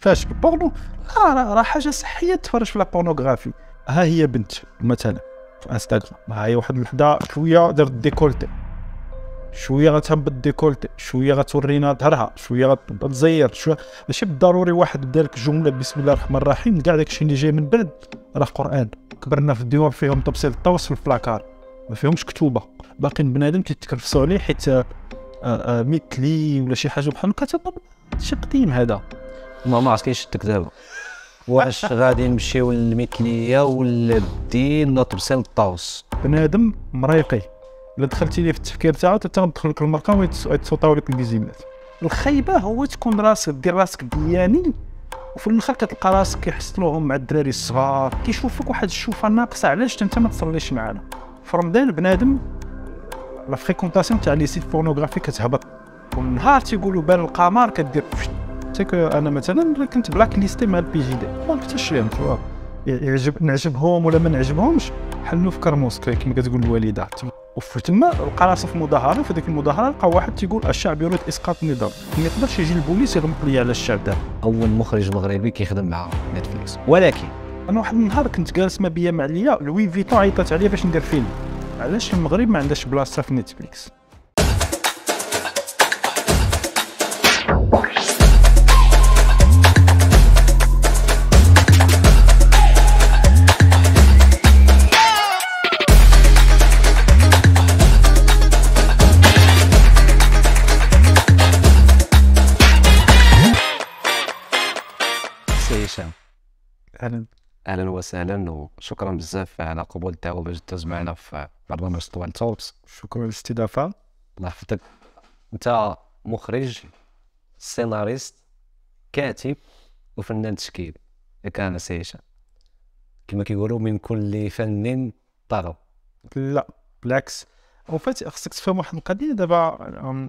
فاش بورنو لا راه حاجه صحيه تفرج في لابورنوغرافي ها هي بنت مثلا في انستغرام ها هي واحد الوحده شويه دارت ديكولتي شويه غتهبط الديكولتي شويه غتورينا ظهرها شويه غتزير شويه ماشي بالضروري واحد دار لك جمله بسم الله الرحمن الرحيم كاع داكشي اللي جاي من بعد راه قران كبرنا في الديوان فيهم تبسيط الطوس في البلاكار ما فيهمش كتوبه باقيين بنادم كيتكرفصوا عليه حيت آه، آه، مثلي ولا شي حاجه بحال هكا تظن شي قديم هذا ما ما عرفت كيفاش شتك دابا واش غادي نمشيو للميكنيه ولا الدين ولا طبسان الطاوس بنادم مريقي الا دخلتي ليه في التفكير تاعو حتى تدخل لك المرقه ويتصوطاو لك الديزيمات الخايبه هو تكون راسك دير راسك دياني وفي الاخر كتلقى راسك كيحصلوهم مع الدراري الصغار كيشوفوك واحد الشوفه ناقصه علاش انت ما تصليش معانا في رمضان بنادم لا فريكونتاسيون تاع لي سيت بورنوغرافي كتهبط والنهار تيقولوا بان القمر كدير حتى انا مثلا كنت بلاك ليستي مع البي جي دي ما نكتشفهم يعجب نعجبهم ولا ما نعجبهمش حلوا في كرموس كما كتقول الوالده وفي تما لقى راسه في مظاهره في ديك المظاهره لقى واحد تيقول الشعب يريد اسقاط النظام ما يقدرش يجي البوليس يغمق لي على الشعب ده اول مخرج مغربي كيخدم مع نتفليكس ولكن انا واحد النهار كنت جالس ما بيا مع ليا لوي فيتون عيطات عليا باش ندير فيلم علاش المغرب ما عندهاش بلاصه في نتفليكس هشام اهلا اهلا وسهلا وشكرا بزاف على قبول الدعوه باش تدوز معنا في برنامج طوال توكس شكرا للاستضافه الله يحفظك انت مخرج سيناريست كاتب وفنان تشكيل ياك انا سي هشام كما كيقولوا من كل فن طرب لا بالعكس فات خصك تفهم واحد القضيه دابا أه،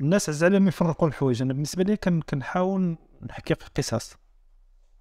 الناس ما يفرقوا الحوايج انا بالنسبه لي كنحاول نحكي قصص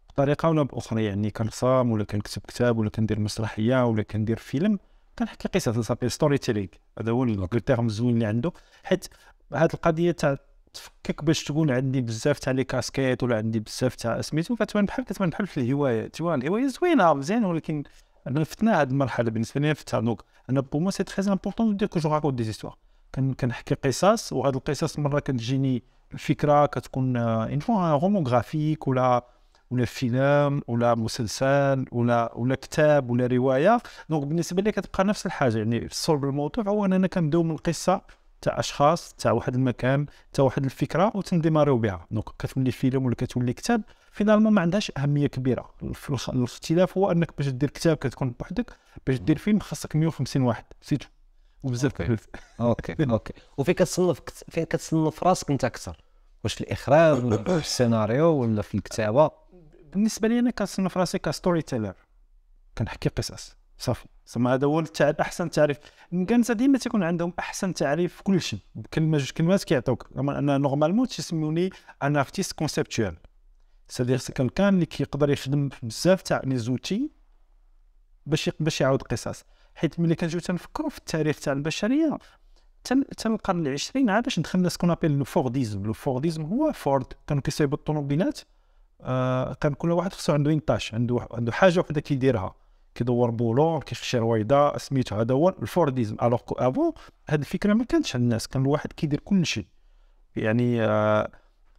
بطريقه ولا باخرى يعني كنرسم ولا كنكتب كتاب ولا كندير مسرحيه ولا كندير فيلم كنحكي قصص صافي ستوري تيلينغ هذا هو الكريتيرم الزوين اللي عنده حيت هاد القضيه تاع تفكك باش تكون عندي بزاف تاع لي كاسكيت ولا عندي بزاف تاع سميتو كتبان بحال كتبان بحال في الهوايه تيوا الهوايه زوينه مزيان ولكن انا فتنا هاد المرحله بالنسبه لي فتها دونك انا بو مو سي تخي امبورتون دو دير كو جو راكونت دي زيستوار كنحكي قصص وهاد القصص مره كتجيني فكره كتكون آه، ان روموغرافيك ولا ولا فيلم ولا مسلسل ولا ولا كتاب ولا روايه دونك بالنسبه لي كتبقى نفس الحاجه يعني صلب الموضوع هو اننا كنبداو من القصه تاع اشخاص تاع واحد المكان تاع واحد الفكره وتنديماريو بها دونك كتولي فيلم ولا كتولي كتاب فينالمون ما عندهاش اهميه كبيره الاختلاف هو انك باش دير كتاب كتكون بوحدك باش دير فيلم خاصك 150 واحد سيتو وبزاف اوكي اوكي, أوكي. وفين كتصنف فين كتصنف راسك انت اكثر واش في الاخراج ولا في السيناريو ولا في الكتابه بالنسبه لي انا كنصنف راسي كستوري تيلر كنحكي قصص صافي سما هذا هو احسن تعريف انت ديما تيكون عندهم احسن تعريف في كل شيء بكلمه جوج كلمات كيعطوك انا نورمالمون تيسموني ان ارتيست كونسيبتوال سيدير كان اللي كيقدر يخدم بزاف تاع لي زوتي باش باش يعاود قصص حيت ملي كنجيو تنفكروا في التاريخ تاع البشريه تن القرن العشرين علاش دخلنا سكون ابيل لو فورديزم لو فورديزم هو فورد كانوا كيصايبوا الطوموبيلات آه كان كل واحد خصو عنده ينطاش عنده عنده حاجه وحده كيديرها كيدور بولون كيخشي رويضه سميتو هذا هو الفورديزم الوغ كو افون هاد الفكره ما كانتش عند الناس كان الواحد كيدير كل شيء يعني آه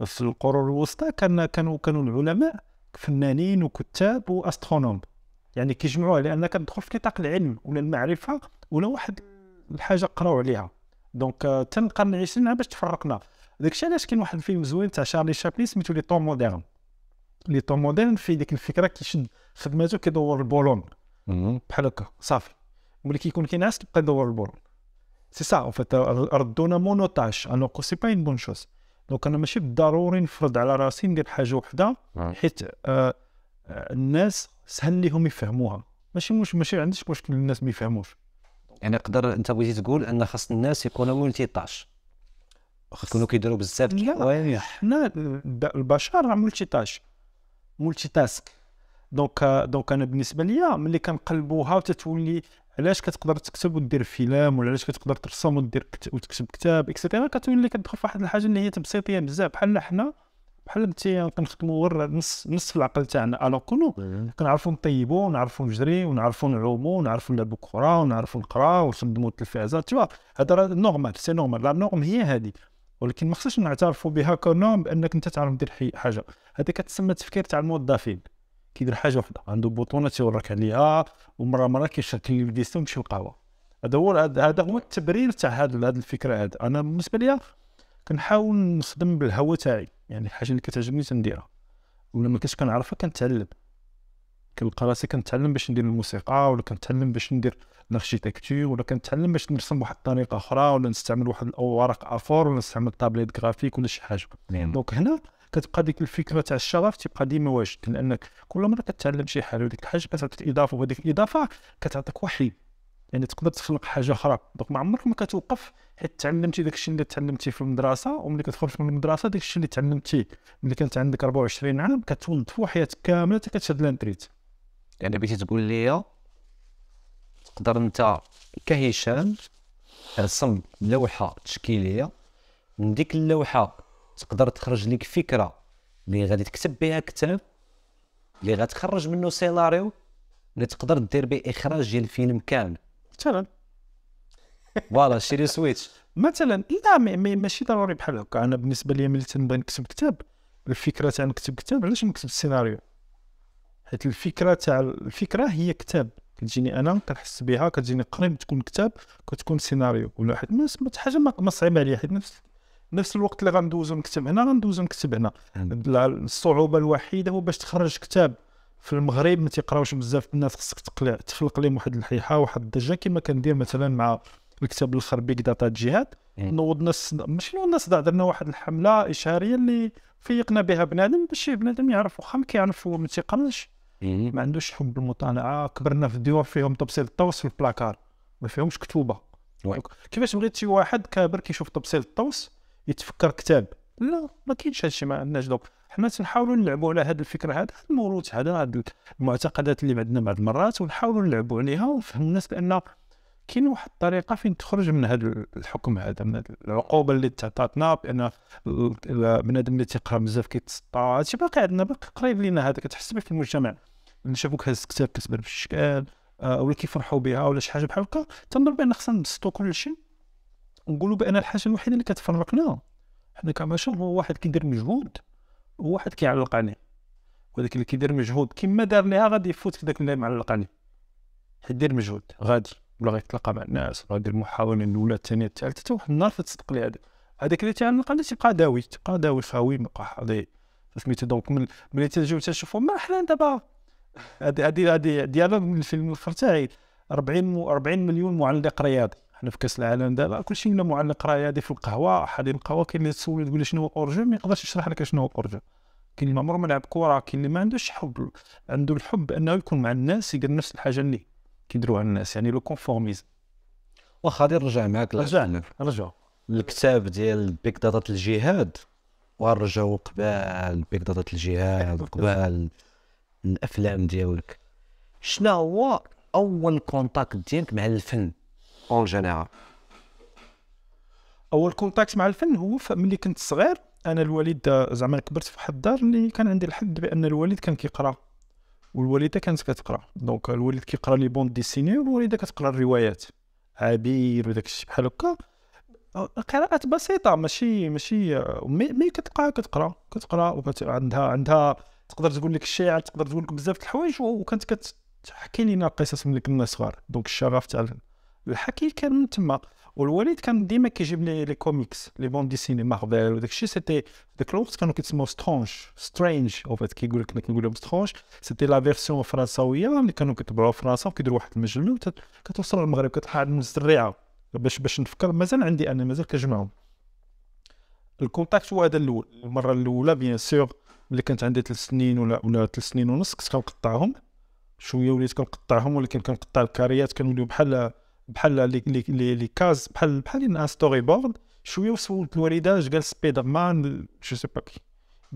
في القرون الوسطى كان كانوا كانوا العلماء فنانين وكتاب واسترونوم يعني كيجمعوها لان كتدخل في نطاق العلم ولا المعرفه ولا واحد الحاجه قراو عليها دونك حتى القرن العشرين باش تفرقنا داكشي علاش كاين واحد الفيلم زوين تاع شارلي شابلي سميتو لي طون موديرن لي طون موديرن في ديك الفكره كيشد خدمته كيدور البولون بحال هكا صافي ملي كيكون كينعس كيبقى يدور البولون سي سا اون فيت ردونا مونوتاج انو سي با اون بون شوز دونك انا ماشي بالضروري نفرض على راسي ندير حاجه وحده نعم. حيت آه, آه، الناس سهل ليهم يفهموها ماشي مش ماشي عنديش مشكل الناس ما يفهموش يعني قدر انت بغيتي تقول ان خاص الناس يكونوا مولتي طاش يكونوا كيديروا بزاف لا حنا البشر راه مولتي طاش مولتي تاسك دونك دونك انا بالنسبه ليا ملي كنقلبوها وتتولي علاش كتقدر تكتب ودير فيلم ولا علاش كتقدر ترسم ودير وتكتب كتاب اكسيتيرا كتولي كتدخل في واحد الحاجه اللي هي تبسيطيه بزاف بحال حنا بحال انت كنخدموا غير نص نص العقل تاعنا الو كونو كنعرفوا نطيبوا ونعرفوا نجري ونعرفوا نعوموا ونعرفوا نلعبوا كره ونعرفوا نقرا ونخدموا التلفازه تو هذا راه نورمال سي نورمال لا نورم هي هذه ولكن ما خصناش نعترفوا بها كنورم بانك انت تعرف دير حاجه هذا كتسمى التفكير تاع الموظفين كيدير حاجه وحده عنده بوطونه تيورك عليها ومره مره لي الديسون ويمشي القهوه هذا هو هذا هو التبرير تاع هذه الفكره هذا انا بالنسبه ليا كنحاول نخدم بالهوى تاعي يعني الحاجه اللي كتعجبني تنديرها ولا ما كنتش كنعرفها كنتعلم كنلقى راسي كنتعلم باش ندير الموسيقى ولا كنتعلم باش ندير الاركيتكتور ولا كنتعلم باش نرسم بواحد الطريقه اخرى ولا نستعمل واحد الاوراق افور ولا نستعمل طابليت غرافيك ولا شي حاجه نعم. دونك هنا كتبقى ديك الفكره تاع الشغف تبقى ديما واجد لانك كل مره كتعلم شي حاجه وديك الحاجه كتعطيك اضافه وهذيك الاضافه كتعطيك وحي يعني تقدر تخلق حاجه اخرى دونك ما عمرك ما كتوقف حيت تعلمتي داك الشيء اللي تعلمتي في المدرسه وملي كتخرج من المدرسه داك الشيء اللي تعلمتي ملي كانت عندك 24 عام كتوظفو حياتك كامله حتى كتشد لانتريت يعني بغيتي تقول لي تقدر انت كهشام رسم لوحه تشكيليه من ديك اللوحه تقدر تخرج لك فكره اللي غادي تكتب بها كتاب اللي غتخرج منه سيناريو اللي تقدر دير به اخراج ديال فيلم كامل مثلا فوالا شري سويتش مثلا لا مي ماشي ضروري بحال هكا انا بالنسبه لي ملي تنبغي نكتب كتاب الفكره تاع نكتب كتاب علاش نكتب السيناريو حيت الفكره تاع الفكره هي كتاب كتجيني انا كنحس بها كتجيني قريب تكون كتاب كتكون سيناريو ولا حيت حاجه ما صعيبه عليا حيت نفس نفس الوقت اللي غندوزو نكتب هنا غندوزو نكتب هنا الصعوبه الوحيده هو باش تخرج كتاب في المغرب ما تيقراوش بزاف الناس خصك تخلق لهم واحد الحيحه واحد الضجه كما كندير مثلا مع الكتاب الاخر بيك داتا جهاد نوضنا الصداع ماشي نوضنا الصداع درنا واحد الحمله اشهاريه اللي فيقنا بها بنادم باش بنادم يعرف واخا ما كيعرف هو ما تيقنش إيه. ما عندوش حب المطالعه كبرنا في ديور فيهم تبسيط الطوس في البلاكار ما فيهمش كتوبه كيفاش بغيت شي واحد كابر كيشوف تبسيط الطوس يتفكر كتاب لا ما كاينش هادشي ما عندناش دوك حنا تنحاولوا نلعبوا على هذا الفكره هذا الموروث هذا المعتقدات اللي عندنا بعض المرات ونحاولوا نلعبوا عليها ونفهموا الناس بان كاين واحد الطريقه فين تخرج من هذا الحكم هذا من هذا العقوبه اللي تعطاتنا بان بنادم اللي تيقرا بزاف كيتسطى هادشي باقي عندنا باقي قريب لينا هذا كتحس به في المجتمع شافوك هاز كتاب كتبان في الشكل آه، ولا كيفرحوا بها ولا شي حاجه بحال هكا تنظر بان خصنا نبسطوا كلشي ونقولوا بان الحاجه الوحيده اللي كتفرقنا حنا كبشر هو واحد كيدير مجهود وواحد كيعلقني ولكن وذاك اللي كيدير مجهود كما دار ليها غادي يفوت داك اللي معلقني حيت دير مجهود غادي ولا غيتلاقى مع الناس ولا غيدير محاوله الاولى الثانيه الثالثه حتى واحد النهار تتصدق لي هذا هذاك اللي تيعلق عندك تيبقى داوي تيبقى داوي خاوي بقى حاضي سميتو دونك من ملي تجيو تشوفو ما حنا دابا هادي هادي هادي ديالها من الفيلم الاخر تاعي 40 40 مليون معلق رياضي حنا في كاس العالم دابا كلشي ولا معلق رياضي في القهوه حاضر القهوه كاين اللي تسول تقول شنو هو اورجو ما يقدرش يشرح لك شنو هو اورجو كاين اللي ما عمره ما لعب كره كاين اللي ما عندوش حب عنده الحب انه يكون مع الناس يدير نفس الحاجه اللي كيديروها الناس يعني لو كونفورميزم واخا غادي نرجع معاك رجعنا رجعوا الكتاب ديال بيك داتا الجهاد ونرجعوا قبال بيك داتا الجهاد قبال الافلام ديالك شنو هو اول كونتاكت ديالك مع الفن اون جينيرال اول كونتاكت مع الفن هو ملي كنت صغير انا الوالد آه، زعما كبرت في واحد الدار اللي كان عندي الحد بان الوالد كان كيقرا والوالده كانت كتقرا دونك الوالد كيقرا لي بوند ديسيني والوالده كتقرا الروايات عبير وداك الشيء بحال هكا قراءات بسيطه ماشي ماشي مي كتبقى كتقرا كتقرا وعندها عندها تقدر تقول لك الشاعر تقدر تقول لك بزاف د الحوايج وكانت كتحكي لنا قصص ملي كنا صغار دونك الشغف تاع الحكي كان من تما والوالد كان ديما كيجيب لي لي كوميكس لي بون ديسيني مارفل وداك الشيء سيتي داك الوقت كانوا كيتسموا سترونج سترينج او فات كيقول لك كنقول لهم سترونج سيتي لا فيرسيون فرنساويه اللي كانوا كيطبعوها في فرنسا وكيديروا واحد المجله كتوصل للمغرب كتحال من الزريعه باش باش نفكر مازال عندي انا مازال كنجمعهم الكونتاكت هو هذا الاول المره الاولى بيان سور ملي كانت عندي ثلاث سنين ولا ولا ثلاث سنين ونص كنت كنقطعهم شويه وليت كنقطعهم ولكن كنقطع الكاريات كنوليو بحال بحال لي لي لي كاز بحال بحال ان ستوري بورد شويه وسولت الوالده اش قال سبيدر مان جو سي با كي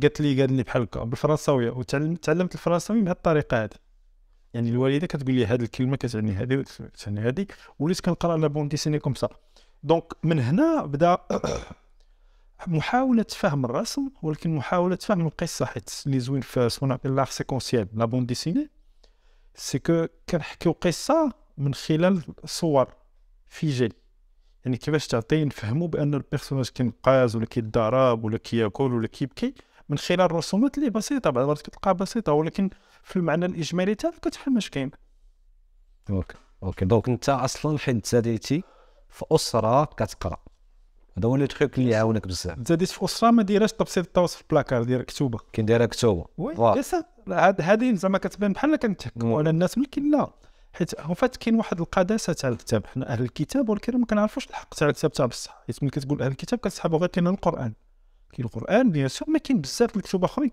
قالت لي قال لي بحال هكا بالفرنساويه وتعلمت تعلمت الفرنساوي بهذه الطريقه هذه يعني الوالده كتقول لي هذه الكلمه كتعني هذه كتعني هذه وليت كنقرا لا بون ديسيني كوم سا دونك من هنا بدا محاولة فهم الرسم ولكن محاولة فهم القصة حيت اللي زوين في سكون ابيل لاغ سيكونسيال لا بون ديسيني سي كو كنحكيو قصة من خلال صور في جيل يعني كيفاش تعطي نفهموا بان البيرسوناج كينقاز ولا كيتضارب ولا كياكل ولا كيبكي من خلال الرسومات اللي بسيطه بعض المرات كتلقاها بسيطه ولكن في المعنى الاجمالي تاعها اش كاين اوكي اوكي دونك انت اصلا حيت تزاديتي في اسره كتقرا هذا هو لو تخيك اللي عاونك بزاف تزاديت في اسره ما دايرهاش تبسيط التواصل في البلاكار دايره كتوبه كاين دايره كتوبه وي هذه إيه، زعما كتبان بحال كنتهكموا على الناس ولكن لا حيت هو فات كاين واحد القداسه تاع الكتاب حنا اهل الكتاب ولكن ما كنعرفوش الحق تاع الكتاب تاع بصح حيت ملي كتقول اهل الكتاب كتسحبوا غير كاين القران كاين القران بيان سور ما كاين بزاف الكتب اخرين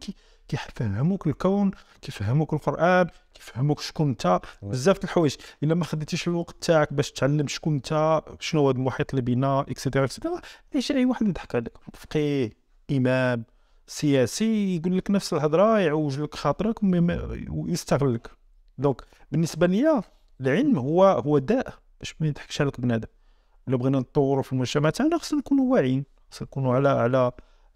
كيفهموك الكون كيفهموك القران كيفهموك شكون انت بزاف الحوايج الا ما خديتيش الوقت تاعك باش تعلم شكون انت شنو هو المحيط اللي بينا اكسيتيرا اكسيتيرا يجي اي واحد يضحك عليك فقيه امام سياسي يقول لك نفس الهضره يعوج لك خاطرك ويستغلك دونك بالنسبه ليا العلم هو هو داء باش ما يضحكش عليك بنادم الا بغينا نطوروا في المجتمع تاعنا خصنا نكونوا واعيين خصنا نكونوا على على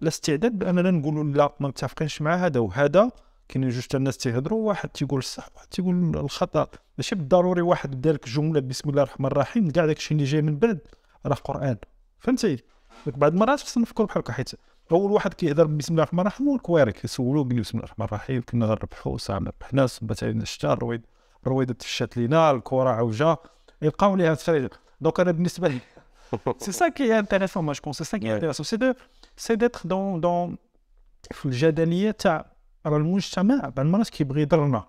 على استعداد باننا نقولوا لا ما متفقينش مع هذا وهذا كاين جوج تاع الناس تيهضروا واحد تيقول الصح واحد تيقول الخطا ماشي بالضروري واحد دار لك جمله بسم الله الرحمن الرحيم كاع داكشي اللي جاي من بعد راه قران فهمتي بعض المرات خصنا نفكروا بحال هكا حيت اول واحد كيهضر بسم الله الرحمن الرحيم هو الكويري كيسولوه قال بسم الله الرحمن الرحيم كنا نربحوا ساعه ما ربحناش علينا الشتا الرويد الرويده تفشات لينا الكره عوجه يلقاو ليها التخريج دونك انا بالنسبه لي سي سا كي انتريسون ما كون سي سا كي انتريسون سي دو سي ديتر دون دون في الجدليه تاع راه المجتمع بعض المرات كيبغي يضرنا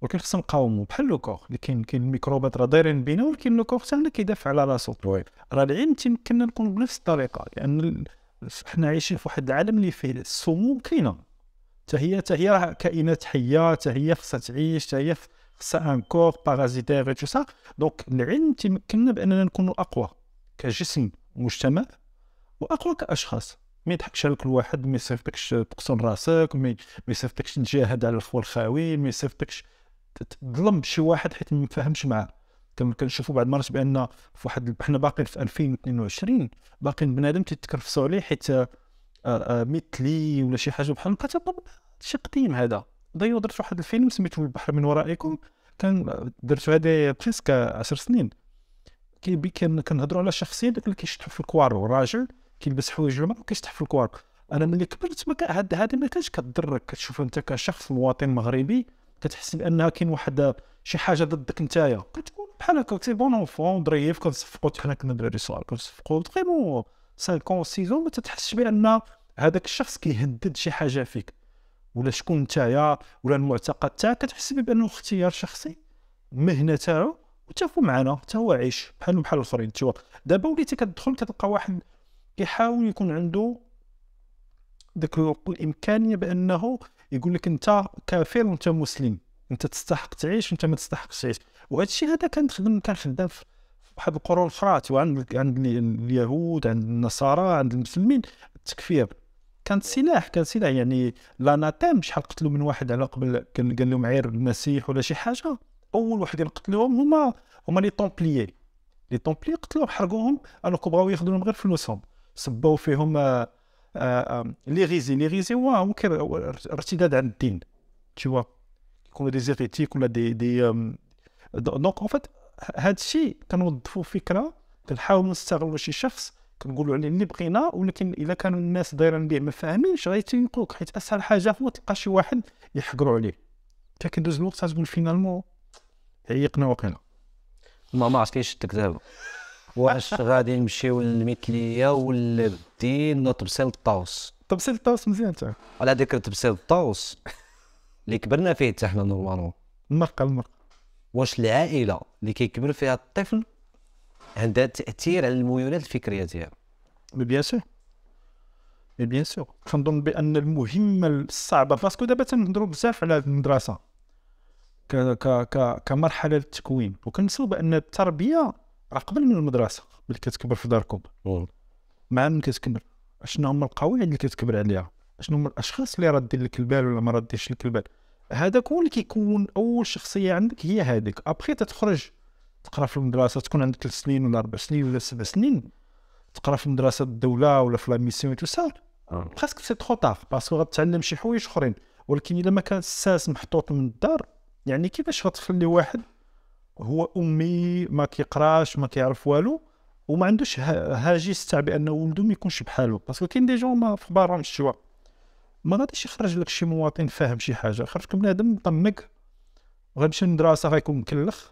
ولكن خصنا نقاومو بحال لو كور اللي كاين كاين الميكروبات راه دايرين بينا ولكن لو كور تاعنا كيدافع على راسو راه العلم تيمكننا نكون بنفس الطريقه لان حنا عايشين في واحد العالم اللي فيه السموم كاينه حتى هي حتى هي راه كائنات حيه حتى هي خصها تعيش حتى هي خصها ان كور بارازيتير تو سا دونك العلم تيمكننا باننا نكونوا اقوى كجسم مجتمع واقوى كاشخاص ما يضحكش عليك الواحد ما يصيفطكش تقسم راسك ما يصيفطكش تجاهد على الخوى الخاوي ما يصيفطكش تظلم شي واحد حيت ما فاهمش معاه كنشوفوا بعض المرات بان في واحد حنا باقيين في 2022 باقيين بنادم تيتكرفصوا عليه حيت آه، آه، مثلي ولا شي حاجه بحال هكا تنظن شي قديم هذا دايو درت واحد الفيلم سميتو البحر من ورائكم كان درت هذا بريسك 10 سنين كي كنهضروا على شخصيه داك اللي كيشطح في الكوار الراجل كيلبس حوايج ما كيشطح في الكوار انا ملي كبرت ما هذا ما كانش كضرك كتشوف انت كشخص مواطن مغربي كتحس بانها كاين واحد شي حاجه ضدك نتايا كتكون بحال هكا سي بون اونفون ظريف كنصفقوا حنا كنا دراري صغار كنصفقوا تقريبا 5 سيزون ما تتحسش بان هذاك الشخص كيهدد شي حاجه فيك ولا شكون نتايا ولا المعتقد تاعك كتحس بانه اختيار شخصي مهنه تاعو هو معنا حتى هو عايش بحالو بحال الاخرين تشوف دابا وليتي كتدخل كتلقى واحد كيحاول يكون عنده ديك الامكانيه بانه يقول لك انت كافر وانت مسلم انت تستحق تعيش وانت ما تستحقش تعيش وهذا الشيء هذا كان خدام كان خدام في واحد القرون اخرى عند عند اليهود عند النصارى عند المسلمين التكفير كان سلاح كان سلاح يعني لاناتيم شحال قتلوا من واحد على قبل كان قال لهم عير المسيح ولا شي حاجه اول واحد قتلوهم هما هما لي طومبلي لي طومبلي قتلوهم حرقوهم الوغ بغاو ياخذوا لهم غير فلوسهم صبوا فيهم آه، لي غيزي لي غيزي هو ارتداد عن الدين تشوا يكونوا دي زيريتيك ولا دي دي دونك اون فيت هذا الشيء كنوظفوا فكره كنحاولوا نستغلوا شي شخص كنقولوا عليه اللي بغينا ولكن اذا كانوا الناس دايرين به ما فاهمينش غيتينقوك حيت اسهل حاجه هو تلقى شي واحد يحقروا عليه حتى كندوز الوقت تقول فينالمون عيقنا وقينا ما ما عرفت كيفاش دابا واش غادي نمشيو للمثليه ولا الدين وتبسيل الطاوس تبسيل الطاوس مزيان تاع على ذكر تبسيل الطاوس اللي كبرنا فيه حتى حنا نورمالمون المرقه المرقه واش العائله اللي كيكبر فيها الطفل عندها تاثير على الميولات الفكريه ديالو مي بيان سور مي بيان سور كنظن بان المهمه الصعبه باسكو دابا تنهضروا بزاف على المدرسه ك ك ك كمرحله للتكوين وكنسوا بان التربيه راه قبل من المدرسه ملي كتكبر في داركم مع من كتكبر شنو هما القواعد اللي كتكبر عليها شنو هما الاشخاص اللي راه دير لك البال ولا ما راه لك البال هذاك هو اللي كيكون اول شخصيه عندك هي هذيك ابخي تتخرج تقرا في المدرسه تكون عندك ثلاث سنين ولا اربع سنين ولا سبع سنين تقرا في مدرسه الدوله ولا في لا ميسيون تو سا خاصك سي ترو طاف باسكو غتعلم شي حوايج اخرين ولكن الا ما كان الساس محطوط من الدار يعني كيفاش غتخلي واحد هو امي ما كيقراش ما كيعرف والو وما عندوش هاجس تاع بان ولدو ما يكونش بحالو باسكو كاين دي جون ما في بارهم الشوا ما غاديش يخرج لك شي مواطن فاهم شي حاجه خرجك بنادم مطمق غيمشي للمدرسه غيكون مكلخ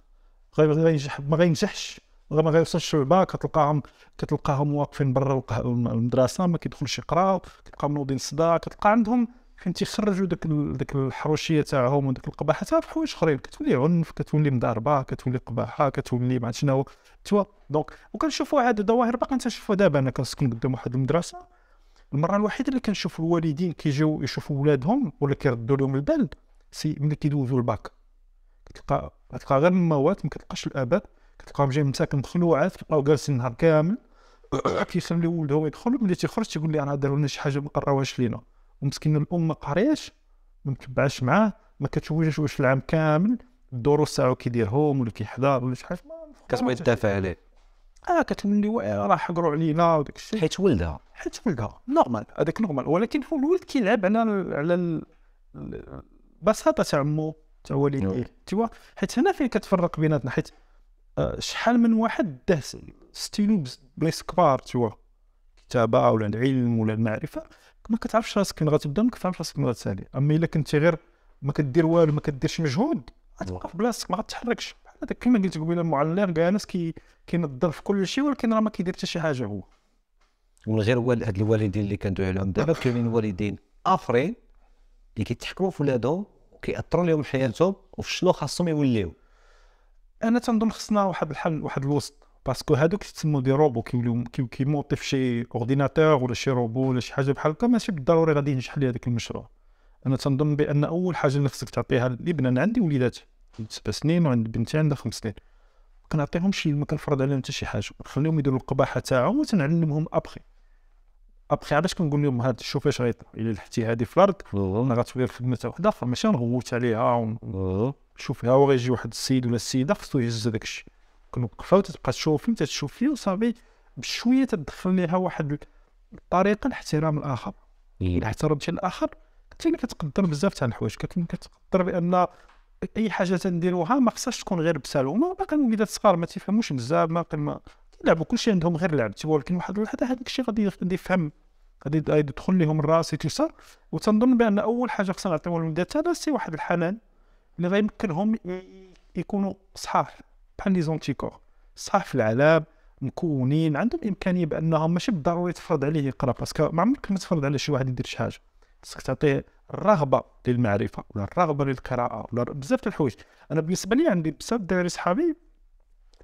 غينجح ما غينجحش ما غيوصلش للباك كتلقاهم كتلقاهم واقفين برا المدرسه ما كيدخلش يقراو كتلقاهم نوضين الصداع كتلقى عندهم فين تيخرجوا داك داك الحروشيه تاعهم وداك القباحه تاعها في حوايج اخرين كتولي عنف كتولي مضاربه كتولي قباحه كتولي ما شنو توا دونك وكنشوفوا هاد الظواهر باقي نشوفها دابا انا كنسكن قدام واحد المدرسه المره الوحيده اللي كنشوف الوالدين كيجيو يشوفوا ولادهم ولا كيردوا لهم البال سي ملي كيدوزوا الباك كتلقى كتلقى غير الموات ما كتلقاش الاباء كتلقاهم جايين مساكن مخلوعات كتلقاو جالسين النهار كامل كيخليو ولدهم يدخل ملي تيخرج تيقول لي انا داروا لنا شي حاجه ما قراوهاش لينا ومسكين الام ما قريش ما متبعش معاه ما كتشوفوش واش العام كامل الدروس تاعو كيديرهم ولا كيحضر ولا شي حاجه كتبغي تدافع عليه اه كتولي راه حقروا علينا وداك الشيء حيت ولدها حيت ولدها نورمال هذاك نورمال ولكن هو الولد كيلعب على على البساطه تاع مو تاع والديه تيوا حيت هنا فين كتفرق بيناتنا حيت آه، شحال من واحد داه ستيلو بليس كبار تيوا كتابه ولا العلم ولا المعرفه ما كتعرفش راسك فين غتبدا ما كتعرفش راسك فين غتسالي اما الا كنتي غير ما كدير والو ما كديرش مجهود غتبقى في بلاصتك ما غتحركش بحال هذاك كما قلت قبيله المعلق كاع ناس كي كينظر في كل شيء ولكن راه ما كيدير حتى شي حاجه هو ومن غير هاد الوالدين اللي كندوي عليهم دابا كاينين والدين اخرين اللي كيتحكموا في ولادهم وكيأثروا لهم في حياتهم وفي شنو خاصهم يوليو انا تنظن خصنا واحد الحل واحد الوسط باسكو هادوك تسمو دي روبو كيوليو كي في شي اورديناتور ولا شي روبو ولا شي حاجه بحال هكا ماشي بالضروري غادي ينجح لي هذاك المشروع انا تنظن بان اول حاجه نفسك تعطيها للابن انا عندي وليدات سبع سنين وعند بنتي عندها خمس سنين كنعطيهم شي ما كنفرض عليهم حتى شي حاجه نخليهم يديروا القباحه تاعهم وتنعلمهم ابخي ابخي علاش كنقول لهم هاد شوف اش غيط الا لحتي هادي في الارض انا غتولي خدمه وحده فماشي نغوت عليها شوف ها هو غيجي واحد السيد ولا السيده خصو يهز هذاك الشيء خاصك نوقفها وتتبقى تشوفي تتشوفي وصافي بشويه تدخل ليها واحد الطريقه لاحترام الاخر الا إيه. احترمتي الاخر كتولي كتقدر بزاف تاع الحوايج كتقدر بان اي حاجه تنديروها ما خصهاش تكون غير بسالومه باقي الوليدات الصغار ما تيفهموش بزاف باقي ما كيلعبوا كلشي عندهم غير لعب ولكن واحد اللحظه هذاك الشيء غادي يفهم غادي يدخل لهم الراس يتيسر وتنظن بان اول حاجه خصنا نعطيوها للوليدات انا سي واحد الحنان اللي غيمكنهم يكونوا صحاح بحال لي زونتيكور صح في العلاب مكونين عندهم امكانيه بانهم ماشي بالضروري تفرض عليه يقرا باسكو ما عمرك ما تفرض على شي واحد يدير شي حاجه خصك تعطيه الرغبه للمعرفه ولا الرغبه للقراءه ولا بزاف د الحوايج انا بالنسبه لي عندي بزاف دايرين صحابي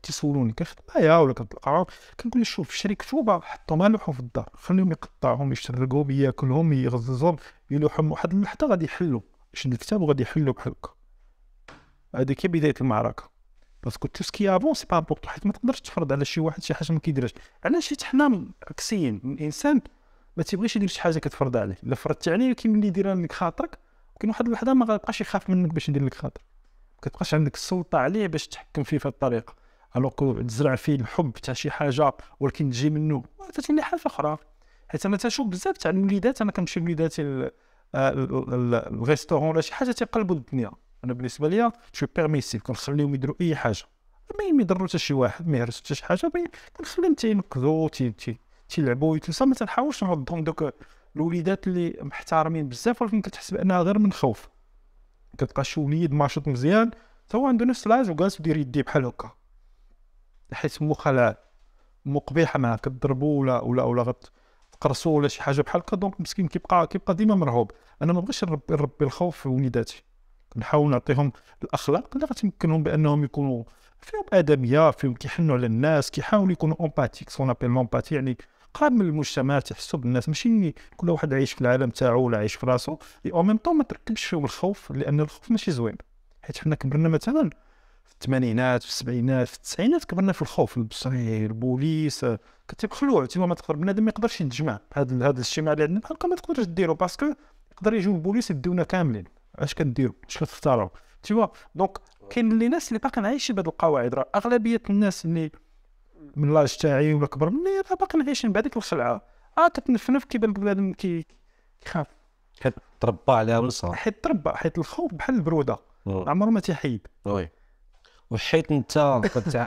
تيسولوني كنخدم ولا كنتلقاهم كنقول شوف شري كتوبه حطهم لوحهم في الدار خليهم يقطعهم يشرقوهم ياكلهم يغززهم يلوحهم واحد اللحظه غادي يحلوا شد الكتاب وغادي يحلوا بحال هكا هي بدايه المعركه باسكو سكي افون سي با امبورطون حيت ما تقدرش تفرض على شي واحد شي حاجه ما كيديرهاش علاش حيت حنا عكسيين الانسان ما تيبغيش يدير شي حاجه كتفرض عليه الا فرضت عليه كاين اللي يديرها لك خاطرك ولكن واحد اللحظه ما غيبقاش يخاف منك باش يدير لك خاطر ما كتبقاش عندك السلطه عليه باش تحكم فيه في الطريقه الوغ تزرع فيه الحب تاع شي حاجه ولكن تجي منه عطاتني حاجه اخرى حيت انا تنشوف بزاف تاع الوليدات انا كنمشي لوليداتي الريستورون ولا شي حاجه تيقلبوا الدنيا انا بالنسبه ليا شو بيرميسيف كنخليهم يديروا اي حاجه ما يضروا حتى شي واحد ما يهرسوا حتى شي حاجه كنخليهم تينقذوا تيلعبوا ويتنسى ما تنحاولش نوضهم دوك الوليدات اللي محترمين بزاف ولكن كتحس بانها غير من خوف كتلقى شي وليد ماشط مزيان تا هو عنده نفس العاج وجالس يدير يديه بحال هكا حيت مخها لا قبيحه معاه كضربو ولا ولا ولا غتقرصو ولا شي حاجه بحال هكا دونك مسكين كيبقى كيبقى ديما مرهوب انا ما بغيتش نربي الخوف في وليداتي كنحاول نعطيهم الاخلاق اللي غتمكنهم بانهم يكونوا فيهم ادميه فيهم كيحنوا على الناس كيحاولوا يكونوا اومباتيك سون ابيل لومباتي يعني قرب من المجتمع تحسوا بالناس ماشي كل واحد عايش في العالم تاعو ولا عايش في راسو اي او ميم طون ما تركبش فيهم الخوف لان الخوف ماشي زوين حيت حنا كبرنا مثلا في الثمانينات في السبعينات في التسعينات كبرنا في الخوف البصري البوليس كنت مخلوع تما ما تقدر بنادم ما يقدرش يتجمع هذا هذا الاجتماع اللي عندنا بحال ما تقدرش ديرو باسكو يقدر يجيو البوليس يديونا كاملين اش كديروا اش كتختاروا تيوا دونك كاين اللي ناس اللي باقيين عايشين بهاد القواعد راه اغلبيه الناس اللي من لاج تاعي ولا كبر مني راه باقيين عايشين بهذيك الخلعه اه تتنفنف كيبان لك بنادم كيخاف حيت تربى عليها من الصغر حيت تربى حيت الخوف بحال البروده عمره ما تيحيد وي وحيت انت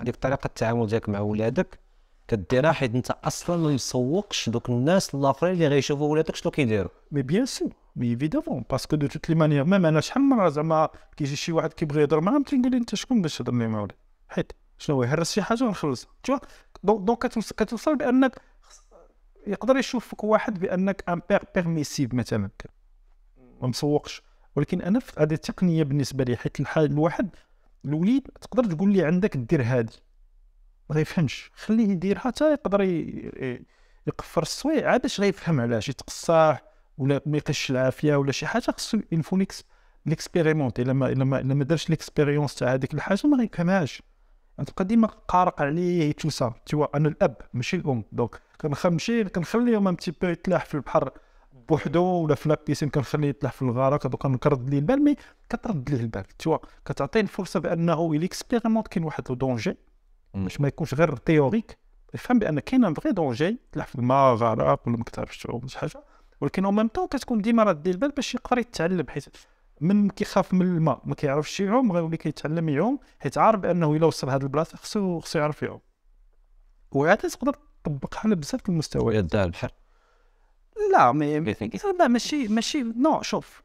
ديك طريقه التعامل ديالك مع ولادك كديرها حيت انت اصلا ما يسوقش دوك الناس الاخرين اللي غيشوفوا ولادك شنو كيديروا مي بيان سور ايفيدامون باسكو دو توت لي مانيير ميم انا شحال من مره زعما كيجي شي واحد كيبغي يهضر معاه تنقول نقول انت شكون باش تهضر لي معاه حيت شنو هو يهرس شي حاجه ونخلص تشوا دونك دونك كتوصل بانك يقدر يشوفك واحد بانك ان بير بيرميسيف مثلا ما مسوقش ولكن انا هذه التقنيه بالنسبه لي حيت الحال الواحد الوليد تقدر تقول لي عندك دير هذه ما يفهمش خليه يديرها حتى يقدر يقفر السوي عاد باش غيفهم علاش يتقصاح ولا ما يقش العافيه ولا شي حاجه خصو يلفون ليكسبيريمونتي الا ما الا ما الا ما دارش ليكسبيريونس تاع هذيك الحاجه ما غيفهمهاش غتبقى ديما قارق عليه سا توا انا الاب ماشي الام دونك كنمشي كنخليهم تي بو يتلاح في البحر بوحدو ولا في لابيسين كنخليه يتلاح في الغارة هذوك نكرد ليه البال مي كترد ليه البال توا كتعطيه الفرصه بانه يليكسبيريمونت كاين واحد دونجي باش ما يكونش غير تيوريك يفهم بان كاين ان فغي دونجي تلاح في الما غرق ولا ما كتعرفش شي حاجه ولكن او ميم طون كتكون ديما راه دير البال باش يقدر يتعلم حيت من كيخاف من الماء ما كيعرفش يعوم غيولي كيتعلم يعوم حيت عارف بانه الا وصل هذه البلاصه خصو خصو يعرف يعوم وعاده تقدر تطبقها على بزاف ديال المستويات ديال البحر لا مي لا ماشي ماشي نو شوف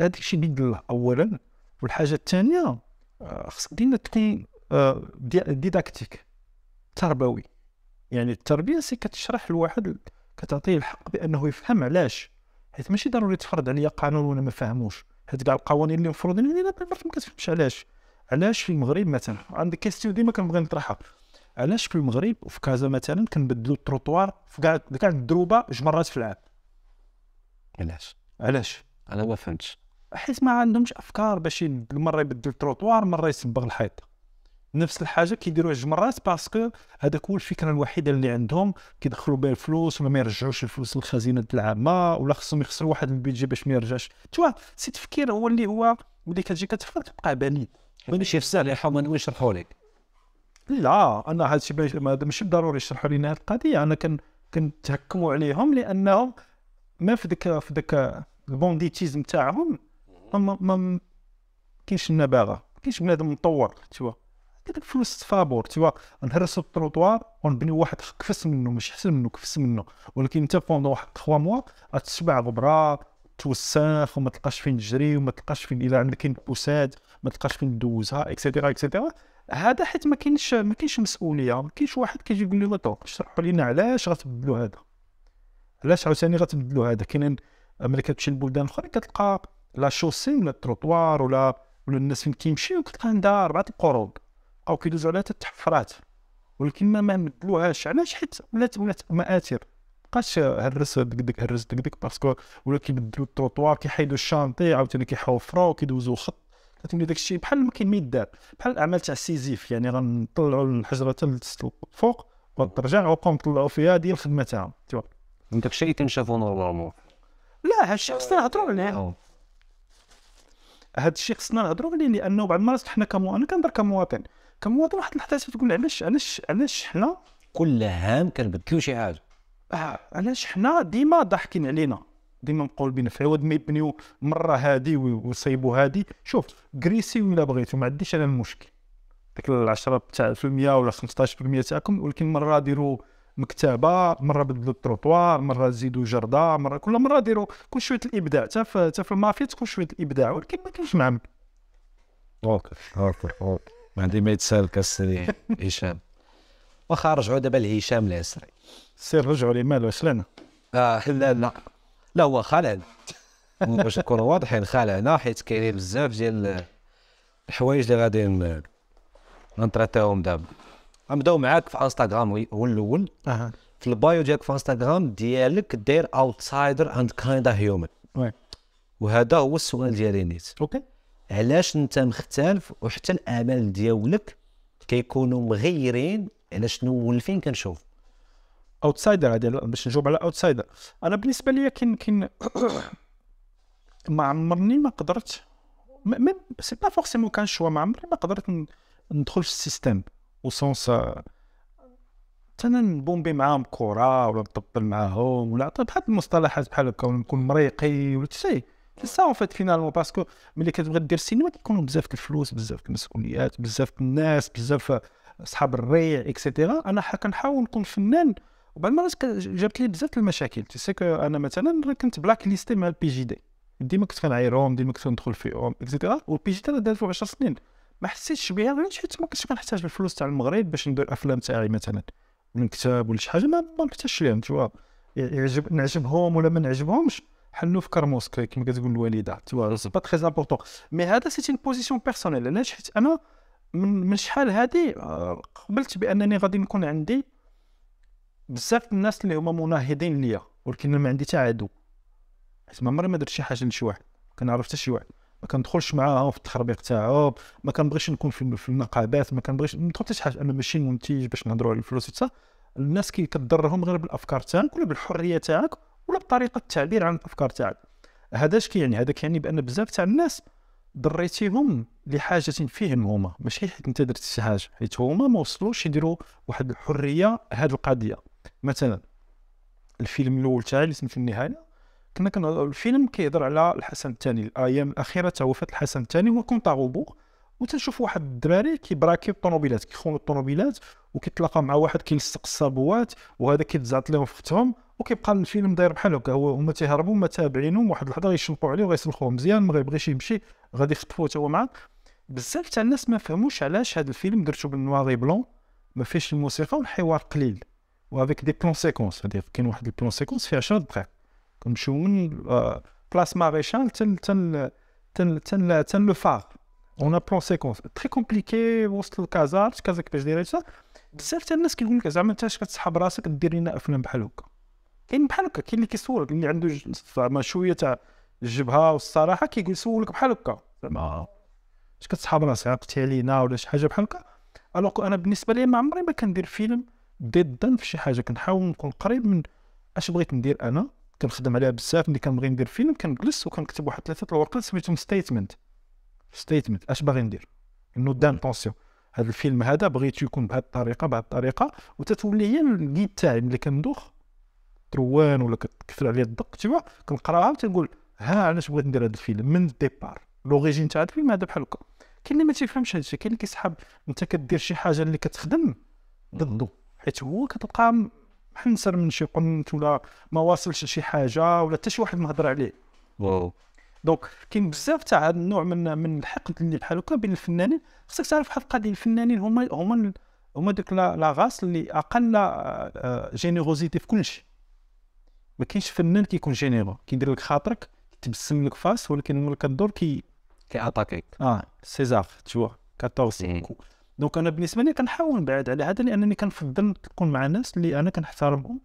هذاك الشيء بيد الله اولا والحاجه الثانيه آه، خصك ديما تكون آه، ديداكتيك تربوي يعني التربيه سي كتشرح لواحد كتعطيه الحق بانه يفهم علاش حيت ماشي ضروري تفرض عليا قانون وانا ما فاهموش حيت كاع القوانين اللي مفروضين لينا ما كتفهمش علاش علاش في المغرب مثلا عندي كيستيون ديما كنبغي نطرحها علاش في المغرب وفي كازا مثلا كنبدلوا التروطوار في كاع كاع الدروبه جوج مرات في العام علاش علاش انا ما فهمتش حيت ما عندهمش افكار باش مره يبدل التروطوار مره يصبغ الحيط نفس الحاجه كيديروها جوج مرات باسكو هذاك هو الفكره الوحيده اللي عندهم كيدخلوا بها الفلوس ولا ما يرجعوش الفلوس للخزينه العامه ولا خصهم يخسروا واحد البيجي باش ما يرجعش توا سي تفكير هو اللي هو ولي كتجي كتفكر كتبقى بنين ماشي في يا يحاولوا يشرحوا لك لا انا هذا الشيء ماشي بالضروري يشرحوا لنا هذه القضيه انا كن كنتهكموا عليهم لانهم ما في ذاك في ذاك البونديتيزم تاعهم ما ما كاينش النباغه كاينش بنادم مطور تشوف هذاك فلوس فابور تيوا نهرسو التروطوار ونبني واحد كفس منه ماشي حسن منه كفس منه ولكن انت بوندو واحد 3 موا تشبع غبره توسخ وما تلقاش فين تجري وما تلقاش فين الا عندك بوساد ما تلقاش فين دوزها اكسيتيرا اكسيتيرا هذا حيت ما كاينش ما كاينش مسؤوليه ما كاينش واحد كيجي يقول لي تو شرحوا لينا علاش غتبدلوا هذا علاش عاوتاني غتبدلوا هذا كاينين ملي كتمشي لبلدان اخرى كتلقى لا شوسي ولا التروطوار ولا ولا الناس فين كيمشيو كتلقى عندها اربعه القروض بقاو كيدوزو على التحفرات ولكن ما مدلوهاش علاش حيت ولات ولات مآثر مابقاش هرس دك دك هرس دك دك باسكو ولا كيبدلو التروطوار كيحيدو الشانطي عاوتاني كيحوفرو كيدوزو خط كتولي داكشي بحال ما كاين ما يدار بحال الاعمال تاع سيزيف يعني غنطلعوا الحجره حتى الفوق وترجع وبقاو نطلعوا فيها ديال الخدمه تاعهم تيوا داكشي تنشافو نورمالمون لا هادشي خصنا نهضروا عليه هاد الشيء خصنا نهضروا عليه لانه بعض المرات حنا كمو انا كنهضر كمواطن كمواطن واحد اللحظه تقول علاش علاش علاش حنا كل عام كنبدلوا شي حاجه اه علاش حنا ديما ضاحكين علينا ديما نقول بينا في عوض ما يبنيو مره هادي ويصيبوا هادي شوف كريسي ولا بغيتو ما عنديش انا المشكل ديك ال 10% ولا 15% تاعكم ولكن مره ديروا مكتبه مره بدلوا التروطوار مره زيدوا جرده مره كل مره ديروا كل شويه الابداع حتى في المافيا تكون شويه الابداع ولكن ما كاينش معاك اوكي اوكي اوكي ما عندي ما يتسال كسري إيه، هشام واخا رجعوا دابا لهشام العسري سير رجعوا مالو اش لنا اه لا لا لا هو خلع باش نكونوا واضحين خالعنا حيت كاينين بزاف ديال الحوايج اللي غادي نتراتاهم دابا غنبداو معاك في انستغرام هو الاول في البايو ديالك في انستغرام ديالك داير اوتسايدر اند كايند هيومن وهذا هو السؤال ديالي نيت اوكي علاش انت مختلف وحتى الاعمال ديالك كيكونوا مغيرين على شنو ولفين كنشوف اوتسايدر هذا باش نجاوب على اوتسايدر انا بالنسبه لي كاين كاين ما عمرني ما قدرت ما سي با فورسيمون كان شوا ما عمرني ما قدرت ندخل في السيستيم وسونس euh، تانا نبومبي معاهم كره ولا نطبل معاهم ولا بحال طيب المصطلحات بحال هكا ونكون نكون مريقي ولا شي سي سا اون فيت فينالمون باسكو ملي كتبغي دير سينما كيكونوا بزاف الفلوس بزاف المسؤوليات بزاف الناس بزاف اصحاب الريع اكسيتيرا انا كنحاول نكون فنان وبعد مرات جابت لي بزاف المشاكل تي سي انا مثلا كنت بلاك ليستي مع البي جي دي ديما كنت كنعايرهم ديما كنت كندخل فيهم اكسيتيرا والبي جي دي دارت 10 سنين ما حسيتش بها غير حيت ما كنتش كنحتاج الفلوس تاع المغرب باش ندير افلام تاعي مثلا ولا ولا شي حاجه ما نحتاجش ليهم تشوا يعجب نعجبهم ولا ما نعجبهمش بحال نفكر كرموسك كما كتقول الوالده سي با تري امبورطون مي هذا سيت اون بوزيسيون بيرسونيل علاش حيت انا من, من شحال هادي آه، قبلت بانني غادي نكون عندي بزاف الناس اللي هما مناهضين ليا ولكن ما عندي حتى عدو حيت ما عمري ما درت شي حاجه لشي واحد ما كنعرف حتى شي واحد ما كندخلش معاهم في التخربيق تاعهم ما كنبغيش نكون في, النقابات ما كنبغيش ندخل حتى شي حاجه انا ماشي منتج باش نهضروا على الفلوس حتى الناس كي كضرهم غير بالافكار تاعك ولا بالحريه تاعك ولا بطريقه التعبير عن الافكار تاعك هذا اش كيعني هذا كيعني بان بزاف تاع الناس ضريتيهم لحاجه فيهم هما ماشي حيت انت درت شي حاجه حيت هما ما وصلوش يديروا واحد الحريه هاد القضيه مثلا الفيلم الاول تاعي اللي سميتو النهايه كنا كنهضر الفيلم كيهضر على الحسن الثاني الايام الاخيره تاع وفاه الحسن الثاني هو كونطاغوبو وتنشوف واحد الدراري كيبراكي الطوموبيلات كيخونوا الطوموبيلات وكيتلاقى مع واحد كيلصق الصابوات وهذا كيتزعط لهم في ختهم وكيبقى الفيلم داير بحال هكا هو هما تيهربوا هما تابعينهم واحد اللحظه غيشنقوا عليه وغيسلخوه مزيان ما غيبغيش يمشي غادي يخطفوه حتى هو معاه بزاف تاع الناس ما فهموش علاش هذا الفيلم درتو بالنوار بلون ما فيهش الموسيقى والحوار قليل وافيك دي بلون سيكونس هذه كاين واحد البلون سيكونس فيها 10 دقائق كنمشيو من بلاس آه، ماريشال تن تن تن تن تن لو فار اون بلون سيكونس تري كومبليكي وسط الكازار كازا كيفاش دايره بزاف تاع الناس كيقول لك زعما انت اش كتسحب راسك دير لنا افلام بحال هكا كاين بحال هكا كاين اللي كيسولك اللي عنده زعما شويه تاع الجبهه والصراحه كيقول يسولك بحال هكا زعما اش كتصحاب راسك عقدتي علينا ولا شي حاجه بحال هكا الوغ انا بالنسبه لي ما عمري ما كندير فيلم ضدا في شي حاجه كنحاول نكون قريب من اش بغيت ندير انا كنخدم عليها بزاف ملي كنبغي ندير فيلم كنجلس وكنكتب واحد ثلاثه الورقات سميتهم ستيتمنت ستيتمنت اش باغي ندير انه دانتونسيون هذا الفيلم هذا بغيتو يكون بهذه الطريقه بهذه الطريقه وتتولي هي الجيد تاعي ملي كندوخ كتروان ولا كتكثر عليا الدق تما كنقراها تنقول ها علاش بغيت ندير هذا الفيلم من الديبار لوريجين تاع هذا الفيلم هذا بحال هكا كاين اللي ما تيفهمش هذا الشيء كاين اللي كيسحب انت كدير شي حاجه اللي كتخدم ضده حيت هو كتبقى محنسر من شي قنت ولا ما واصلش لشي حاجه ولا حتى شي واحد مهضر عليه واو دونك كاين بزاف تاع هذا النوع من من الحقد اللي بحال هكا بين الفنانين خصك تعرف واحد القضيه الفنانين هما هما هما دوك لا غاس اللي اقل آه، آه، جينيروزيتي في كلشي ما كاينش فنان كيكون جينيرال كيدير لك خاطرك تبسم لك فاس ولكن ملي كدور كي كي اتاكيك اه سيزار تشوا 14 دونك انا بالنسبه لي كنحاول نبعد على هذا لانني كنفضل تكون مع ناس اللي انا كنحترمهم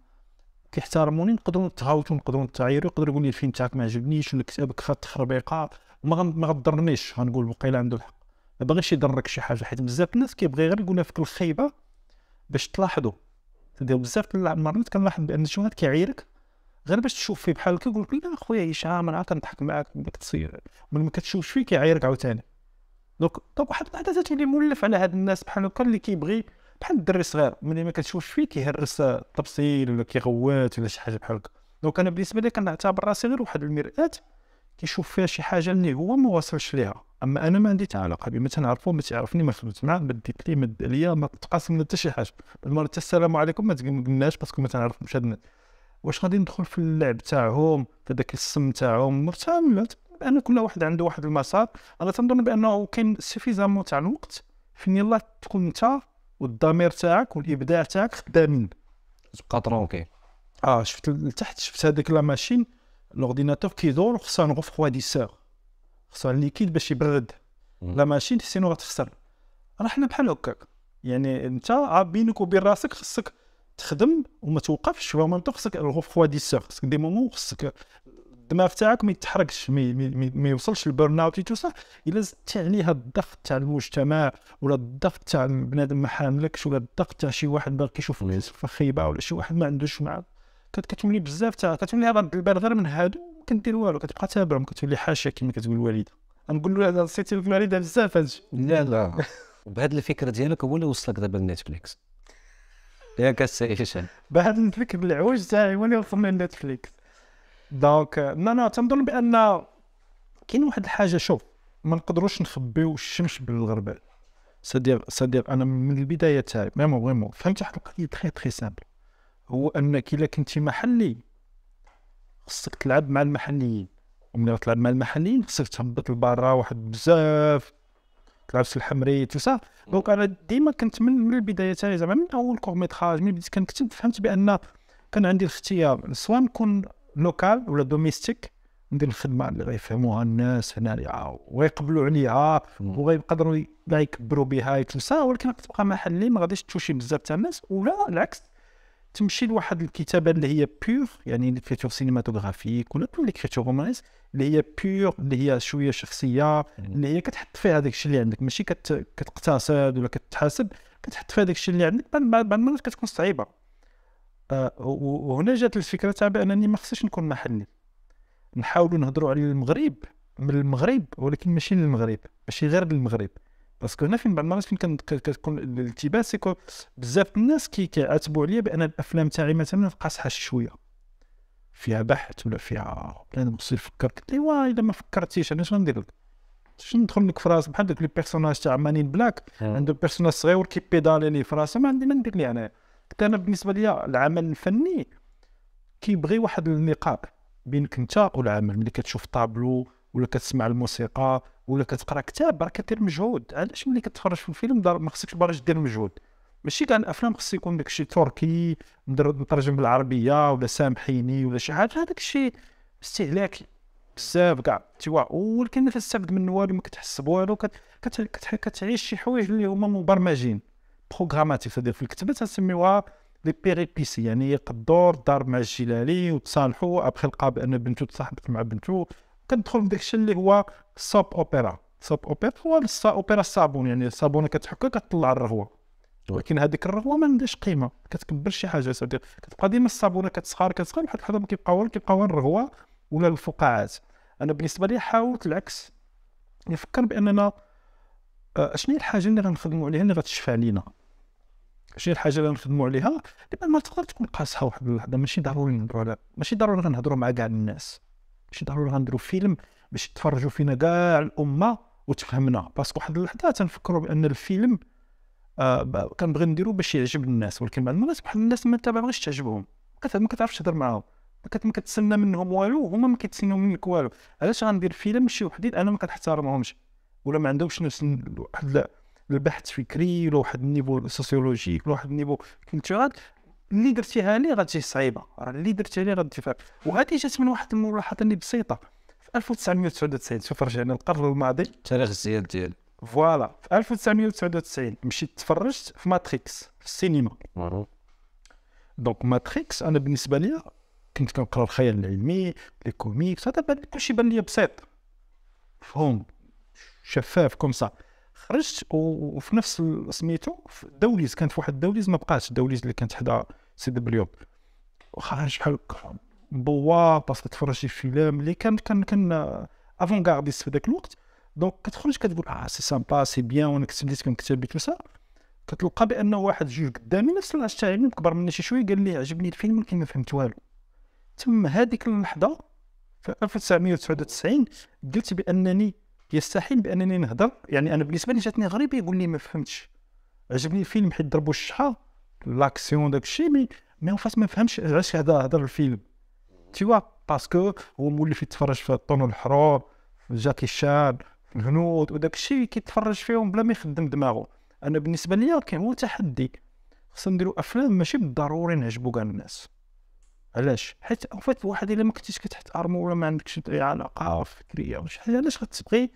كيحترموني نقدروا نتهاوتوا نقدروا نتعايروا يقدروا يقول لي الفيلم تاعك ما عجبنيش ولا كتابك فات تخربيقه ما غضرنيش غنقول وقيلا عنده الحق ما باغيش يضرك شي حاجه حيت بزاف الناس كيبغي غير يقولها فيك الخيبه باش تلاحظوا بزاف المرات كنلاحظ بان شي واحد كيعيرك غير باش تشوف فيه بحال هكا يقول لك لا خويا هشام انا كنضحك معاك تصير من ما كتشوفش فيه كيعايرك عاوتاني دونك دونك واحد اللحظه تتولي مولف على هاد الناس بحال هكا اللي كيبغي بحال الدري الصغير ملي ما كتشوفش فيه كيهرس التبصيل ولا كيغوت ولا شي حاجه بحال هكا دونك انا بالنسبه لي كنعتبر راسي غير واحد المرآه كيشوف فيها شي حاجه اللي هو ما واصلش ليها اما انا ما عندي حتى علاقه بما تنعرفو ما تعرفني ما خدمت معاه ما ديت ليه ما عليا ما تقاسمنا حتى شي حاجه بالمره السلام عليكم ما تقلناش باسكو ما تنعرفوش هاد الناس واش غادي ندخل في اللعب تاعهم في ذاك السم تاعهم مهتم بان كل واحد عنده واحد المسار انا تنظن بانه كاين سيفيزامون تاع الوقت فين يلا تكون انت والضمير تاعك والابداع تاعك خدامين تبقى ترونكي اه شفت لتحت شفت هذيك لا ماشين لورديناتور كيدور وخصها ان غوفخواديسور خصها الليكيد باش يبرد لا ماشين سينو غتخسر راه حنا بحال هكاك يعني انت آه، بينك وبين راسك خصك تخدم وما توقفش في منطق خصك الغوفخواديسور خصك دي مومون خصك الدماغ تاعك ما يتحركش ما يوصلش للبرن اوت يتوسع الا زدت عليها الضغط تاع المجتمع ولا الضغط تاع بنادم ما حاملكش ولا الضغط تاع شي واحد باغي كيشوف في خيبه ولا شي واحد ما عندوش مع كتولي بزاف تاع كتولي رد البال غير من هادو ما كندير والو كتبقى تابعهم كتولي حاشا كما كتقول الوالده نقول له سيتي الوالده بزاف هادشي لا لا بهذه الفكره ديالك هو اللي وصلك دابا لنتفليكس يا السيشن بعد نتفليك بالعوج تاعي وانا وصلني نتفليكس دونك لا تنظن بان كاين واحد الحاجه شوف ما نقدروش نخبيو الشمس بالغربال صديق صديق انا من البدايه تاعي ميمو فريمون فهمت واحد القضيه تخي تخي سامبل هو انك الا كنتي محلي خصك تلعب مع المحليين وملي تلعب مع المحليين خصك تهبط لبرا واحد بزاف لابس الحمري تو سا دونك انا ديما كنت من, من البدايه تاعي زعما من اول كور ميتراج ملي بديت كنكتب فهمت بان كان عندي الاختيار سواء نكون لوكال ولا دوميستيك ندير الخدمه اللي غيفهموها الناس اللي آه، ويقبلوا عليها وغيقدروا يكبروا بها سا ولكن غتبقى محلي ما غاديش توشي بزاف تاع الناس ولا العكس تمشي لواحد الكتابه اللي هي بيور يعني ليكريتور سينماتوغرافيك ولا ليكريتور رومانس اللي هي بيور اللي هي شويه شخصيه اللي هي كتحط فيها داك الشيء اللي عندك ماشي كت... كتقتصد ولا كتحاسب كتحط فيها داك الشيء اللي عندك بعض المرات كتكون صعيبه آه وهنا جات الفكره تاع بانني ما خصنيش نكون محلي نحاولوا نهضروا على المغرب من المغرب ولكن ماشي للمغرب ماشي غير للمغرب باسكو هنا فين بعض المرات فين كتكون الالتباس سيكو بزاف الناس كيعاتبوا عليا بان الافلام تاعي مثلا قاصحه شويه فيها بحث ولا فيها بلان بصير فكر قلت واه الا ما فكرتيش انا شنو ندير لك شنو ندخل لك في راس بحال داك لي بيرسوناج تاع مانين بلاك عنده بيرسوناج صغير كيبيدالي لي في راسه ما عندي ما ندير ليه انا قلت انا بالنسبه لي العمل الفني كيبغي واحد النقاب بينك انت والعمل ملي كتشوف طابلو ولا كتسمع الموسيقى ولا كتقرا كتاب راه كدير مجهود علاش ملي كتفرج في الفيلم ما خصكش برا دير مجهود ماشي كاع الافلام خص يكون داكشي تركي مترجم بالعربيه ولا سامحيني ولا شي حاجه هذاك الشيء استهلاكي بزاف كاع تيوا ولكن ما كتستافد منه والو ما كتحس بوالو كتعيش شي حوايج اللي هما مبرمجين بروغراماتيك تدير في الكتابه تسميوها لي بيريبيسي يعني الدور دار مع الجلالي وتصالحوا ابخي لقى بان بنته تصاحبت مع بنته كتدخل داكشي اللي هو ساب اوبيرا ساب اوبيرا هو السا اوبيرا الصابون يعني الصابونه كتحكها كتطلع الرغوه ولكن هذيك الرغوه ما عندهاش قيمه كتكبر شي حاجه صديق كتبقى ديما الصابونه كتسخر كتسخر واحد الحظه ما كيبقى والو كيبقى والو الرغوه ولا الفقاعات انا بالنسبه لي حاولت العكس نفكر باننا آه، شنو هي الحاجه اللي غنخدموا عليها اللي غتشفى علينا شي الحاجه اللي نخدموا عليها اللي ما تقدر تكون قاصحه واحد اللحظه ماشي ضروري نهضروا ماشي ضروري غنهضروا مع كاع الناس باش ضروري غنديرو فيلم باش يتفرجوا فينا كاع الامه وتفهمنا باسكو واحد اللحظه تنفكروا بان الفيلم آه كنبغي نديرو باش يعجب الناس ولكن بعض الناس بحال الناس ما تبغيش تعجبهم ما كتعرفش تهضر معاهم ما كتسنى منهم والو هما ما كيتسناو منك والو علاش غندير فيلم شي وحدين انا ما كنحترمهمش ولا ما عندهمش نفس واحد البحث فكري ولا واحد النيفو سوسيولوجيك ولا واحد النيفو كنت اللي درتيها لي غتجي صعيبه راه اللي درتيها لي غادي تفهم وهذه جات من واحد الملاحظه اللي بسيطه في 1999 شوف رجعنا القرن الماضي التاريخ الزياد ديالي فوالا في 1999 مشيت تفرجت في ماتريكس في السينما دونك ماتريكس انا بالنسبه لي كنت كنقرا الخيال العلمي لي كوميكس هذا كلشي بان لي بسيط مفهوم شفاف كوم سا خرجت وفي نفس سميتو في الدوليز كانت في واحد الدوليز ما بقاتش الدوليز اللي كانت حدا سي دبليو واخا بحال بوا باسكو تفرج شي فيلم اللي كان كان كان افون غارديست في ذاك الوقت دونك كتخرج كتقول اه سي سامبا سي بيان وانا كنت بديت كنكتب تو سا كتلقى بان واحد جوج قدامي نفس الناس تاع كبر مني شي شويه قال لي عجبني الفيلم ولكن ما فهمت والو تم هذيك اللحظه في 1999 قلت بانني يستحيل بانني نهضر يعني انا بالنسبه لي جاتني غريبه يقول لي ما فهمتش عجبني الفيلم حيت ضربوا الشحه لاكسيون داك الشيء مي مي فاس ما فهمش علاش هذا هضر الفيلم تيوا باسكو هو مولف يتفرج في الطون الحرور في جاكي الشان في الهنود وداك الشيء كيتفرج فيهم بلا ما يخدم دماغه انا بالنسبه ليا كان هو تحدي خصنا نديرو افلام ماشي بالضروري نعجبو كاع الناس علاش حيت اون فيت واحد الا ما كنتيش ارمو ولا ما عندكش اي علاقه فكريه ولا شي حاجه علاش غتبغي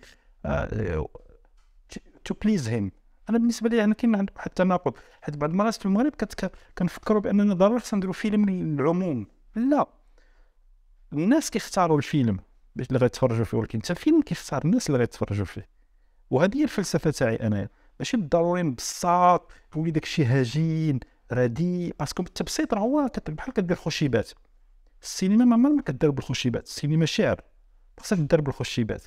تو بليز هيم انا بالنسبه لي انا يعني كاين عندي واحد التناقض حيت بعض المرات في المغرب كنفكروا باننا ضروري خصنا نديرو فيلم للعموم لا الناس كيختاروا الفيلم باش اللي غيتفرجوا فيه ولكن حتى الفيلم كيختار الناس اللي غيتفرجوا فيه وهذه هي الفلسفه تاعي انايا ماشي بالضروري نبسط تولي داكشي هجين رديء باسكو التبسيط راه هو بحال كدير خشيبات السينما ما ما كدير بالخشيبات السينما شعر خاصك دير بالخشيبات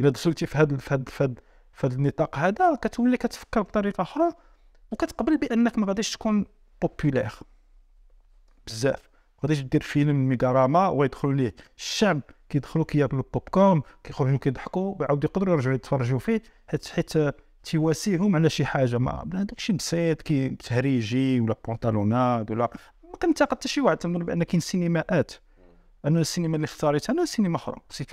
الا دخلتي في هذا في هذا في هذا النطاق هذا كتولي كتفكر بطريقه اخرى وكتقبل بانك ما غاديش تكون بوبولير بزاف غاديش دير فيلم ميغاراما ويدخل ليه الشعب كيدخلوا كياكلوا البوب كورن كيخرجوا كيضحكوا ويعاودوا يقدروا يرجعوا يتفرجوا فيه حيت حيت تيواسيهم على شي حاجه ما داكشي بسيط كي تهريجي ولا بونطالونات ولا ما كنتقد حتى شي واحد تنظن بان كاين سينماءات انا السينما اللي اختاريتها انا سينما اخرى سيت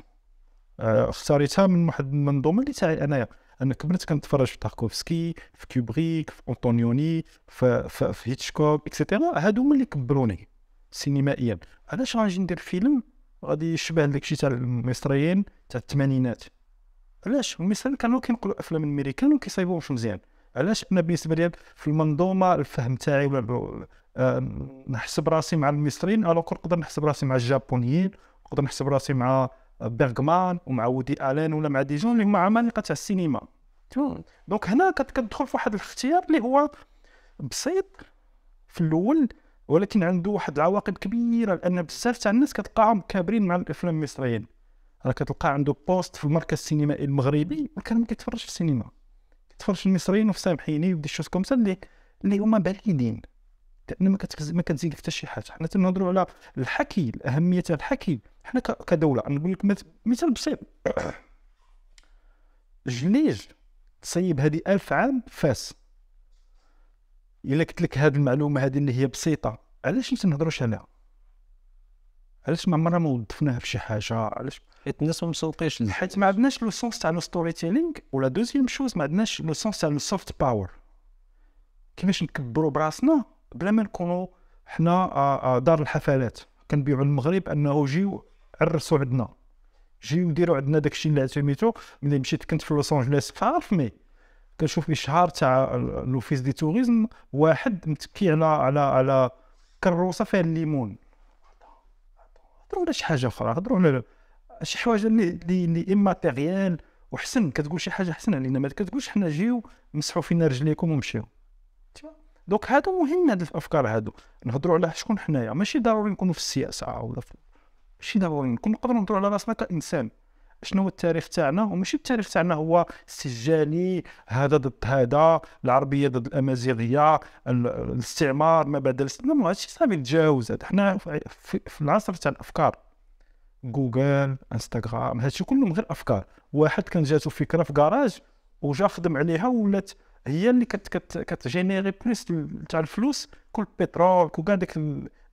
آه، اختاريتها من واحد المنظومه اللي تاعي انايا انا كبرت كنتفرج في تاركوفسكي في كوبريك في انطونيوني في, في, في هيتشكوك اكسيتيرا هادو هما اللي كبروني سينمائيا علاش غنجي ندير فيلم غادي يشبه داكشي تاع المصريين تاع الثمانينات علاش مثلا كانوا كينقلوا افلام الميريكان وكيصايبوهمش مزيان علاش انا بالنسبه لي في المنظومه الفهم تاعي ولا نحسب راسي مع المصريين على نقدر نحسب راسي مع الجابونيين نقدر نحسب راسي مع بيرغمان ومع ودي الان ولا مع ديجون اللي هما عمالقه تاع السينما دونك هنا كتدخل في واحد الاختيار اللي هو بسيط في الاول ولكن عنده واحد العواقب كبيره لان بزاف تاع الناس كتلقاهم كابرين مع الافلام المصريين راه كتلقى عنده بوست في المركز السينمائي المغربي ما كان ما كيتفرجش في السينما كيتفرج في المصريين وفي سامحيني ودي شوز كوم اللي اللي هما بعيدين لان ما ما كتزيد لك حتى شي حاجه حنا تنهضروا على الحكي اهميه الحكي حنا ك... كدوله نقول لك مثال بسيط جليج تصيب هذه ألف عام فاس الا قلت لك هذه المعلومه هذه اللي هي بسيطه علاش ما تنهضروش عليها علاش ما عمرنا ما وظفناها في شي حاجه علاش حيت الناس ما مسوقيش حيت ما عندناش لو سونس تاع لو ستوري تيلينغ ولا دوزيام شوز ما عندناش لو سونس تاع لو سوفت باور كيفاش نكبروا براسنا بلا ما نكونوا حنا دار الحفلات كنبيعوا المغرب انه جيو عرسوا عندنا جيو ديروا عندنا داكشي اللي سميتو ملي مشيت كنت في لوس انجلوس في عارف مي كنشوف اشهار تاع لوفيس دي توريزم واحد متكي على على على كروسه فيها الليمون هضروا على شي حاجه اخرى هضروا على شي حوايج اللي اللي اماتيريال وحسن كتقول شي حاجه حسن علينا ما كتقولش حنا جيو مسحوا فينا رجليكم ومشيو دونك هادو مهم هاد الافكار هادو نهضروا على شكون حنايا ماشي ضروري نكونوا في السياسه ولا في ماشي ضروري نكون نقدروا نهضروا على راسنا كانسان شنو هو التاريخ تاعنا وماشي التاريخ تاعنا هو سجالي هذا ضد هذا العربيه ضد الامازيغيه الاستعمار ما بعد الاستعمار هادشي صافي تجاوز حنا في العصر تاع الافكار جوجل انستغرام هادشي كلهم غير افكار واحد كان جاتو فكره في كراج وجا خدم عليها ولات هي اللي كت كت كتجينيري بلوس تاع الفلوس كل البترول كل داك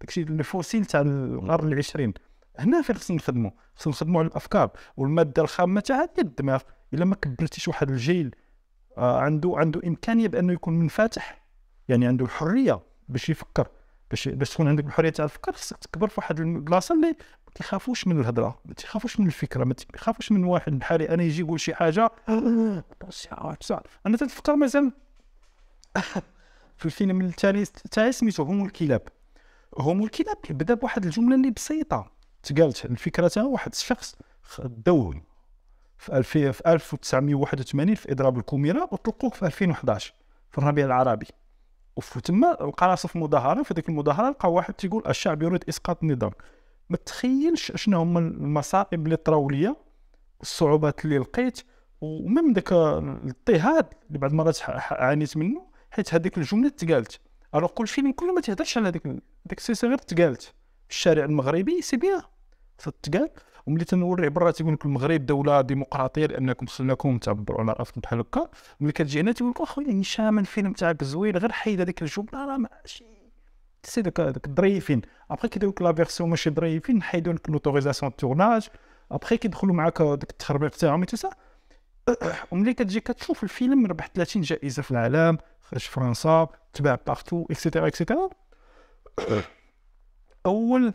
داكشي الفوسيل تاع القرن العشرين هنا فين خصنا نخدموا خصنا نخدموا على الافكار والماده الخامه تاعها هي الدماغ الا ما كبرتيش واحد الجيل آه عنده عنده امكانيه بانه يكون منفتح يعني عنده الحريه باش يفكر باش باش تكون عندك الحريه تاع الفكر خصك تكبر في واحد البلاصه اللي تخافوش من الهضره ما تخافوش من الفكره ما تخافوش من واحد بحالي انا يجي يقول شي حاجه آه، انا تنفكر مثلا في الفيلم التالي تاعي سميتو هم الكلاب هم الكلاب بدا بواحد الجمله اللي بسيطه تقالت الفكره تاع واحد الشخص خدوه في 1981 في اضراب الكوميرا وطلقوه في 2011 في الربيع العربي وتما لقى راسه في مظاهره في ديك المظاهره لقى واحد تيقول الشعب يريد اسقاط النظام ما تخيلش شنو هما المصائب اللي طراو ليا الصعوبات اللي لقيت ومم داك الاضطهاد اللي بعض المرات عانيت منه حيت هذيك الجمله تقالت الوغ كل فيلم كله ما تهدرش على هذيك داك السلسله غير تقالت الشارع المغربي سي بيان تتقال وملي تنوري برا تيقول لك المغرب دوله ديمقراطيه لانكم خصناكم تعبروا على راسكم بحال هكا ملي كتجي هنا تيقول لك اخويا هشام يعني الفيلم تاعك زوين غير حيد هذيك الجمله راه ماشي سي دوك دوك الظريفين ابخي كيديروا لك لا فيرسيون ماشي ظريفين نحيدوا لك لوتوريزاسيون تورناج ابخي كيدخلوا معاك داك التخربيق تاعهم اي سا وملي كتجي كتشوف الفيلم ربح 30 جائزه في العالم خرج فرنسا تباع بارتو اكسيتيرا اكسيتيرا اول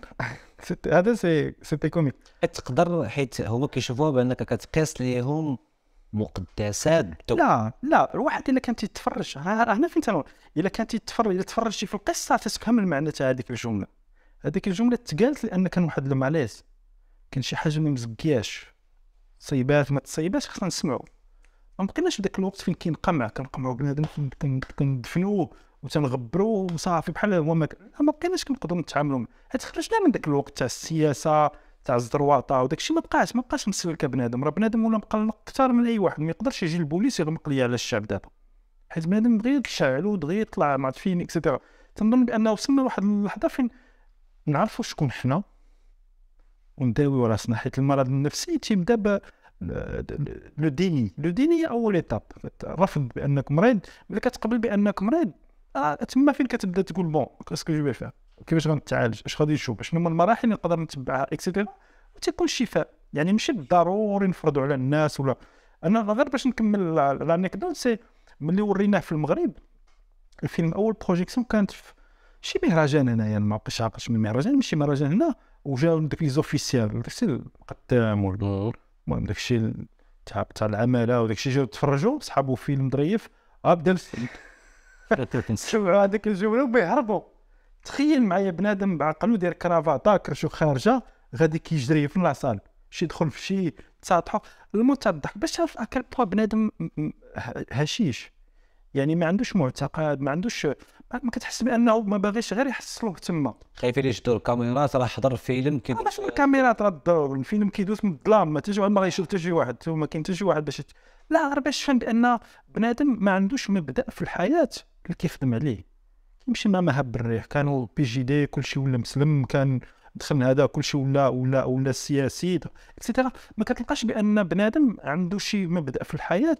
هذا سي سيتي كوميك تقدر حيت هما كيشوفوها بانك كتقيس ليهم مقدسات لا لا الواحد الا كان تيتفرج هنا فين تنقول الا كان تيتفرج الا تفرجتي في القصه تتفهم المعنى تاع هذيك الجمله هذيك الجمله تقالت لان كان واحد المعليس كان شي حاجه ما مزكياش تصيبات ما تصيباش خصنا نسمعوا ما بقيناش في ذاك الوقت فين كينقمع كنقمعوا بنادم كندفنوه وتنغبروا وصافي بحال هو ما بقيناش كنقدروا نتعاملوا حيت خرجنا من ذاك الوقت تاع السياسه تاع الزرواطه وداك الشيء ما بقاش ما بقاش مسلكه بنادم راه بنادم ولا مقلق اكثر من اي واحد ما يقدرش يجي البوليس يغمق ليا على الشعب دابا حيت بنادم دغيا تشعلو دغيا يطلع ما فين اكسيتيرا تنظن بانه وصلنا لواحد اللحظه فين نعرفوا شكون حنا ونداويو راسنا حيت المرض النفسي تيبدا لو ديني لو ديني هي اول ايتاب رفض بانك مريض ملي كتقبل بانك مريض آه تما فين كتبدا تقول بون كاسكو جو فيها كيفاش غنتعالج اش غادي نشوف شنو هما المراحل اللي نقدر نتبعها اكسيتيرا وتيكون الشفاء يعني ماشي بالضروري نفرضوا على الناس ولا انا غير باش نكمل لانيكدوت سي ملي وريناه في المغرب الفيلم اول بروجيكسيون كانت في شي مهرجان هنايا يعني ما بقيتش عاقل شنو مهرجان ماشي مهرجان هنا وجا داك لي زوفيسيال داكشي القدام المهم داكشي تاع تاع العماله وداكشي جاو تفرجوا صحابو فيلم ظريف بدا سمعوا هذاك الجمله وبيهربوا تخيل معايا بنادم بعقلو داير كرافاتا كرشو خارجه غادي كيجري في لاصال شي يدخل في شي تساطحو الموت تضحك باش تعرف اكل بوا بنادم هشيش يعني ما عندوش معتقد ما عندوش ما كتحس بانه ما باغيش غير يحصلوه تما خايفين يشدوا الكاميرات راه حضر فيلم كي آه، باش الكاميرات راه الدور الفيلم كيدوز من الظلام ما حتى ما غيشوف حتى شي واحد ما كاين حتى شي واحد باش لا غير باش فهم بان بنادم ما عندوش مبدا في الحياه اللي كيخدم عليه ماشي مع مهب الريح كانوا بي جي دي كلشي ولا مسلم كان دخلنا هذا كلشي ولا ولا ولا سياسي اكسيتيرا ما كتلقاش بان بنادم عنده شي مبدا في الحياه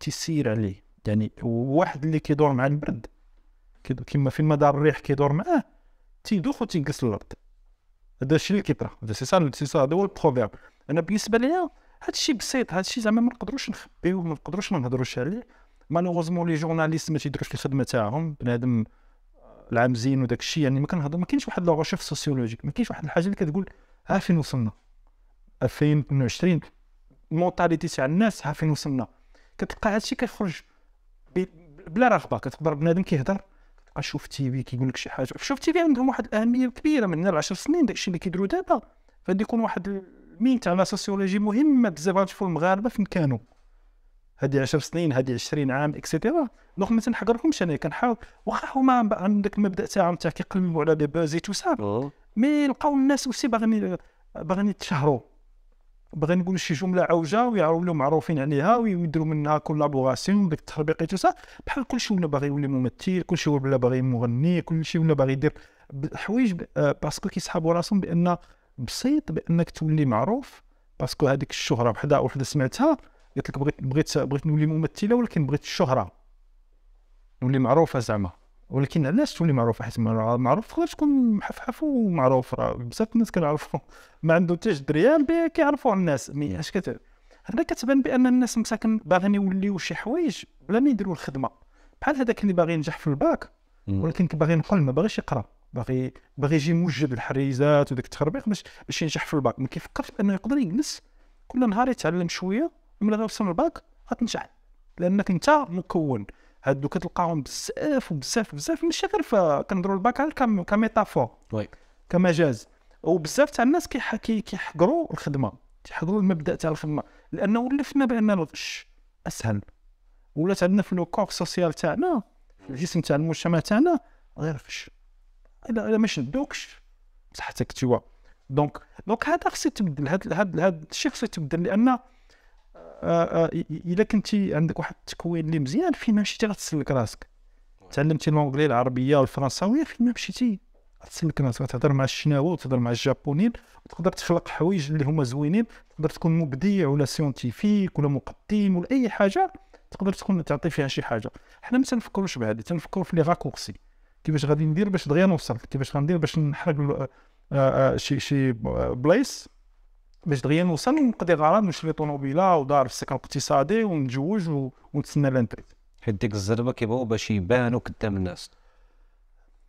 تيسير عليه يعني واحد اللي كيدور مع البرد كيما في مدار الريح كيدور معاه تيدوخ وتيجلس الارض هذا الشيء اللي كيطرا هذا سي سا سي سا هذا هو البروفيرب انا بالنسبه ليا هذا الشيء بسيط هذا الشيء زعما ما نقدروش نخبيوه ما نقدروش ما نهضروش عليه مالوغوزمون لي جورناليست ما تيديروش الخدمه تاعهم بنادم العامزين وداك الشيء يعني ما كنهضر ما كاينش واحد لا غوشيف سوسيولوجيك ما كاينش واحد الحاجه اللي كتقول ها فين وصلنا 2022 المونتاليتي تاع الناس ها فين وصلنا كتلقى هادشي كيخرج بلا رغبه كتقدر بنادم كيهضر كتلقى شوف التي في كيقول لك شي حاجه شوف التي في عندهم واحد الاهميه كبيره من هنا ل 10 سنين داكشي اللي كيديروا دابا غادي يكون واحد المين تاع لا سوسيولوجي مهمه بزاف غادي المغاربه فين كانوا هذه 10 سنين هذه 20 عام اكسيتيرا دونك ما تنحقركمش انا كنحاول واخا هما عندك المبدا تاعهم تاع كيقلبوا على لي بازي تو سا مي لقاو الناس اوسي باغيين باغيين يتشهروا باغيين يقولوا شي جمله عوجه ويعاونوا معروفين عليها ويديروا منها كولابوراسيون ديك التطبيق تو سا بحال كلشي ولا باغي يولي ممثل كلشي ولا باغي مغني كلشي ولا باغي يدير حوايج آه، باسكو كيسحابوا راسهم بان بسيط بانك تولي معروف باسكو هذيك الشهره بحدا وحده سمعتها قلت لك بغيت بغيت بغيت نولي ممثله ولكن بغيت الشهره نولي معروفه زعما ولكن علاش تولي معروفه حيت معروف تقدر تكون محفحف ومعروف راه بزاف الناس كنعرفو ما عنده حتى دريال كيعرفوه الناس مي اش كت هنا كتبان بان الناس مساكن باغيين يوليو شي حوايج بلا ما يديروا الخدمه بحال هذاك اللي باغي ينجح في الباك mm. ولكن باغي ينقل ما باغيش يقرا باغي باغي يجي موجب الحريزات وداك التخربيق باش باش ينجح في الباك ما كيفكرش بانه يقدر يجلس كل نهار يتعلم شويه ملي غنوصل للباك غتنشعل لانك انت مكون هادو كتلقاهم بزاف وبزاف بزاف ماشي غير كنهضروا الباك غير كميتافور وي كمجاز وبزاف تاع الناس كيحقروا الخدمه كيحقروا المبدا تاع الخدمه لانه ولفنا بان الغش اسهل ولات عندنا في لوكور سوسيال تاعنا في الجسم تاع المجتمع تاعنا غير غش الا الا ما شدوكش بصحتك تيوا دونك دونك هذا خصو يتبدل هذا هذا الشيء خصو يتبدل لان آه، آه، الا كنتي عندك واحد التكوين اللي مزيان فين ما مشيتي غتسلك راسك تعلمتي لونجلي العربيه والفرنساويه فين ما مشيتي غتسلك راسك غتهضر مع الشناوه وتهضر مع الجابونيين وتقدر تخلق حوايج اللي هما زوينين تقدر تكون مبدع ولا سيونتيفيك ولا مقدم ولا اي حاجه تقدر تكون تعطي فيها شي حاجه حنا ما تنفكروش بهذه تنفكروا في لي راكورسي كيفاش غادي ندير باش دغيا نوصل كيفاش غندير باش نحرق آه، شي شي بلايص باش دغيا نوصل ونقضي غرام نشري طوموبيله ودار في السكن الاقتصادي ونتزوج ونتسنى لانتريت حيت ديك الزربه كيبغوا باش يبانوا قدام الناس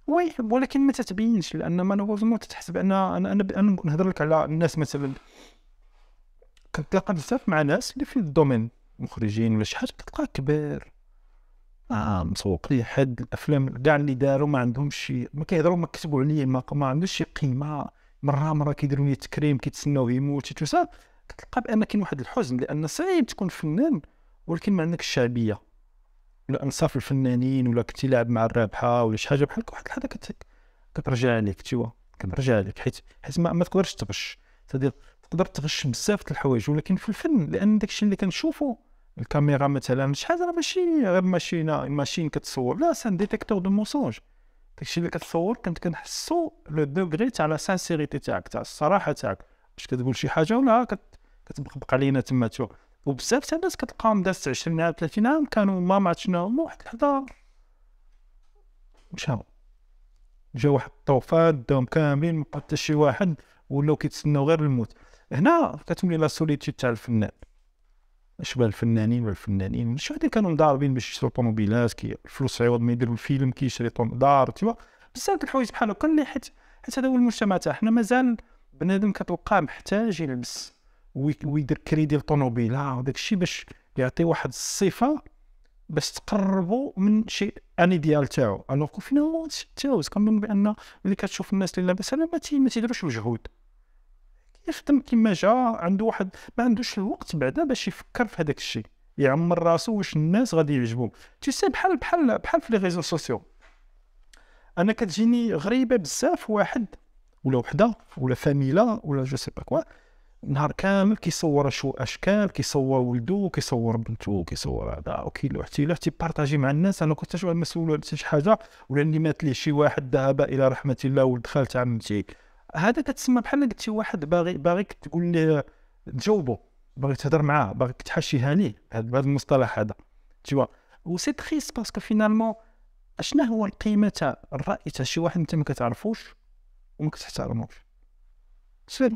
وي ولكن ما تتبينش لان مالوغوزمون تتحسب ان انا انا, نهضر لك على الناس مثلا كتلقى بزاف مع ناس اللي في الدومين مخرجين ولا شي حاجه كتلقاه كبير اه مسوق لي حد الافلام كاع اللي داروا ما عندهمش شي ما كيهضروا ما كتبوا عليه ما, ما عندوش شي قيمه مره مره كيديروا لي تكريم كيتسناو يموت سا كتلقى باماكن واحد الحزن لان صعيب تكون فنان ولكن ما عندكش الشعبيه ولا انصاف الفنانين ولا كنتي لاعب مع الرابحه ولا شي حاجه بحال هكا واحد الحاجه كتك كترجع لك تيوا كترجع لك حيت حيت ما, ما تقدرش تغش تدير تقدر تغش بزاف د الحوايج ولكن في الفن لان داكشي اللي كنشوفو الكاميرا مثلا شحال راه ماشي غير ماشينه ماشين كتصور لا سان ديتيكتور دو مونسونج داكشي اللي كتصور كنت كنحسو لو دوغري تاع لا سانسيريتي تاعك تاع الصراحه تاعك باش كتقول شي حاجه ولا كت... كتبقبق علينا تما تو وبزاف تاع الناس كتلقاهم دازت 20 عام 30 عام كانوا ما مع شنو هما واحد الحدا مشاو جا واحد الطوفان داهم كاملين ما حتى شي واحد ولاو كيتسناو غير الموت هنا كتولي لا سوليتي تاع الفنان شبه الفنانين والفنانين مش هادي كانوا مضاربين باش يشتروا طوموبيلات كي الفلوس عوض ما يديروا الفيلم كيشري دار تيوا بزاف الحوايج بحال هكا اللي حيت حيت هذا هو المجتمع تاعنا حنا مازال بنادم كتلقاه محتاج يلبس ويدير كريدي لطوموبيله وداك الشيء باش يعطي واحد الصفه باش تقربوا من شيء انيديال تاعو الوغ كو فينالمون تتجاوز كنظن بان ملي كتشوف الناس اللي لاباس ما تيديروش مجهود يخدم كيما جا عنده واحد ما عندوش الوقت بعدا باش يفكر في هذاك الشيء يعمر راسو واش الناس غادي تي سي بحال بحال بحال في لي ريزو سوسيو انا كتجيني غريبه بزاف واحد ولا وحده ولا فاميلا ولا جو سي با كوا نهار كامل كيصور شو اشكال كيصور ولدو كيصور بنتو كيصور هذا وكيلوح تيلوح تيبارطاجي مع الناس انا كنت شو على ولا شي حاجه ولا اللي مات ليه شي واحد ذهب الى رحمه الله ولد خالت عمتي هذا كتسمى بحال قلت شي واحد باغي باغيك تقول لي تجاوبو باغي تهضر معاه باغيك تحشيها ليه بهذا المصطلح هذا تيوا و سي تريس باسكو فينالمون اشنا هو القيمه تاع الراي تاع شي واحد انت ما كتعرفوش وما كتحترموش سير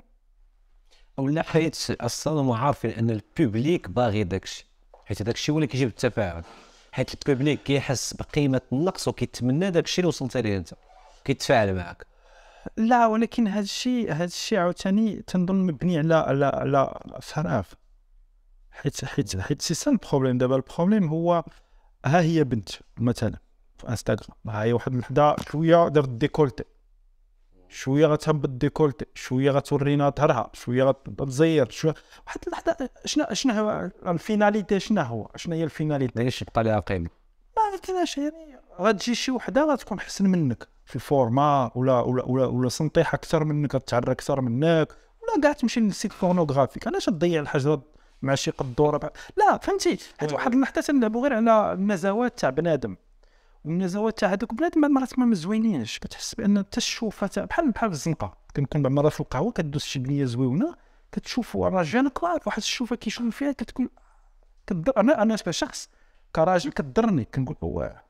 ولا حيت اصلا هما عارفين ان البوبليك باغي داكشي حيت داكشي هو اللي كيجيب التفاعل حيت البوبليك كيحس بقيمه النقص وكيتمنى داكشي اللي وصلت ليه انت كيتفاعل معك لا ولكن هذا الشيء هذا الشيء عاوتاني تنظن مبني على على على فراغ حيت حيت حيت سي سان بروبليم دابا البروبليم هو ها هي بنت مثلا في انستغرام ها هي واحد الوحده شويه دارت ديكولتي شويه غتهبط ديكولتي شويه غتورينا ظهرها شويه غتزير شويه واحد اللحظه شنو شنو هو الفيناليتي شنو هو شنو هي الفيناليتي علاش يبقى لها قيمه ما كايناش يعني غتجي شي وحده غتكون احسن منك في الفورما ولا ولا ولا, ولا سنطيح اكثر منك غتعرى اكثر منك ولا كاع تمشي للسيت بورنوغرافيك علاش تضيع الحجر مع شي قدوره بقى. لا فهمتي حيت أيوة. واحد اللحظه تنلعبوا غير على النزوات تاع بنادم والنزوات تاع هذوك بنادم مرات ما مزوينينش كتحس بان حتى الشوفه تاع بحال بحال الزنقه كنكون بعض المرات في القهوه كدوز شي بنيه زويونه كتشوف الراجل جانك واحد الشوفه كيشوف فيها كتكون كدر انا انا كشخص كراجل كدرني كنقول واه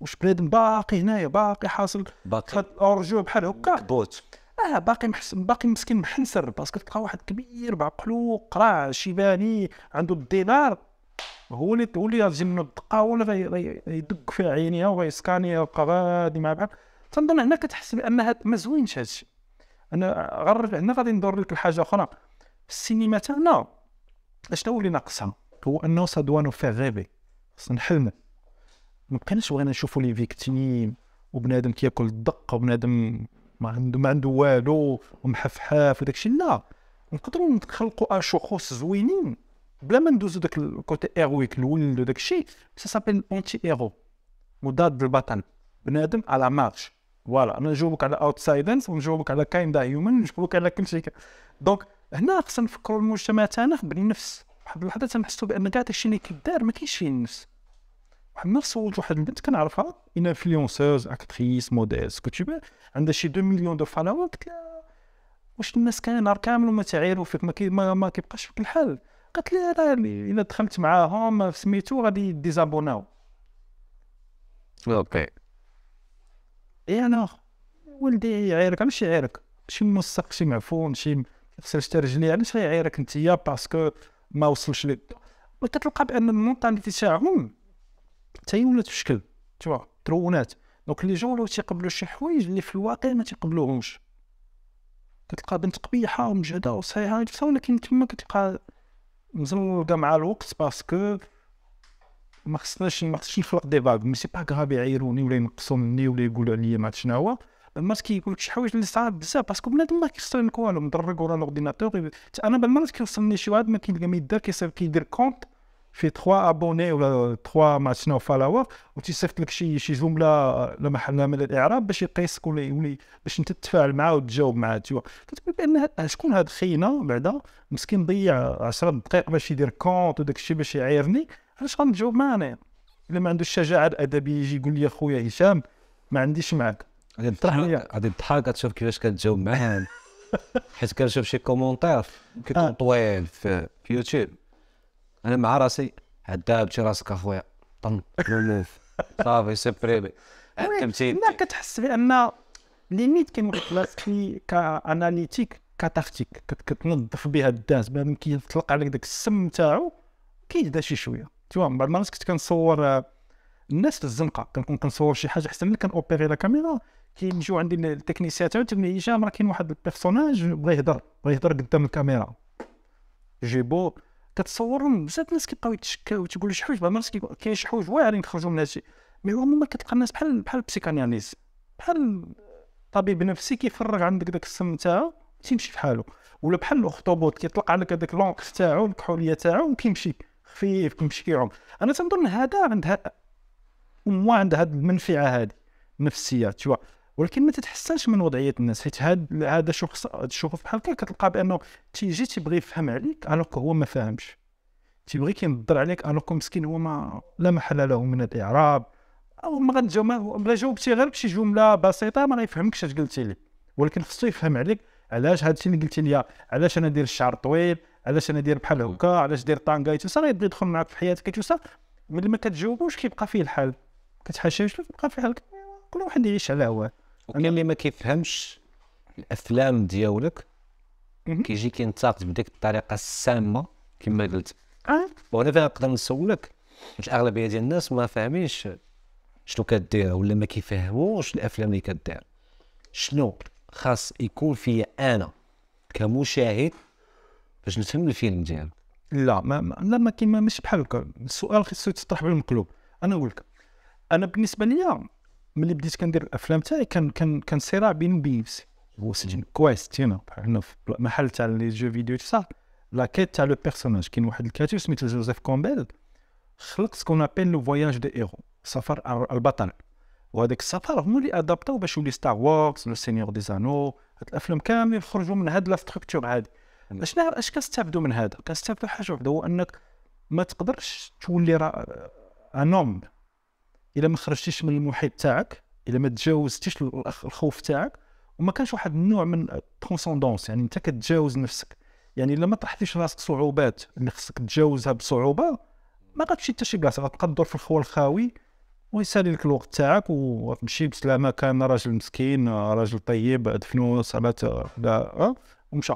واش بنادم باقي هنايا باقي حاصل باقي الارجوع بحال هكا بوت اه باقي محس... باقي مسكين محنسر باسكو تلقى واحد كبير بعقلو قرا شيباني عنده الدينار هو اللي هو اللي من الدقه هو اللي غيدق فيها عينيها ويسكاني يبقى غادي مع بعض تنظن هنا كتحس بان هاد ما زوينش هادشي انا غير هنا غادي ندور لك لحاجه اخرى السينما تاعنا اشنو هو اللي ناقصها هو انه سا دوا غيبي خصنا نحلم ما كانش بغينا نشوفوا لي فيكتيم وبنادم كياكل الدق وبنادم ما عنده ما عنده والو ومحفحف وداك الشيء لا نقدروا نخلقوا اشخاص زوينين بلا ما ندوزو داك الكوتي ايرويك الولد وداك الشيء سا سابيل اونتي ايرو مضاد البطل بنادم على مارش فوالا انا نجاوبك على اوتسايدنس ونجاوبك على كاين دا هيومن ونجاوبك على كل شيء دونك هنا خصنا نفكروا المجتمع تاعنا بالنفس واحد اللحظه تنحسوا بان كاع داك الشيء اللي كيدار ما كاينش فيه النفس واحد النهار سولت واحد البنت كنعرفها انفلونسوز اكتريس موديل سكو عندها شي 2 مليون دو فالور قلت لها واش الناس كاين نهار كامل وما تعيروا فيك ما, كي ما, ما كيبقاش فيك الحال قالت لي راه الا دخلت معاهم سميتو غادي ديزابوناو اوكي اي انا ولدي يعيرك علاش يعيرك شي موسق شي معفون شي غسلت رجلي علاش غيعيرك انت باسكو ما وصلش لي وتتلقى بان المونطاليتي تاعهم حتى هي ولات في شكل توا ترونات دونك لي جون ولاو تيقبلوا شي حوايج اللي في الواقع ما تيقبلوهمش كتلقى بنت قبيحه ومجهده وصحيحه ولكن تما كتلقى مزوده مع الوقت باسكو ما خصناش ما خصناش نخلق دي فاغ مي سي با كغاب يعيروني ولا ينقصوا مني ولا يقولوا عليا ما عرفت شناهو بالمرات كيقول لك شي حوايج اللي صعاب بزاف باسكو بنادم ما كيخسر لك والو مدرك ورا لورديناتور انا بالمرات كيوصلني شي واحد ما كيلقى ما يدار كيصير كيدير كونت في 3 ابوني ولا 3 ما شنو فالور وتيصيفط لك شي شي جمله لا محل من الاعراب باش يقيسك ولا يولي باش انت تتفاعل معاه وتجاوب معاه تي كتقول بان شكون هاد خينا بعدا مسكين ضيع 10 دقائق باش يدير كونت وداك الشيء باش يعايرني علاش غنجاوب معاه انا الا ما عندوش الشجاعه الادبيه يجي يقول لي خويا هشام ما عنديش معك غادي نطرح غادي نضحك تشوف كيفاش كتجاوب معاه حيت كنشوف شي كومونتير كيكون طويل في يوتيوب انا مع راسي هداب شي راسك اخويا طن صافي سي فهمتي ما كتحس بان ليميت كنغلط في كاناليتيك كتاختيك كتنظف بها الداز ما كيطلق عليك داك السم تاعو كيهدا شي شويه تيوا بعض المرات كنت كنصور الناس في الزنقه كنكون كنصور شي حاجه احسن ملي كنوبيري لا كاميرا كيجيو عندي التكنيسيا تاعو تبني لي هشام راه كاين واحد البيرسوناج بغا يهضر بغا يهضر قدام الكاميرا جيبو كتصورهم بزاف الناس كيبقاو يتشكاو تيقول شي حوايج بعض كاين شي حوايج واعرين خرجوا من هادشي مي عموما كتلقى الناس بحال بحال بسيكانياليز بحال طبيب نفسي كيفرغ عندك داك السم تاعو تيمشي بحالو ولا بحال الاخطبوط كيطلق عليك هذاك لونكس تاعو الكحوليه تاعو وكيمشي خفيف كيمشي كيعوم انا تنظن هذا عندها هو عندها عند هاد المنفعه هذه النفسيه تشوف ولكن ما تتحسنش من وضعيه الناس حيت هذا الشخص تشوفه بحال هكا كتلقى بانه تيجي تيبغي يفهم عليك الوغ هو ما فاهمش تيبغي كينظر عليك الوغ مسكين هو ما لا محل له من الاعراب او ما غنجاوب بلا جاوبتي غير بشي جمله بسيطه ما غيفهمكش اش قلتي لي ولكن خصو يفهم عليك علاش هذا الشيء اللي قلتي لي علاش انا داير الشعر طويل علاش انا داير بحال هكا علاش داير طانكا يتوسا غيبدا يدخل معاك في حياتك يتوسا ملي ما كتجاوبوش كيبقى فيه الحال كتحاشاش كيبقى فيه الحال كل واحد يعيش على هواه انا اللي ما كيفهمش الافلام ديالك كيجي كينتقد بديك الطريقه السامه كما قلت آه. وانا فين نقدر نسولك حيت الاغلبيه ديال الناس ما فاهمينش شنو كدير ولا ما كيفهموش الافلام اللي كدير شنو خاص يكون فيا انا كمشاهد باش نفهم الفيلم ديالك لا ما لا ما كاين ماشي بحال هكا السؤال خصو يتطرح بالمقلوب انا نقول لك انا بالنسبه ليا ملي بديت كندير الافلام تاعي كان كان كان صراع بيني وبين نفسي هو سجن كويست هنا في محل تاع لي جو فيديو تاع لا كيت تاع لو بيرسوناج كاين واحد الكاتب سميتو جوزيف كومبيل خلق سكون ابيل لو فواياج دو ايرو سفر البطل وهذاك السفر هما اللي ادابتاو باش يولي ستار ووركس لو سينيور دي زانو هاد الافلام كاملين خرجوا من هاد لا ستركتور هادي اش اش كنستافدوا من هذا كنستافدوا حاجه واحده هو انك ما تقدرش تولي ان آه، الا ما خرجتيش من المحيط تاعك الا ما تجاوزتيش الخوف تاعك وما كانش واحد النوع من الترونسوندونس يعني انت كتجاوز نفسك يعني الا ما طرحتيش راسك صعوبات اللي خصك تجاوزها بصعوبه ما غاتمشي حتى شي بلاصه غتبقى دور في الخوى الخاوي ويسالي لك الوقت تاعك وتمشي بسلامه كان راجل مسكين راجل طيب دفنو صلاه لا أه؟ ومشى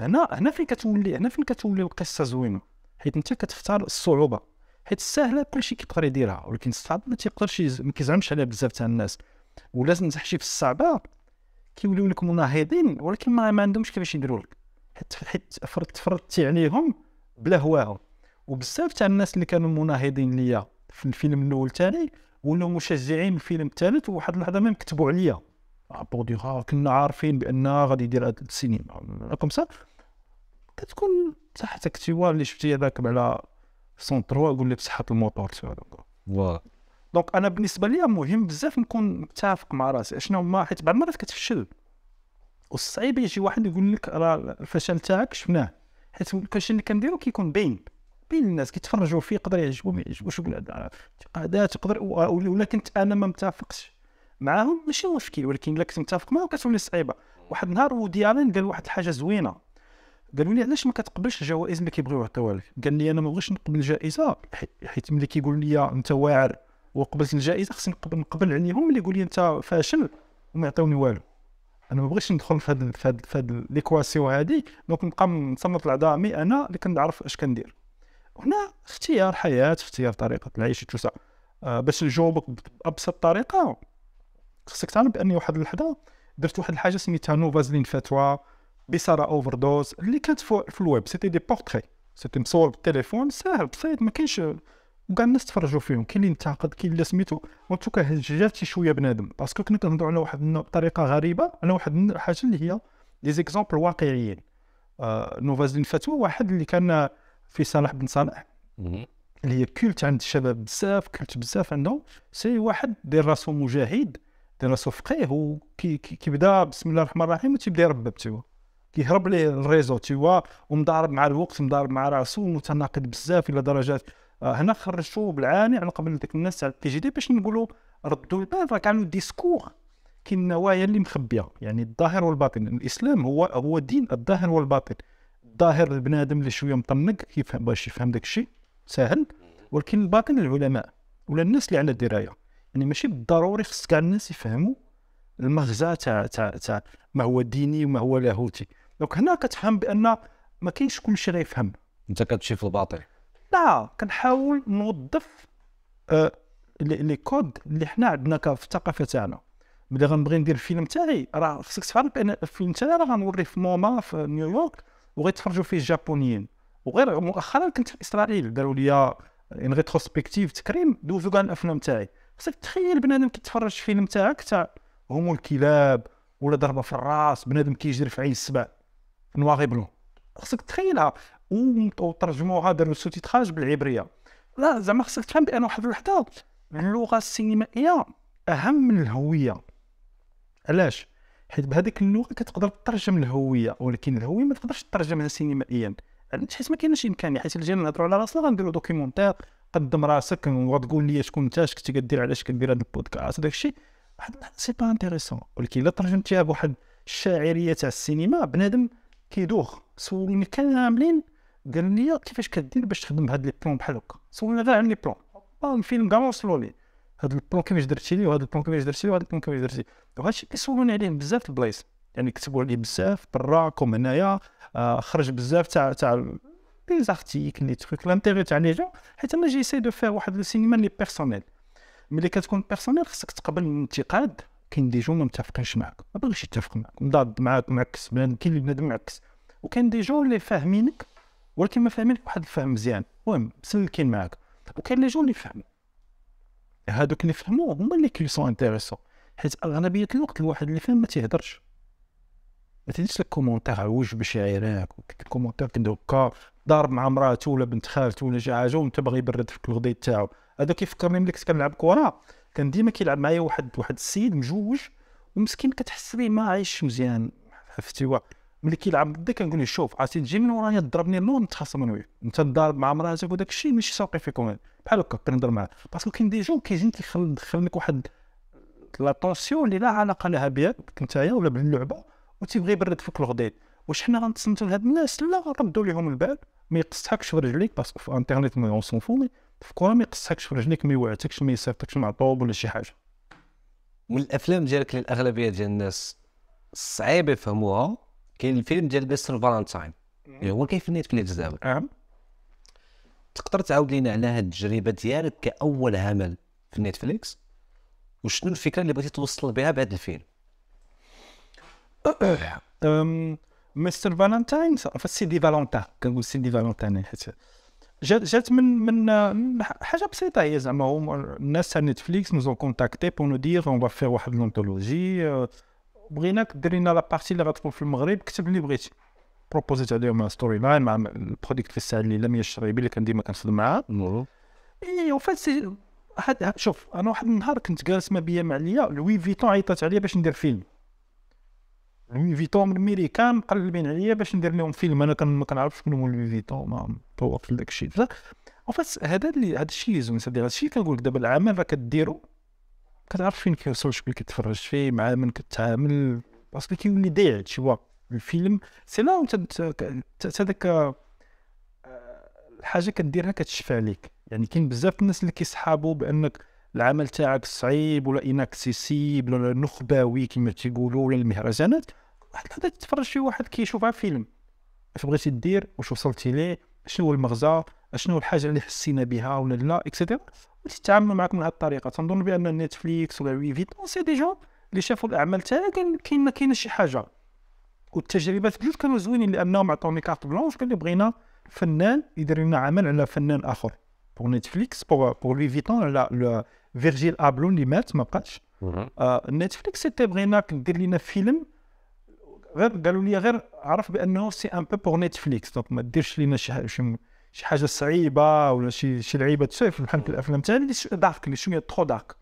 هنا هنا فين كتولي هنا فين كتولي القصه زوينه حيت انت كتختار الصعوبه حيت السهله كلشي كيقدر يديرها ولكن الصعب ما تيقدرش ما كيزعمش عليها بزاف تاع الناس ولا تنزحشي في الصعبه كيوليو لك مناهضين ولكن ما, ما عندهمش كيفاش يديروا لك حيت حيت فرضتي عليهم بلا هواهم وبزاف تاع الناس اللي كانوا مناهضين ليا في الفيلم الاول تاعي ولاو مشجعين الفيلم الثالث وواحد اللحظه ما كتبوا عليا آه، بور كنا عارفين بان غادي يدير هذا السينما كوم سا كتكون تحت اكتوار اللي شفتي هذاك على سون تروا قول لي بصحه الموتور فوالا دونك انا بالنسبه لي مهم بزاف نكون متفق مع راسي اشنو هما حيت بعض المرات كتفشل والصعيب يجي واحد يقول لك راه الفشل تاعك شفناه حيت كلشي اللي كنديرو كيكون باين باين الناس كيتفرجوا فيه يقدر يعجبو ما يعجبوش يقول هذا اعتقادات تقدر ولكن انا ما متفقش معاهم ماشي مشكل ولكن الا كنت متفق معاهم كتولي صعيبه واحد النهار ودي قال واحد الحاجه زوينه قالوا لي علاش ما كتقبلش الجوائز اللي كيبغيو يعطيوها لك قال لي انا ما بغيتش نقبل الجائزه حيت ملي كيقول لي انت واعر وقبلت الجائزه خصني نقبل نقبل عليهم اللي يقول لي انت فاشل وما يعطيوني والو انا ما بغيتش ندخل في هاد في هذه في هاد ليكواسيون هادي دونك نبقى نصنف العظامي انا اللي كنعرف اش كندير هنا اختيار حياه اختيار طريقه العيش توسع آه باش نجاوبك بابسط طريقه خصك تعلم باني واحد اللحظه درت واحد الحاجه سميتها نوفازلين فتوى بسارة اوفر دوز اللي كانت في الويب سيتي دي بورتري سيتي مصور بالتليفون ساهل بسيط ما كاينش وكاع الناس تفرجوا فيهم كاين اللي انتقد كاين اللي سميتو قلت لك هجات شي شويه بنادم باسكو كنا كنهضروا على واحد بطريقه غريبه على واحد الحاجه اللي هي لي زيكزومبل واقعيين آه دين فتوى واحد اللي كان في صالح بن صالح اللي هي كولت عند الشباب بزاف كولت بزاف عندهم سي واحد دير راسو مجاهد دير راسو فقيه وكيبدا بسم الله الرحمن الرحيم وتيبدا يربب تيوا كيهرب ليه الريزو تيوا ومضارب مع الوقت مضارب مع راسو متناقض بزاف الى درجات آه، هنا خرجتو بالعاني على قبل ديك الناس تاع البي جي دي باش نقولوا ردوا البال راك كانوا ديسكور كاين النوايا اللي مخبيه يعني الظاهر والباطن الاسلام هو هو دين الظاهر والباطن الظاهر البنادم اللي شويه مطنق كيف باش يفهم داك الشيء ساهل ولكن الباطن العلماء ولا الناس اللي على درايه يعني ماشي بالضروري خص كاع الناس يفهموا المغزى تاع تاع تاع ما هو ديني وما هو لاهوتي دونك هنا كتفهم بان ما كاينش كلشي غيفهم انت كتمشي في الباطل لا كنحاول نوظف آه لي كود اللي حنا عندنا في الثقافه تاعنا ملي غنبغي ندير فيلم تاعي راه خصك تفهم بان الفيلم تاعي راه غنوري في موما في نيويورك وغيتفرجوا فيه الجابونيين وغير مؤخرا كنت في اسرائيل داروا لي ان ريتروسبكتيف تكريم دوزو كاع الافلام تاعي خصك تخيل بنادم كيتفرج فيلم تاعك تاع هما الكلاب ولا ضربه في الراس بنادم كيجري في عين السبع نواغ بلون خصك تخيلها وترجموها داروا السوتيتراج بالعبريه لا زعما خصك تفهم بان واحد الوحده اللغه السينمائيه اهم من الهويه علاش حيت بهذيك اللغه كتقدر تترجم الهويه ولكن الهويه ما تقدرش تترجمها سينمائيا علاش حيت ما كاينش امكانيه حيت الجيل نهضروا على راسنا غنديروا دوكيومونتير قدم راسك وتقول لي شكون انت اش كنتي كدير علاش كدير هذا البودكاست داك الشيء واحد سي با انتيريسون ولكن الا ترجمتيها بواحد الشاعريه تاع السينما بنادم كيدوخ سولوني كاملين قال لي كيفاش كدير باش تخدم بهاد لي بلون بحال هكا سولنا غير عن لي بلون الفيلم أه، أه، كاع ما وصلوا لي هاد البلون كيفاش درتي لي وهاد البلون كيفاش درتي لي وهاد البلون كيفاش درتي وهذا الشيء كيسولوني عليه بزاف في البلايص يعني كتبوا عليه بزاف برا كوم هنايا آه خرج بزاف تاع تاع لي زارتيك لي تروك لانتيغي تاع لي جون حيت انا جيساي دو فير واحد السينما لي بيرسونيل ملي كتكون بيرسونيل خصك تقبل الانتقاد كاين دي جون ما متفقينش معاك ما باغيش يتفق معاك مضاد معاك معكس بنادم كاين اللي بنادم معكس وكاين دي جون اللي فاهمينك ولكن ما فاهمينك واحد الفهم مزيان المهم مسلكين معاك وكاين لي جون اللي فاهمين هادوك اللي فهموا هما اللي كيسو انتيريسون حيت اغلبيه الوقت الواحد اللي فاهم ما تيهضرش ما تديش لك كومونتير عوج باش يعيرك كومونتير كنت هكا ضارب مع مراته ولا بنت خالته ولا شي حاجه وانت باغي يبرد فيك الغدي تاعو هذا كيفكرني ملي كنت كنلعب كره كان ديما كيلعب معايا واحد واحد السيد مجوج ومسكين كتحس بيه ما عايش مزيان عرفتي ملي كيلعب ضدي كنقول له شوف عرفتي تجي من ورايا تضربني نور نتخاصم انا وياك انت تضارب مع مراتك وداك الشيء ماشي سوقي فيكم بحال هكا كنهضر معاه باسكو كاين دي جون كيجي تيخل لك واحد لا طونسيون اللي لا علاقه لها بك نتايا ولا باللعبه وتيبغي يبرد فيك الغضيب واش حنا غنتصنتو لهاد الناس لا ردوا لهم البال ما يقصحكش في رجليك باسكو في انترنيت ما اون سون فكون ما يقصكش في رجليك ما يوعدكش ما يصيفطكش معطوب ولا شي حاجه من الافلام ديالك اللي الاغلبيه ديال الناس صعيب يفهموها كاين الفيلم ديال بيستر فالنتاين اللي هو كيف نيت في الجزائر نعم تقدر تعاود لينا على هذه التجربه ديالك كاول عمل في نتفليكس وشنو الفكره اللي بغيتي توصل بها بعد الفيلم مستر فالنتاين سيدي فالنتاين كنقول سيدي فالنتاين حيت جات جات من من حاجه بسيطه هي زعما الناس تاع نتفليكس نوزون كونتاكتي بو نو دير اون فيغ واحد لونتولوجي آه، بغيناك دير لنا بارتي اللي غتكون في المغرب كتب اللي بغيتي بروبوزيت عليهم ستوري لاين مع البروديكت في الساعه اللي لم يشري بي اللي كان ديما كنخدم معاه اي اون فات سي شوف انا واحد النهار كنت جالس ما بيا مع ليا لوي فيتون عيطات عليا باش ندير فيلم لوي فيتون من الميريكان مقلبين عليا باش ندير لهم فيلم انا ما كنعرفش شكون هو لوي فيتون ما طورت لك شي بزاف وفاس هذا اللي هذا الشيء اللي زوين هذا الشيء كنقول لك دابا العمل راه كديرو كتعرف فين كيوصل شكون كتفرج فيه مع من كتعامل باسكو كيولي ضيع هادشي هو الفيلم سي لا انت هذاك آه، الحاجه كديرها كتشفى عليك يعني كاين بزاف الناس اللي كيصحابوا بانك العمل تاعك صعيب ولا انكسيسيبل ولا نخبوي كما تيقولوا ولا المهرجانات واحد الحظه تتفرج في واحد كيشوف في فيلم اش بغيتي دير واش وصلتي ليه شنو هو المغزى شنو الحاجه اللي حسينا بها ولا لا اكسيتيرا وتتعامل معك من هذه الطريقه تنظن بان نتفليكس ولا وي فيتون سي دي جون اللي شافوا الاعمال تاعها كان كاين ما كاينش شي حاجه والتجربات بجوج كانوا زوينين لانهم عطوني كارت بلونش قال لي بغينا فنان يدير لنا عمل على فنان اخر pour Netflix, pour, euh, pour Louis Vuitton, la, le Virgil Abloh اللي مات ما بقاش نتفليكس سيتي بغينا دير لنا فيلم غير قالوا لي غير عرف بانه سي ان بو بور نتفليكس دونك ما ديرش لنا شي شي حاجه صعيبه ولا شي شي لعيبه تشوف بحال الافلام تاعنا اللي دارك اللي شويه تخو دارك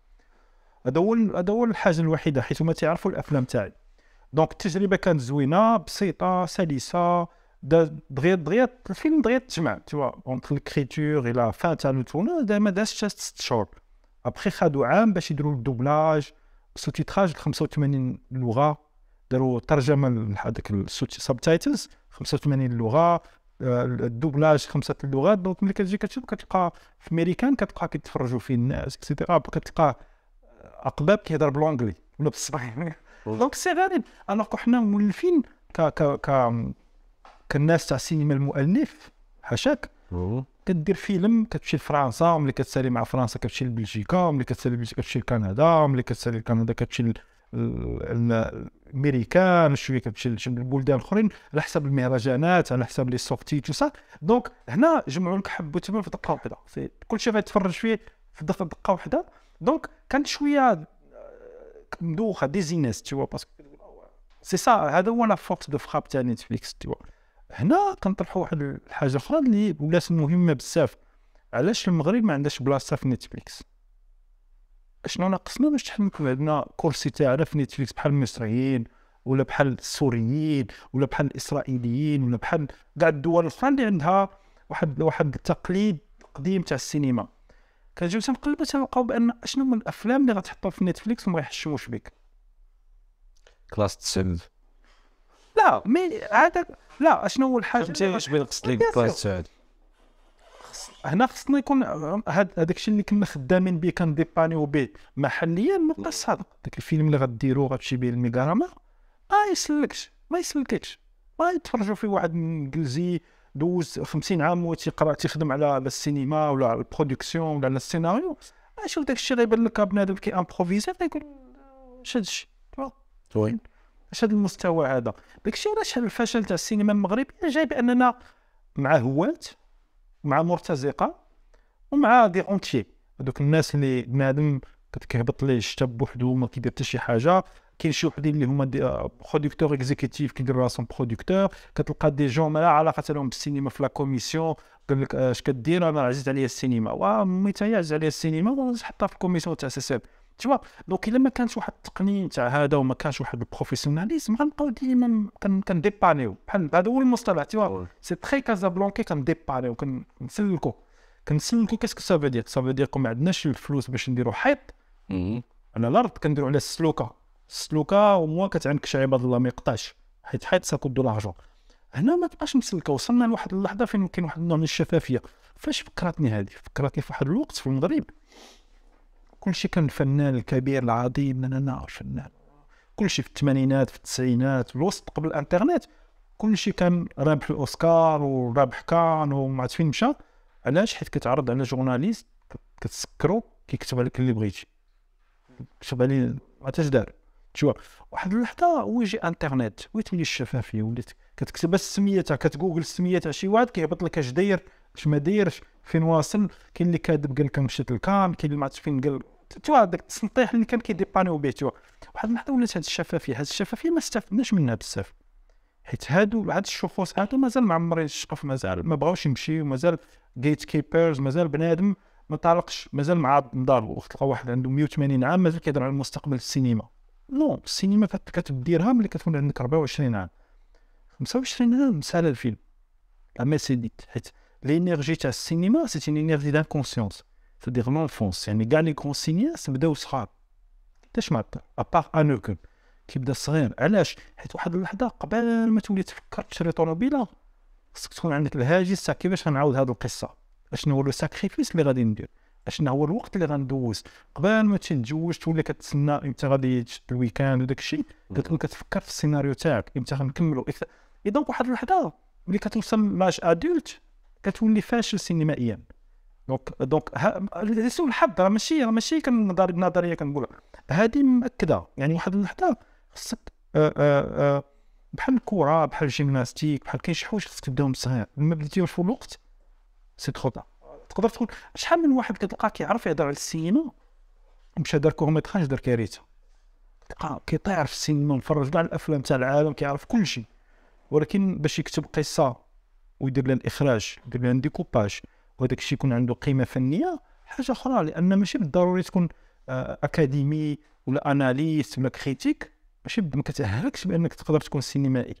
هذا هو هذا هو الحاجه الوحيده حيت هما تيعرفوا الافلام تاعي دونك التجربه كانت زوينه بسيطه سلسه دغيا دغيا الفيلم دغيا تجمع توا اونتر الكريتور الى فان تاع ما دازش حتى ست شهور ابخي خادو عام باش يديروا الدوبلاج سو تيتراج 85 لغه داروا ترجمه لهذاك السب تايتلز 85 لغه الدوبلاج خمسه اللغات دونك ملي كتجي كتشوف كتلقى في امريكان كتلقى كيتفرجوا فيه الناس اكسيتيرا كتلقى اقباب كيهضر بالونجلي ولا بالصباح دونك سي غريب الوغ حنا مولفين ك ك ك كالناس تاع السينما المؤلف حاشاك كدير فيلم كتمشي لفرنسا وملي كتسالي مع فرنسا كتمشي لبلجيكا وملي كتسالي بلجيكا كتمشي لكندا وملي كتسالي لكندا كتمشي الامريكان شويه كتمشي للبلدان الاخرين على حسب المهرجانات على حسب لي سوفتي تو سا دونك هنا جمعوا لك حب وتمن في دقه واحده شيء غيتفرج فيه في دقه واحده دونك كانت شويه آه، مدوخه ديزينيس تو باسكو سي سا هذا هو لا فورس دو فخاب تاع نتفليكس تو هنا كنطرحوا واحد الحاجه اخرى اللي ولات مهمه بزاف علاش المغرب ما عندهاش بلاصه في نتفليكس شنو ناقصنا باش تحل عندنا كرسي تاعنا في نتفليكس بحال المصريين ولا بحال السوريين ولا بحال الاسرائيليين ولا بحال كاع الدول الاخرى اللي عندها واحد واحد التقليد قديم تاع السينما كنجيو تنقلبو تنلقاو بان شنو من الافلام اللي غتحطها في نتفليكس وما يحشموش بك كلاس 9 لا مي عاد لا شنو هو الحاجه انت واش بين قصد لك سعود هنا خصنا يكون هذاك الشيء اللي كنا خدامين به كنديبانيو به محليا ما بقاش صادق ذاك الفيلم اللي غديروه غتمشي به الميكاراما ما يسلكش ما يسلكش ما يتفرجوا فيه واحد انجليزي دوز 50 عام هو تيقرا تيخدم على على السينما ولا على البرودكسيون ولا على السيناريو شوف داك الشيء غيبان لك بنادم كيامبروفيزي تيقول شاد الشيء وي اش هذا المستوى هذا داكشي علاش الفشل تاع السينما المغربيه جاي باننا مع هواة مع مرتزقه ومع دي اونتي هذوك الناس اللي بنادم كتكهبط ليه الشتا بوحدو ما كيدير حتى شي حاجه كاين شي وحدين اللي هما بروديكتور اكزيكيتيف آه، كيدير راسهم بروديكتور كتلقى دي جون ما لا علاقه لهم بالسينما في لا كوميسيون قال لك آه، اش كدير انا عزيز عليا السينما هي عزيز عليا السينما حطها في الكوميسيون تاع سي تشوا دونك الا ما كانش واحد التقنين تاع هذا وما كانش واحد البروفيسيوناليزم غنبقاو ديما كنديبانيو بحال هذا هو المصطلح تشوا سي تري بلونكي كنديبانيو كنسلكو كنسلكو كاسكو سافو دير سافو دير كو ما عندناش الفلوس باش نديرو حيط على الارض كنديرو على السلوكه السلوكه وموا كتعنك شي عباد الله ما يقطعش حيت حيت ساكود لاجون هنا ما تبقاش مسلكه وصلنا لواحد اللحظه فين كاين واحد النوع من الشفافيه فاش فكرتني هذه فكرتني في واحد الوقت في المغرب كل شيء كان الفنان الكبير العظيم من انا فنان كل شيء في الثمانينات في التسعينات في الوسط قبل الانترنت كل شيء كان رابح الاوسكار ورابح كان وما عرفت فين مشى علاش حيت كتعرض على جورناليست كتسكرو كيكتب عليك اللي بغيتي كتب علي ما تاش دار شوف واحد اللحظه ويجي انترنت ويتولي الشفافيه وليت كتكتب السميه تاع كتجوجل السميه تاع شي واحد كيهبط لك اش داير اش ما دايرش فين واصل كاين اللي كاذب قال لك مشيت لكام كاين اللي ما عرفتش فين قال توا هذاك التسنطيح اللي كان كيديبانيو به توا واحد اللحظه ولات هاد الشفافيه هاد الشفافيه ما استفدناش منها بزاف حيت هادو هاد الشخوص هادو مازال معمرين الشقف مازال ما بغاوش يمشيو مازال جيت كيبرز مازال بنادم ما طالقش مازال مع من دارو تلقى واحد عنده 180 عام مازال كيهضر على المستقبل السينما نو السينما كتديرها ملي كتكون عندك 24 عام 25 عام سالا الفيلم لا ميسيديت حيت لينيرجي تاع السينما سيت اون دان دانكونسيونس c'est-à-dire l'enfance يعني كاع لي كون سينياس بداو صحاب حتىش مع ابار انوكم كيبدا صغير علاش حيت واحد اللحظه قبل ما تولي تفكر تشري طوموبيله خصك تكون عندك الهاجس كيفاش غنعاود هذه القصه اشنو هو لو ساكريفيس اللي غادي ندير اشنو هو الوقت اللي غندوز قبل ما تتزوج تولي كتسنى امتى غادي تشد الويكاند وداك الشيء كتكون كتفكر في السيناريو تاعك امتى غنكملوا اذا واحد اللحظه ملي كتوصل لاج ادولت كتولي فاشل سينمائيا دونك دونك سوء الحظ راه ماشي راه ماشي كنضرب نظريه كنقول هذه مأكده يعني واحد اللحظه خصك بحال الكره بحال الجيمناستيك بحال كاين شي حوايج خصك تبداهم من الصغير ما بديتيهمش في الوقت سي تخو تقدر تقول شحال من واحد كتلقاه كيعرف يهضر على السينما مشى دار كورميتراج دار كارثه تلقى كيطير في السينما مفرج كاع الافلام تاع العالم كيعرف كل شيء ولكن باش يكتب قصه ويدير لها الاخراج يدير لها ديكوباج وهذاك الشيء يكون عنده قيمه فنيه حاجه اخرى لان ماشي بالضروري تكون آه، اكاديمي ولا اناليست ولا كريتيك ماشي ما كتاهلكش بانك تقدر تكون سينمائي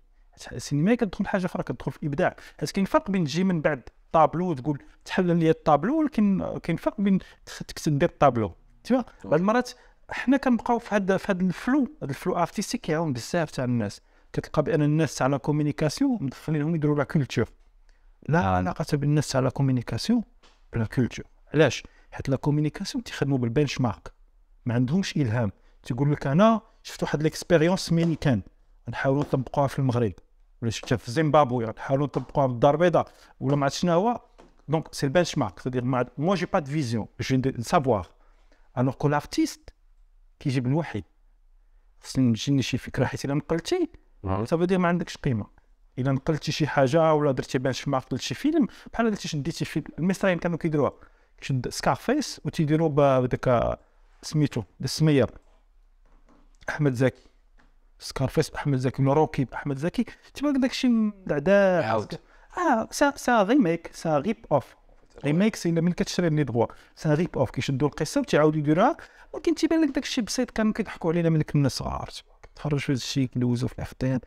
السينمائي كتدخل حاجه اخرى كتدخل في الابداع حيت كاين فرق بين تجي من بعد طابلو وتقول تحلل لي الطابلو ولكن كاين فرق بين تكتب دير الطابلو تيوا بعض المرات حنا كنبقاو في هذا في هذا الفلو هذا الفلو ارتستيك كيعاون بزاف تاع الناس كتلقى بان الناس تاع لا كومونيكاسيون مدخلينهم يديروا لا كولتور لا علاقه بين الناس على كومينيكاسيون بلا كولتور علاش حيت لا كومينيكاسيون تيخدموا بالبنش مارك ما عندهمش الهام تيقول لك انا شفت واحد ليكسبيريونس ميريكان نحاولوا نطبقوها في المغرب ولا شفتها في زيمبابوي نحاولوا نطبقوها في الدار البيضاء ولا ما عرفت شنو هو دونك سي البنش مارك سيدير موا جي با دو فيزيون جي سافوار الوغ كو لارتيست كيجيب الوحي خصني نجي شي فكره حيت الا نقلتي سافو ما عندكش قيمه الا نقلتي شي حاجه ولا درتي بان ما قلت شي فيلم بحال درتي شديتي فيلم المصريين كانوا كيديروها كيشد سكارفيس وتيديروا بداك سميتو السميه احمد زكي سكارفيس باحمد زكي من روكي باحمد زكي تما داك الشيء مدعدع عاود اه سا سا ريميك سا ريب اوف ريميك سي من كتشري ني دغوا سا ريب اوف كيشدوا القصه وتعاودوا يديروها ولكن تيبان لك داك الشيء بسيط كانوا كيضحكوا علينا ملي كنا صغار تفرجوا في هذا الشيء كندوزو في الحفطين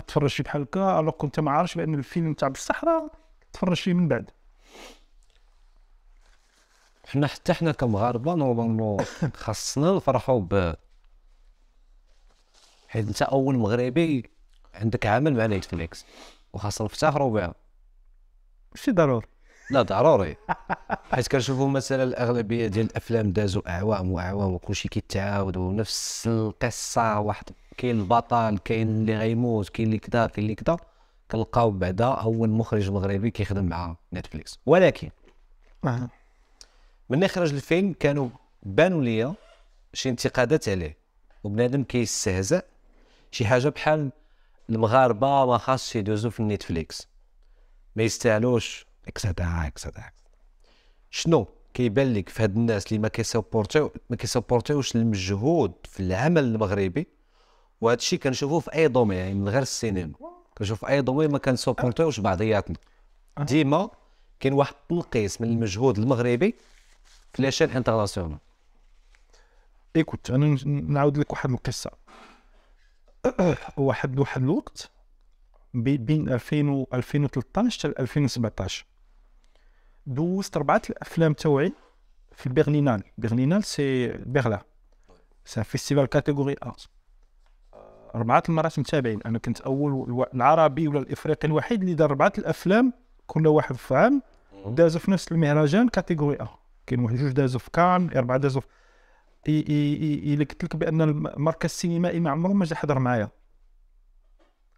تفرج فيه بحال هكا الوغ كنت ما عارفش بان الفيلم تاع بالصحراء تفرج فيه من بعد حنا حتى حنا كمغاربه نورمالمون خاصنا نفرحوا ب حيت انت اول مغربي عندك عمل مع نيتفليكس وخاصنا نفتخروا بها ماشي ضروري لا ضروري حيت كنشوفوا مثلا الاغلبيه ديال الافلام دازوا اعوام واعوام وكلشي كيتعاود ونفس القصه واحد كاين البطل كاين اللي غيموت كاين اللي كذا كاين اللي كذا كنلقاو بعدا هو المخرج المغربي كيخدم مع نتفليكس ولكن آه. من اخراج الفيلم كانوا بانوا ليا شي انتقادات عليه وبنادم كيستهزأ شي حاجه بحال المغاربه ما خاصش يدوزو في نتفليكس ما يستاهلوش اكسدا اكسدا شنو كيبان لك في هاد الناس اللي ما كيسبورتيو ما كيسبورتيوش المجهود في العمل المغربي وهذا الشيء كنشوفوه في اي دومين يعني من غير السينما كنشوف اي دومين ما كنسوبورتيوش أه. بعضياتنا أه. ديما كاين واحد التنقيص من المجهود المغربي في ليشين انترناسيونال ايكوت انا نعاود لك واحد القصه واحد واحد الوقت بين 2000 و 2013 حتى 2017 دوزت اربعه الافلام تاوعي في البرلينال برلينال سي بيرلا سي فيستيفال كاتيجوري 1 اربعه المرات متابعين انا كنت اول العربي ولا الافريقي الوحيد اللي دار اربعه الافلام كل واحد في عام دازوا في نفس المهرجان كاتيجوري ا كاين واحد جوج دازوا في كان اربعه دازوا في اي اي اي قلت لك بان المركز السينمائي ما عمره ما جا حضر معايا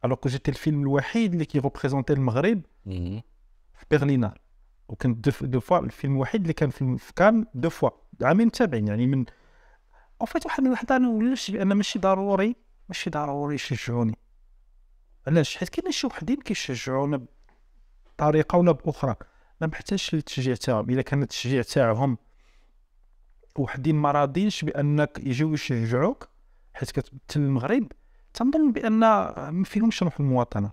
الوغ كو جيتي الفيلم الوحيد اللي كيغوبريزونتي المغرب في برلينال وكنت دو فوا الفيلم الوحيد اللي كان في كان دو فوا عامين متابعين يعني من وفات واحد اللحظه انا ولاش بان ماشي ضروري ماشي ضروري يشجعوني علاش حيت كاين شي وحدين كيشجعونا بطريقه ولا باخرى ما محتاجش للتشجيع تاعهم الا كان التشجيع تاعهم وحدين ما راضينش بانك يجيو يشجعوك حيت كتمثل المغرب تنظن بان ما فيهمش روح المواطنه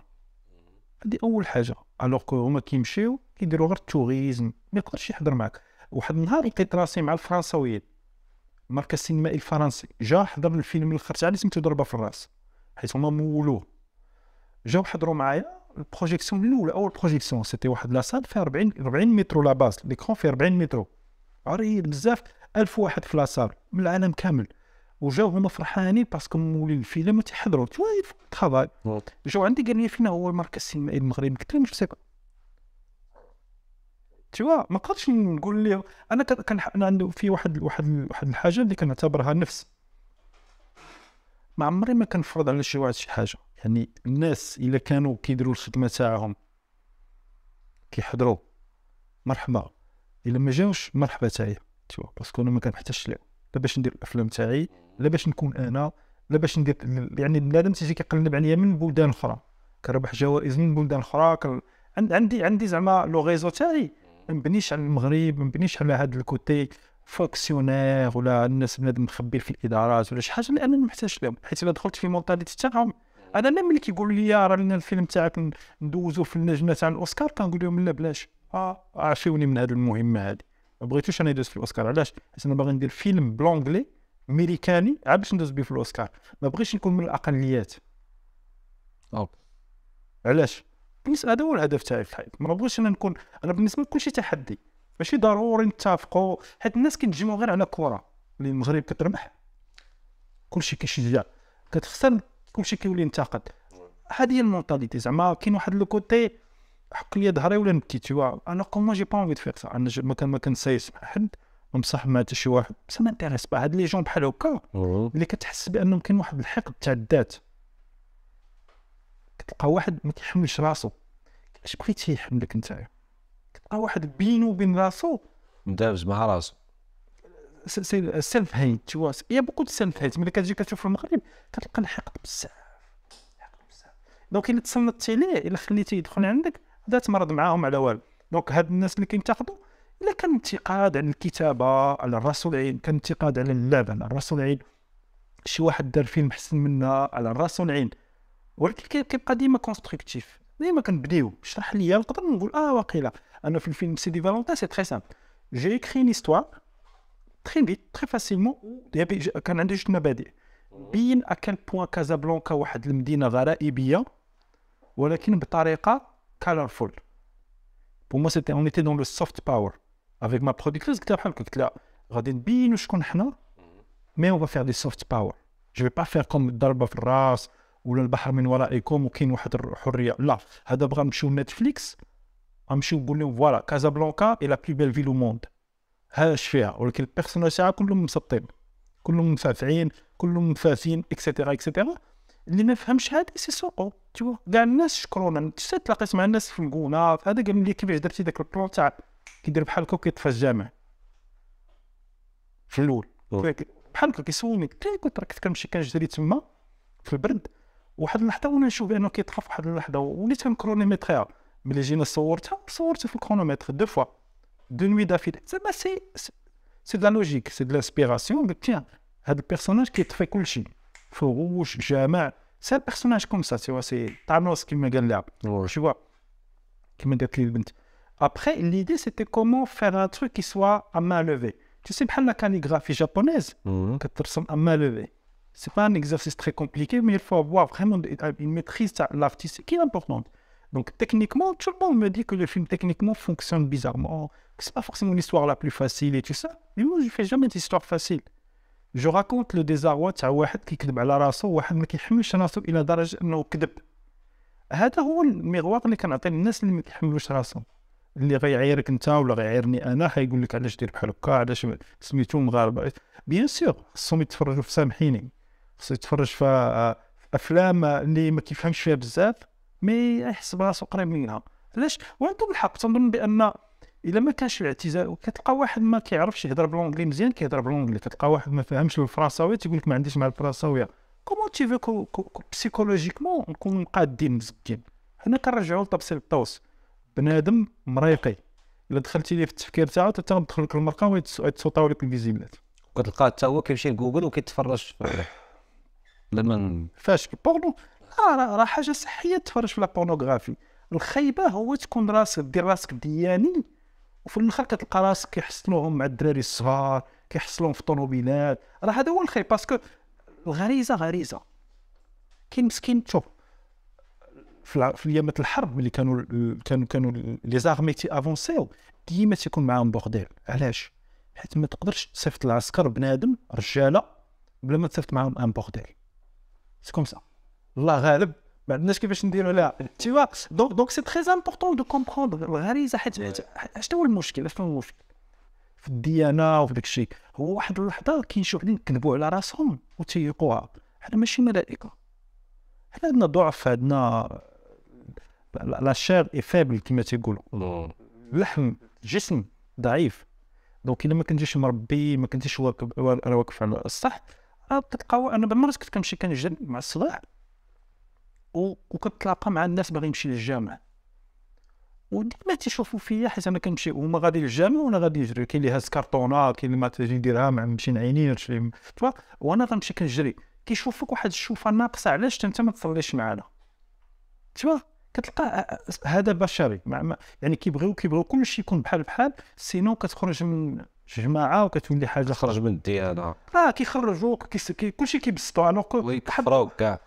هذه اول حاجه الوغ كو هما كيمشيو كيديروا غير التوغيزم ما يقدرش يحضر معك واحد النهار طيب. لقيت راسي مع الفرنساويين المركز السينمائي الفرنسي جا حضر الفيلم الاخر تاع اللي سميتو ضربه في الراس حيت هما مولوه جاو حضروا معايا البروجيكسيون الاولى اول بروجيكسيون سيتي واحد لاصال فيها 40 40 مترو لا باز ليكرون فيه 40 مترو عريض بزاف ألف واحد في لاصال من العالم كامل وجاو هما فرحانين باسكو مولين الفيلم تيحضروا توا القضايا جاو عندي قال لي فينا هو المركز السينمائي المغربي قلت لهم مش سيبا تيوا ما نقدرش نقول لي انا كان انا عنده في واحد واحد واحد الحاجه اللي كنعتبرها نفس ما عمري ما كنفرض على شي واحد شي حاجه يعني الناس الا كانوا كيديروا الخدمه تاعهم كيحضروا مرحبا الا ما جاوش مرحبا تاعي تيوا باسكو انا ما كنحتاجش لا باش ندير الافلام تاعي لا باش نكون انا لا باش ندير يعني بنادم تيجي كيقلب عليا من بلدان اخرى كربح جوائز من بلدان اخرى كان... عندي عندي زعما لو ريزو تاعي ما نبنيش على المغرب ما نبنيش على هذا الكوتي فونكسيونير ولا الناس بنادم مخبي في الادارات ولا شي حاجه لان انا محتاج لهم حيت الا دخلت في مونتاليتي تاعهم انا لا ملي كيقولوا لي راه لنا الفيلم تاعك ندوزو في اللجنه تاع الاوسكار كنقول لهم لا بلاش اه عافيوني من هذه المهمه هذه ما بغيتوش انا ندوز في الاوسكار علاش حيت انا باغي ندير فيلم بلونجلي امريكاني عاد باش ندوز به في الاوسكار ما بغيتش نكون من الاقليات اوكي علاش بالنسبه هذا هو الهدف تاعي في الحياه ما بغيتش انا نكون انا بالنسبه لي كلشي تحدي ماشي ضروري نتفقوا حيت الناس كيتجمعوا غير على كره اللي المغرب كتربح كلشي كيشجع كتخسر كلشي كيولي ينتقد هذه هي المونتاليتي زعما كاين واحد لو كوتي حك لي ظهري ولا نبكي تيوا انا كون جي با اونغي دو سا انا ما كان ما كنسايس مع حد ما مع حتى شي واحد بس ما انتيريس با هاد لي جون بحال هكا اللي كتحس بانهم كاين واحد الحقد تاع الذات كتلقى واحد ما كيحملش راسو علاش بغيتي يحملك انت كتلقى واحد بينو وبين راسو مدابز مع راسو سيلف هيت تو يا بوكو سيلف هيت ملي كتجي كتشوف في المغرب كتلقى الحقد بزاف دونك الا تصنتي ليه الا خليتيه يدخل عندك غادا تمرض معاهم على والو دونك هاد الناس اللي كينتقدوا الا كان انتقاد على الكتابه على الراس والعين كان انتقاد على اللعب على الراس والعين شي واحد دار فيلم احسن منا على الراس والعين ولكن كيبقى ديما كونستركتيف ديما كنبنيو شرح ليا نقدر نقول اه واقيلا انا في الفيلم سيدي فالونتان سي تري سامبل جي كخي ان استوار تري فيت تري فاسيلمون كان عندي جوج مبادئ بين اكان بوان كازابلانكا واحد المدينه غرائبيه ولكن بطريقه كالرفول بو مو سيتي اون ايتي دون لو سوفت باور افيك ما بروديكتريس قلت لها بحال قلت لها غادي نبينو شكون حنا مي اون فا فيغ دي سوفت باور جو با فيغ كوم ضربه في الراس ولا البحر من ورائكم وكاين واحد الحريه لا هذا بغا نمشيو نتفليكس غنمشيو نقول لهم فوالا كازابلانكا اي لا بلو بيل فيل موند هاش فيها ولكن البيرسوناج تاعها كلهم مسطين كلهم مفافعين كلهم مفافين اكسيتيرا اكسيتيرا اللي ما فهمش هذا سي سوقو تو كاع الناس شكرونا تلاقيت مع الناس في الكونه هذا قال لي كيفاش درتي ذاك البلون تاع كيدير بحال هكا وكيطفى الجامع في الاول بحال هكا كيسولني كنت راك كنت كنمشي كنجري تما في البرد واحد اللحظه وانا نشوف بانه في واحد اللحظه وليت كنكرونيميتريها ملي جينا صورتها صورتها في الكرونوميتر دو فوا دو نوي دافيد حتى ما سي سي دو لوجيك سي دو لاسبيراسيون قلت تيان هاد البيرسوناج كيطفي كلشي فروج جامع سي بيرسوناج كوم سا تيوا سي طانوس كيما قال لها شوفوا كيما قالت لي البنت ابخي ليدي سيتي كومون فير un truc qui soit à main levée. Tu sais, la calligraphie japonaise, mm -hmm. c'est pas un exercice très compliqué, mais il faut avoir vraiment euh, une maîtrise de l'artiste qui est importante. Donc techniquement, tout le monde me dit que le film techniquement fonctionne bizarrement, que c'est pas forcément l'histoire la plus facile et tout ça. Mais moi, je fais jamais d'histoire facile. Je raconte le désarroi تاع واحد كيكذب على راسو واحد ما كيحملش راسو الى درجه انه كذب هذا هو المغوار اللي كنعطي للناس اللي ما كيحملوش راسهم اللي غيعايرك انت ولا غيعيرني انا حيقول لك علاش دير بحال هكا علاش سميتو مغاربه بيان سور خصهم يتفرجوا في خصو يتفرج في آه، افلام اللي ما كيفهمش فيها بزاف مي يحس براسو قريب منها علاش وعندهم الحق تنظن بان الا ما كانش الاعتزال كتلقى واحد ما كيعرفش يهضر بالونجلي مزيان كيهضر بالونجلي كتلقى واحد ما فاهمش الفرنساويه تيقول لك ما عنديش مع الفرنساويه كومون تي كو بسيكولوجيكمون نكون قادين مزكين حنا كنرجعوا لتبسيط الطوس بنادم مريقي الا دخلتي ليه في التفكير تاعو حتى تندخل لك المرقه ويتصوطاو لك الفيزيبلات وكتلقى حتى هو كيمشي لجوجل وكيتفرج لما فاش البورنو راه راه حاجه صحيه تفرج في لا بورنوغرافي الخيبه هو تكون راسك دير راسك دياني وفي الاخر كتلقى راسك كيحصلوهم مع الدراري الصغار كيحصلوهم في الطوموبيلات راه هذا هو الخير باسكو الغريزه غريزه كاين مسكين شوف في, في ايامات الحرب ملي كانوا كانوا كانوا لي زارمي تي افونسيو ديما تيكون معاهم بوغديل علاش حيت ما تقدرش تصيفط العسكر بنادم رجاله بلا ما تصيفط معاهم ان بوغديل سي كوم سا الله غالب ما عندناش كيفاش نديروا تي تيوا دونك دونك سي تري امبورطون دو كومبروندر الغريزه حيت شنو هو المشكل شنو هو المشكل في الديانه وفي داك الشيء هو واحد اللحظه كاين شي وحدين كذبوا على راسهم وتيقوها حنا ماشي ملائكه حنا عندنا ضعف عندنا لا شير اي فابل كما تيقولوا اللحم الجسم ضعيف دونك الا ما كنتيش مربي ما كنتيش واقف على الصح كتقاو آه، انا بالمرات كنت كنمشي كنجد مع الصداع و... وكنتلاقى مع الناس باغي يمشي للجامع وديما تيشوفوا فيا حيت انا كنمشي هما غادي للجامع وانا غادي نجري كاين اللي هاز كارطونه كاين اللي ما تجي نديرها مع نمشي نعيني نمشي وانا غنمشي كنجري كيشوفك واحد الشوفه ناقصه علاش انت ما تصليش معانا تشوف كتلقى آه، آه، هذا بشري يعني كيبغيو كيبغيو كلشي يكون بحال بحال سينو كتخرج من جماعه وكتولي حاجه خرج من الديانه اه كيخرجوك كي كلشي كيبسطو الوغ ويكفروك كاع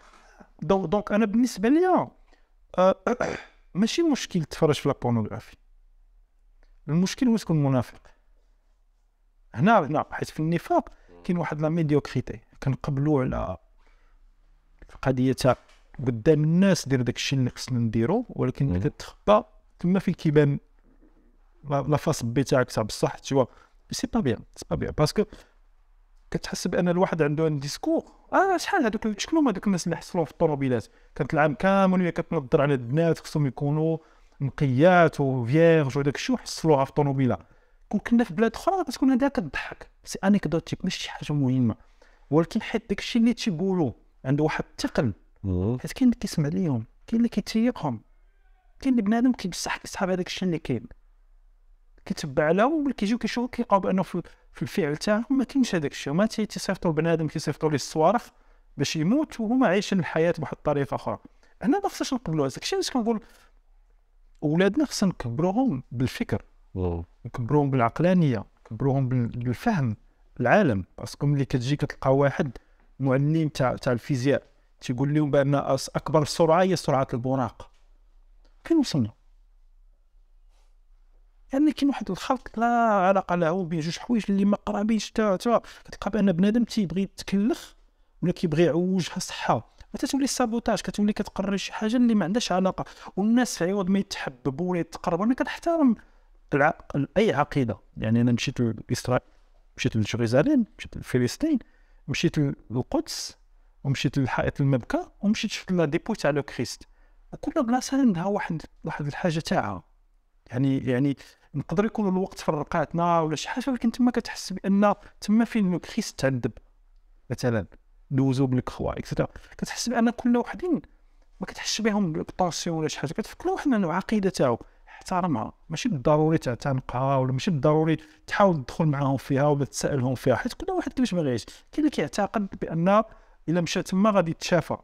دونك انا بالنسبه ليا آه ماشي مشكل تفرج في لابورنوغرافي المشكل هو تكون منافق هنا هنا حيت في النفاق كاين واحد لا ميديوكريتي كنقبلوا على القضيه تاع قدام الناس دير داك الشيء اللي خصنا نديرو ولكن كتخبى تما فين كيبان لا فاس بي تاعك تاع بصح تشوا سي با بيان سي با بيان باسكو كتحس بان الواحد عنده ان ديسكور اه شحال هذوك شكون هما هذوك الناس اللي حصلوا في الطوموبيلات كانت العام كامل وهي كتنظر على البنات خصهم يكونوا نقيات وفيرج وداك الشيء وحصلوها في الطوموبيله كون كنا في بلاد اخرى كتكون هذا كضحك سي انيكدوتيك ماشي شي حاجه مهمه ولكن حيت داك الشيء اللي تيقولوا عنده واحد الثقل حيت كاين اللي كيسمع ليهم كاين اللي كيتيقهم كاين اللي بنادم كيبصح كيسحب هذاك الشيء اللي كاين كيتبع لها كيجيو كيشوفوا كيلقاو بانه في, في الفعل تاعهم ما كاينش هذاك الشيء هما تيصيفطوا بنادم كيصيفطوا ليه الصوارف باش يموت وهما عايشين الحياه بواحد الطريقه اخرى هنا ما خصناش نقبلوا هذاك الشيء علاش كنقول اولادنا خصنا نكبروهم بالفكر نكبروهم بالعقلانيه نكبروهم بالفهم العالم باسكو ملي كتجي كتلقى واحد معلم تاع تاع الفيزياء تيقول لهم بان اكبر سرعه هي سرعه البراق كين وصلنا يعني كاين واحد الخلق لا علاقه له بين جوج حوايج اللي ما قرابينش حتى حتى كتلقى بان بنادم تيبغي يتكلف ولا كيبغي يعوجها صحه تتولي السابوتاج كتولي كتقرر شي حاجه اللي ما عندهاش علاقه والناس في عوض ما يتحببوا ولا يتقربوا انا كنحترم اي عقيده يعني انا مشيت لاسرائيل مشيت لجيروزاليم مشيت لفلسطين مشيت للقدس ومشيت لحائط المبكى ومشيت شفت لا ديبو تاع لو كريست وكل بلاصه عندها واحد واحد الحاجه تاعها يعني يعني نقدر يكون الوقت فرقاتنا ولا شي حاجه ولكن تما كتحس بان تما فين خيس تعذب مثلا دوزو بالكخوا اكسترا كتحس بان كل وحدين ما كتحسش بهم بطاسيون ولا شي حاجه كتفكر واحد عنده عقيده تاعو احترمها ماشي بالضروري تعتنقها ولا ماشي بالضروري تحاول تدخل معاهم فيها ولا تسالهم فيها حيت كل واحد كيفاش ما غايش كاين اللي كيعتقد بان الا مشى تما غادي يتشافى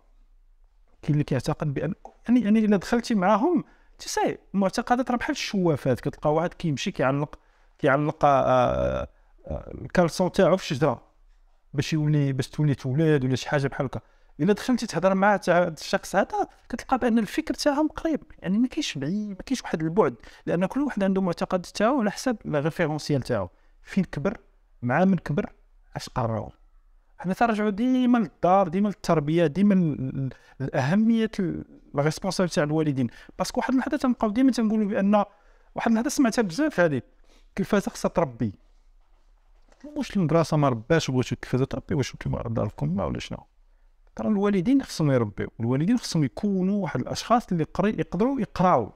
كاين اللي كيعتقد بان يعني يعني الا دخلتي معاهم ساي المعتقدات راه بحال الشوافات كتلقى واحد كيمشي كيعلق كيعلق آه، آه، آه، الكالسون تاعو في الشجره باش يولي باش تولي تولد ولا شي حاجه بحال هكا الا دخلتي تهضر مع الشخص هذا كتلقى بان الفكر تاعهم قريب يعني ما كاينش بعيد ما كاينش واحد البعد لان كل واحد عنده معتقد تاعو على حسب لا ريفيرونسيال تاعو فين كبر مع من كبر اش قرروا حنا تنرجعوا ديما للدار ديما للتربيه ديما لاهميه الريسبونسابيل تاع الوالدين باسكو واحد الحدا تنبقاو ديما تنقولوا بان واحد الحدا سمعتها بزاف هذه التلفازه خصها تربي واش المدرسه ما رباش وبغيتو التلفازه تربي واش انتم داركم ما ولا شنو ترى الوالدين خصهم يربيو الوالدين خصهم يكونوا واحد الاشخاص اللي يقدروا يقراو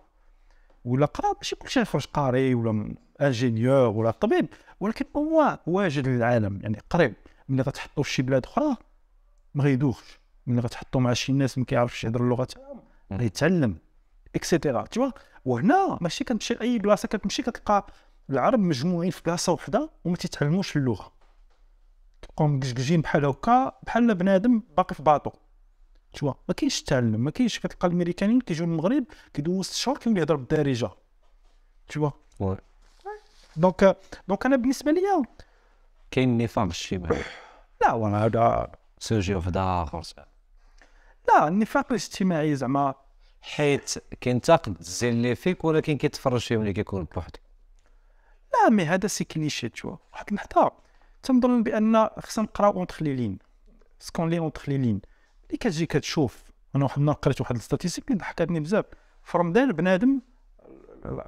ولا قرا ماشي كلشي فاش قاري ولا انجينيور ولا طبيب ولكن هو واجد للعالم يعني قريب ملي غتحطو في شي بلاد اخرى ما غيدوخش ملي غتحطو مع شي ناس ما كيعرفش يهضر اللغه تاعهم غيتعلم اكسيتيرا تيوا وهنا ماشي كتمشي لاي بلاصه كتمشي كتلقى العرب مجموعين في بلاصه وحده وما تيتعلموش اللغه تبقاو مكشكشين بحال هكا بحال بنادم باقي في باطو توا ما كاينش التعلم ما كاينش كتلقى الامريكانيين كيجيو للمغرب كيدوز ست شهور كيولي يهضر بالدارجه توا دونك دونك انا بالنسبه ليا كاين نفاق الشبه لا وانا هذا سوجي اوف اخر لا النفاق الاجتماعي زعما حيت كينتقد الزين اللي فيك ولكن كيتفرج فيه ملي كيكون بوحدك لا مي هذا سي كليشي تشوف واحد اللحظه تنظن بان خصنا نقراو اونتخ لي لين سكون لي اونتخ لي لين اللي كتجي كتشوف انا واحد النهار قريت واحد الستاتيستيك اللي ضحكتني بزاف في رمضان بنادم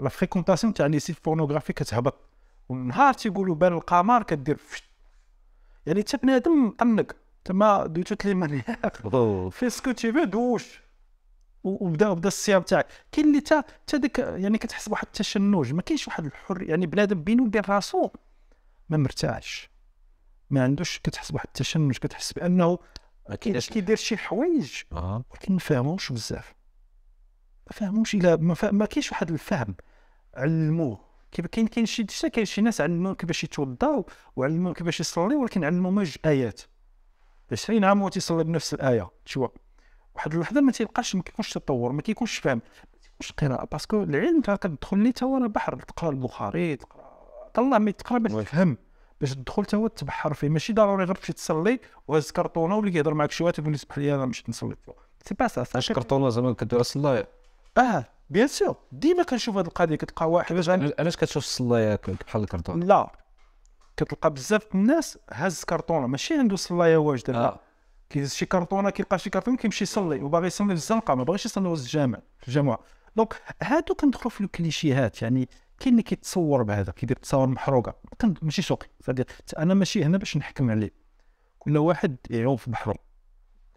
لا فريكونتاسيون تاع لي سيت بورنوغرافي كتهبط ونهار تيقولوا بان القمر كدير يعني حتى بنادم طنك تما دويتو تليمان في سكو تي دوش وبدا بدا الصيام تاعك كاين اللي تا تا ديك يعني كتحس بواحد التشنج ما كاينش واحد الحر يعني بنادم بينو وبين راسو ما مرتاحش ما عندوش كتحس بواحد التشنج كتحس بانه كيدير شي حوايج ولكن ما فاهموش بزاف ما فاهموش الا ما, فا... ما كاينش واحد الفهم علموه كيف كاين كاين شي حتى كاين شي ناس علموهم كيفاش يتوضاو وعلموهم كيفاش يصليو ولكن علموهم جوج ايات 20 عام هو تيصلي بنفس الايه شو واحد اللحظه ما تيبقاش ما كيكونش تطور ما كيكونش فهم ما كيكونش قراءه باسكو العلم كتدخل ليه تا هو راه بحر تقرا البخاري تقرا طلع ما تقرا باش تفهم باش تدخل تا هو تبحر فيه ماشي ضروري غير تمشي تصلي وهز كرتونه واللي كيهضر معاك شويه تقول لي سمح لي انا مشيت نصلي سي با سا سا كرتونه زعما كدير الصلاه اه بيان سور ديما كنشوف هذه القضيه كتلقى واحد علاش كتشوف الصلايه بحال الكرتون لا كتلقى بزاف الناس هز كرتونه ماشي عنده صلايه واجده آه. كيهز شي كرتونه كيلقى شي كرتون كيمشي يصلي وباغي يصلي في الزنقه ما باغيش يصلي في الجامع في الجامعه دونك هادو كندخلوا في الكليشيهات يعني كاين اللي كيتصور بهذا كيدير تصاور محروقه ماشي سوقي صديق انا ماشي هنا باش نحكم عليه كل واحد يعوم في بحره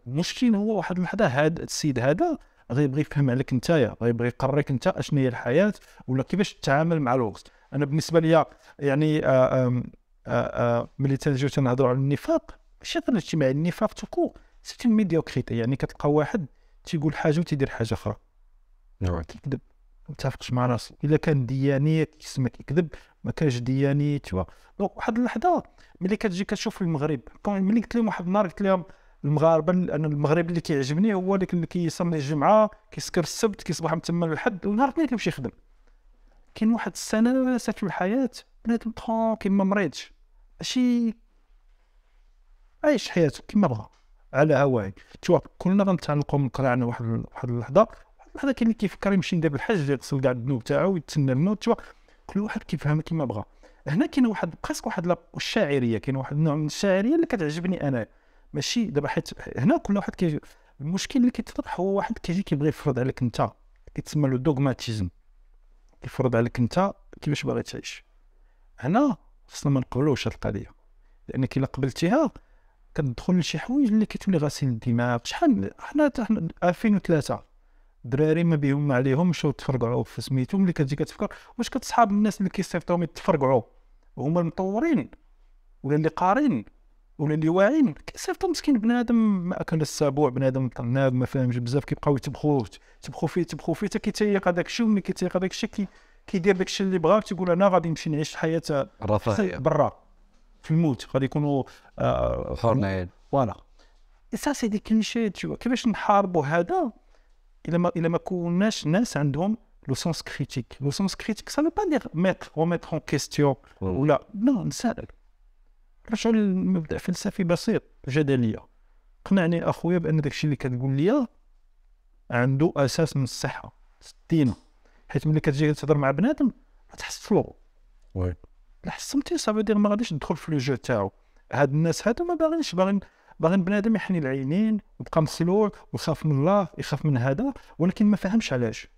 المشكل هو واحد اللحظه هاد السيد هذا يبغي يفهم عليك نتايا يبغي يقريك انت اشنو هي الحياه ولا كيفاش تتعامل مع الوقت انا بالنسبه لي يعني آه، آه، آه، ملي تنجيو تنهضروا على النفاق ماشي غير الاجتماعي النفاق توكو سيت ميديوكريتي يعني كتلقى واحد تيقول حاجه وتيدير حاجه اخرى كيكذب نعم. تتفقش مع راسو الا كان ديانيه كيسمى كيكذب ما كانش ديانيه توا دونك واحد اللحظه ملي كتجي كتشوف المغرب ملي قلت لهم واحد النهار قلت لهم المغاربه لان المغرب اللي كيعجبني هو اللي اللي كيصلي الجمعه كيسكر السبت كيصبح من تما للحد ونهار الاثنين كيمشي يخدم كاين واحد سات في الحياه بنادم طون كيما مريضش ماشي عايش حياته كيما بغا على هواه شوف كلنا غنتعلقوا من القرعه واحد واحد اللحظه هذا كاين اللي كيفكر يمشي يدير الحج يغسل كاع الذنوب تاعو ويتسنى الموت شوف كل واحد كيفهم كيما بغا هنا كاين واحد بريسك واحد الشاعريه كاين واحد النوع من الشاعريه اللي كتعجبني انايا ماشي دابا حيت هنا كل واحد كيجي المشكل اللي كيتطرح هو واحد كيجي كيبغي يفرض عليك انت كيتسمى لو دوغماتيزم كيفرض عليك انت كيفاش باغي تعيش هنا خصنا ما نقبلوش هاد القضيه لانك الا قبلتيها كتدخل لشي حوايج اللي كتولي غاسل الدماغ شحال حنا 2003 دراري ما بيهم ما عليهم مشاو تفرقعوا في سميتو ملي كتجي كتفكر واش كتصحاب الناس اللي كيصيفطوهم يتفرقعوا هما المطورين ولا اللي قارين ولا اللي واعين كيصيفطو مسكين بنادم ما اكل السبوع بنادم طناب ما فاهمش بزاف كيبقاو يتبخو تبخو فيه تبخو فيه حتى كيتيق هذاك الشيء ومن كيتيق هذاك الشيء كيدير داك الشيء اللي بغا تيقول انا غادي نمشي نعيش حياه رفاهيه برا في الموت غادي يكونوا حرين آه، فوالا سا سي دي كليشي تشوف كيفاش نحاربوا هذا الا ما الا ما كوناش ناس عندهم لو سونس كريتيك لو سونس كريتيك سا با دير ميتر وميتر اون كيستيون ولا نو نسالك رجعوا لمبدا فلسفي بسيط جدليه قنعني اخويا بان داكشي اللي كتقول لي عنده اساس من الصحه ستين حيت ملي كتجي تهضر مع بنادم تحس فلو وي تحس انت صافي دير ما غاديش ندخل في لو جو تاعو هاد الناس هادو ما باغينش باغيين باغيين بنادم يحني العينين ويبقى مسلوع ويخاف من الله يخاف من هذا ولكن ما فهمش علاش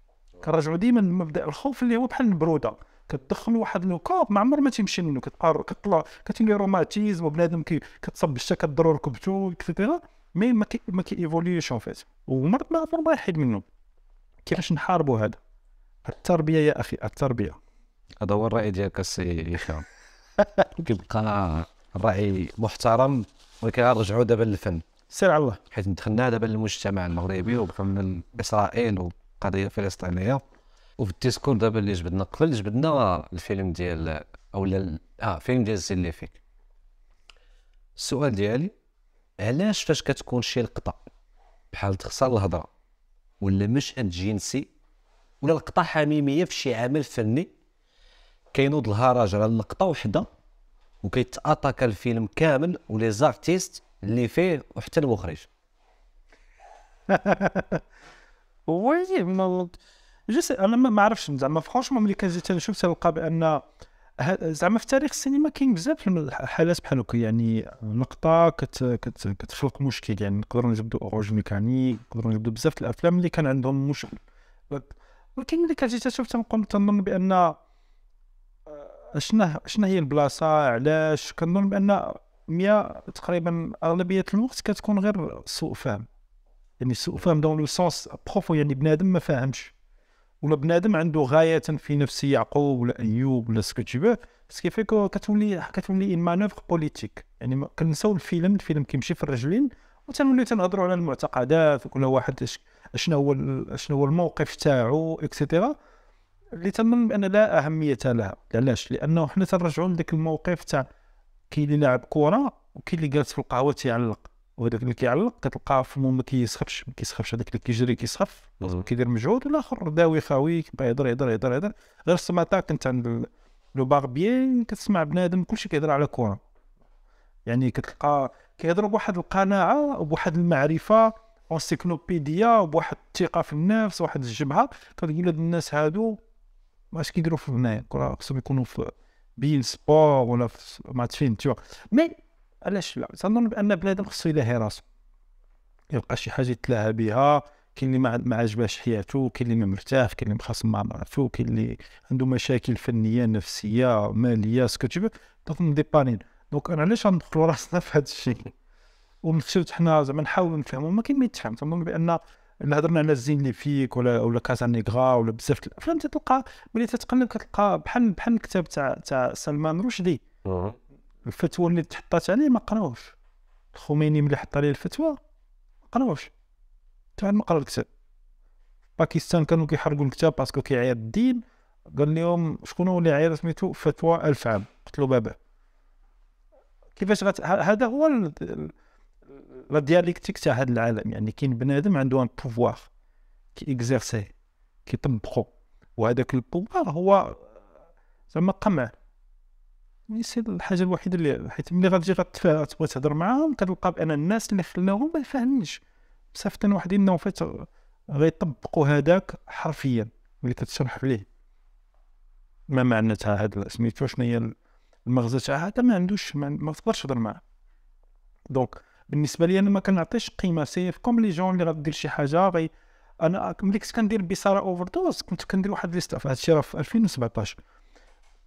كنرجعوا ديما لمبدا الخوف اللي هو بحال البروده كتدخل واحد لوكاب ما عمر ما تيمشي منه كتبقى كطلع لي روماتيزم وبنادم كتصب الشتا كضرو ركبتو اكسيتيرا مي ما كي ما كيفوليوش اون فيت ومرض ما عمر ما يحيد منه كيفاش نحاربوا هذا التربيه يا اخي التربيه هذا هو الراي ديالك السي هشام كيبقى راي محترم ولكن غنرجعوا دابا للفن سير على الله حيت دخلنا دابا للمجتمع المغربي وفهمنا اسرائيل والقضيه الفلسطينيه الديسكور دابا اللي جبدنا قبل جبدنا الفيلم ديال اولا اه فيلم ديال الزين اللي فيك السؤال ديالي علاش فاش كتكون شي لقطه بحال تخسر الهضره ولا مشهد جنسي ولا لقطه حميميه في شي عمل فني كينوض الهرج على لقطه وحده وكيتأتاك الفيلم كامل ولي زارتيست اللي فيه وحتى المخرج وي جس انا ما عرفتش زعما فرونشمون ملي كنجي تنشوف تلقى بان زعما في تاريخ السينما كاين بزاف الحالات بحال هكا يعني نقطه كت كت كتخلق مشكل يعني نقدروا نجبدوا اوروج ميكانيك نقدروا نجبدوا بزاف الافلام اللي كان عندهم مشكل ولكن ملي كنجي تشوف تنقوم تنظن بان آه، شنو شنو هي البلاصه علاش كنظن بان ميا تقريبا اغلبيه الوقت كتكون غير سوء فهم يعني سوء فهم دون لو سونس بروفو يعني بنادم ما فاهمش ولا بنادم عنده غايه في نفس يعقوب ولا ايوب ولا سكو تجيبوه سكي فيكو كتولي كتولي ان مانوفر بوليتيك يعني كنساو الفيلم الفيلم كيمشي في الرجلين وتنوليو تنهضروا على المعتقدات وكل واحد شنو هو شنو هو الموقف تاعو اكسيتيرا اللي تنظن بان لا اهميه لها علاش لانه حنا تنرجعوا لذاك الموقف تاع كاين اللي لاعب كره وكاين اللي جالس في القهوه تيعلق وهذاك اللي كيعلق كتلقاه في المهم ما كيسخفش ما كيسخفش هذاك اللي كيجري كيسخف كيدير مجهود والاخر داوي خاوي كيبقى يهضر يهضر يهضر يهضر غير السماطه كنت عند لو باربيان كتسمع بنادم كلشي كيهضر على كره يعني كتلقى كيهضر بواحد القناعه وبواحد المعرفه اونسيكلوبيديا وبواحد الثقه في النفس واحد الجبهه كتقول هاد الناس هادو اش كيديروا في هنايا كره خصهم يكونوا في بين سبور ولا في ماتشين تيوا مي علاش لا تنظن بان بنادم خصو يلاهي راسو يلقى شي حاجه يتلاهى بها كاين اللي ما عجباش حياته كاين اللي ما مرتاح كاين اللي مخاصم مع مراتو كاين اللي عنده مشاكل فنيه نفسيه ماليه سكتشبه تظن ديبانين دونك انا علاش غندخلو راسنا في هذا الشيء ونخشيو حنا زعما نحاولوا نفهموا ما كاين ما يتفهم تنظن بان الا هضرنا على الزين اللي فيك ولا ولا كازا نيغرا ولا بزاف الافلام تتلقى ملي تتقلب كتلقى بحال بحال الكتاب تاع تاع سلمان رشدي الفتوى اللي تحطات عليه ما قراوش الخميني ملي حط عليه الفتوى ما قراوش حتى واحد ما قرا الكتاب باكستان كانوا كيحرقوا الكتاب باسكو كيعيط الدين قال لهم شكون هو اللي عيط سميتو فتوى ألف عام قتلوا باباه كيفاش غت... هذا هو ال... لا دياليكتيك تاع هذا العالم يعني كاين بنادم عنده ان بوفوار كي كيكزيرسيه كيطبقو وهذاك البوفوار هو زعما قمع ماشي الحاجه الوحيده اللي حيت ملي غتجي تبغي تهضر معاهم كتلقى بان الناس اللي خلاوهم ما فاهمينش بصفتين واحدين انهم فات غيطبقوا هذاك حرفيا ملي كتشرح ليه ما معنى تاع هذا سميتو شنو هي المغزى تاع حتى ما عندوش ما تقدرش تهضر معاه دونك بالنسبه لي انا ما كنعطيش قيمه سيف كوم لي جون اللي غدير شي حاجه غي انا ملي كنت كندير بصاره اوفر دوز كنت كندير واحد ليست هادشي راه في 2017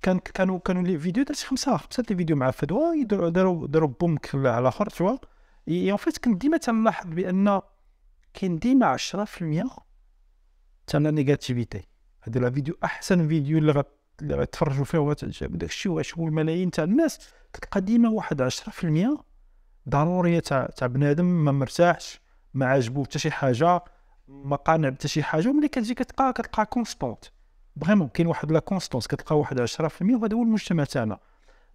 كان كانوا كانوا لي فيديو درت خمسه خمسه لي فيديو مع فدوى داروا داروا بومك على الاخر اي اون فيت كنت ديما تنلاحظ بان كاين ديما 10% تاع لا نيجاتيفيتي هذا لا فيديو احسن فيديو اللي غت اللي غتفرجوا فيه وتعجب داكشي واش هو الملايين تاع الناس كتلقى ديما واحد 10% ضروريه تاع تاع بنادم ما مرتاحش ما عاجبو حتى شي حاجه ما قانع حتى شي حاجه وملي كتجي كتلقى كتلقى كونستونت فريمون كاين واحد لا كونستونس كتلقى واحد 10% وهذا هو المجتمع تاعنا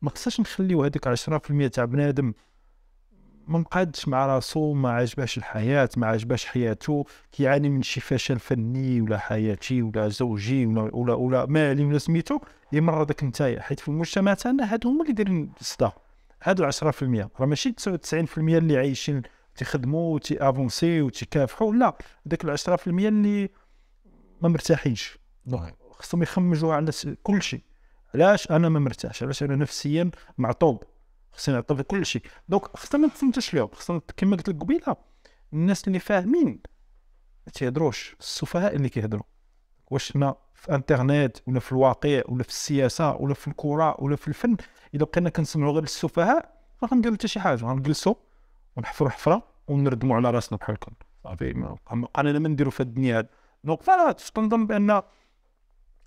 ما خصناش نخليو هذيك 10% تاع بنادم ما مقادش مع راسو ما عجباش الحياه ما عجباش حياته كيعاني من شي فشل فني ولا حياتي ولا زوجي ولا ولا, ولا مالي ولا سميتو يمر نتايا حيت في المجتمع تاعنا هادو هما اللي دايرين الصداع هادو 10% راه ماشي 99% اللي عايشين تيخدموا تيافونسي وتيكافحوا لا داك ال 10% اللي ما مرتاحينش خصهم يخمجوا على كل شيء علاش انا ما مرتاحش علاش انا نفسيا معطوب خصني نعطي في كل شيء دونك خصنا ما نتنتش اليوم خصنا كما قلت لك قبيله الناس اللي فاهمين ما تيهضروش السفهاء اللي كيهضروا واش حنا في انترنت ولا في الواقع ولا في السياسه ولا في الكره ولا في الفن اذا بقينا كنسمعوا غير السفهاء ما غنديروا حتى شي حاجه غنجلسوا ونحفروا حفره ونردموا على راسنا بحالكم صافي ما لنا ما نديروا في الدنيا هذه دونك فلا تنظن بان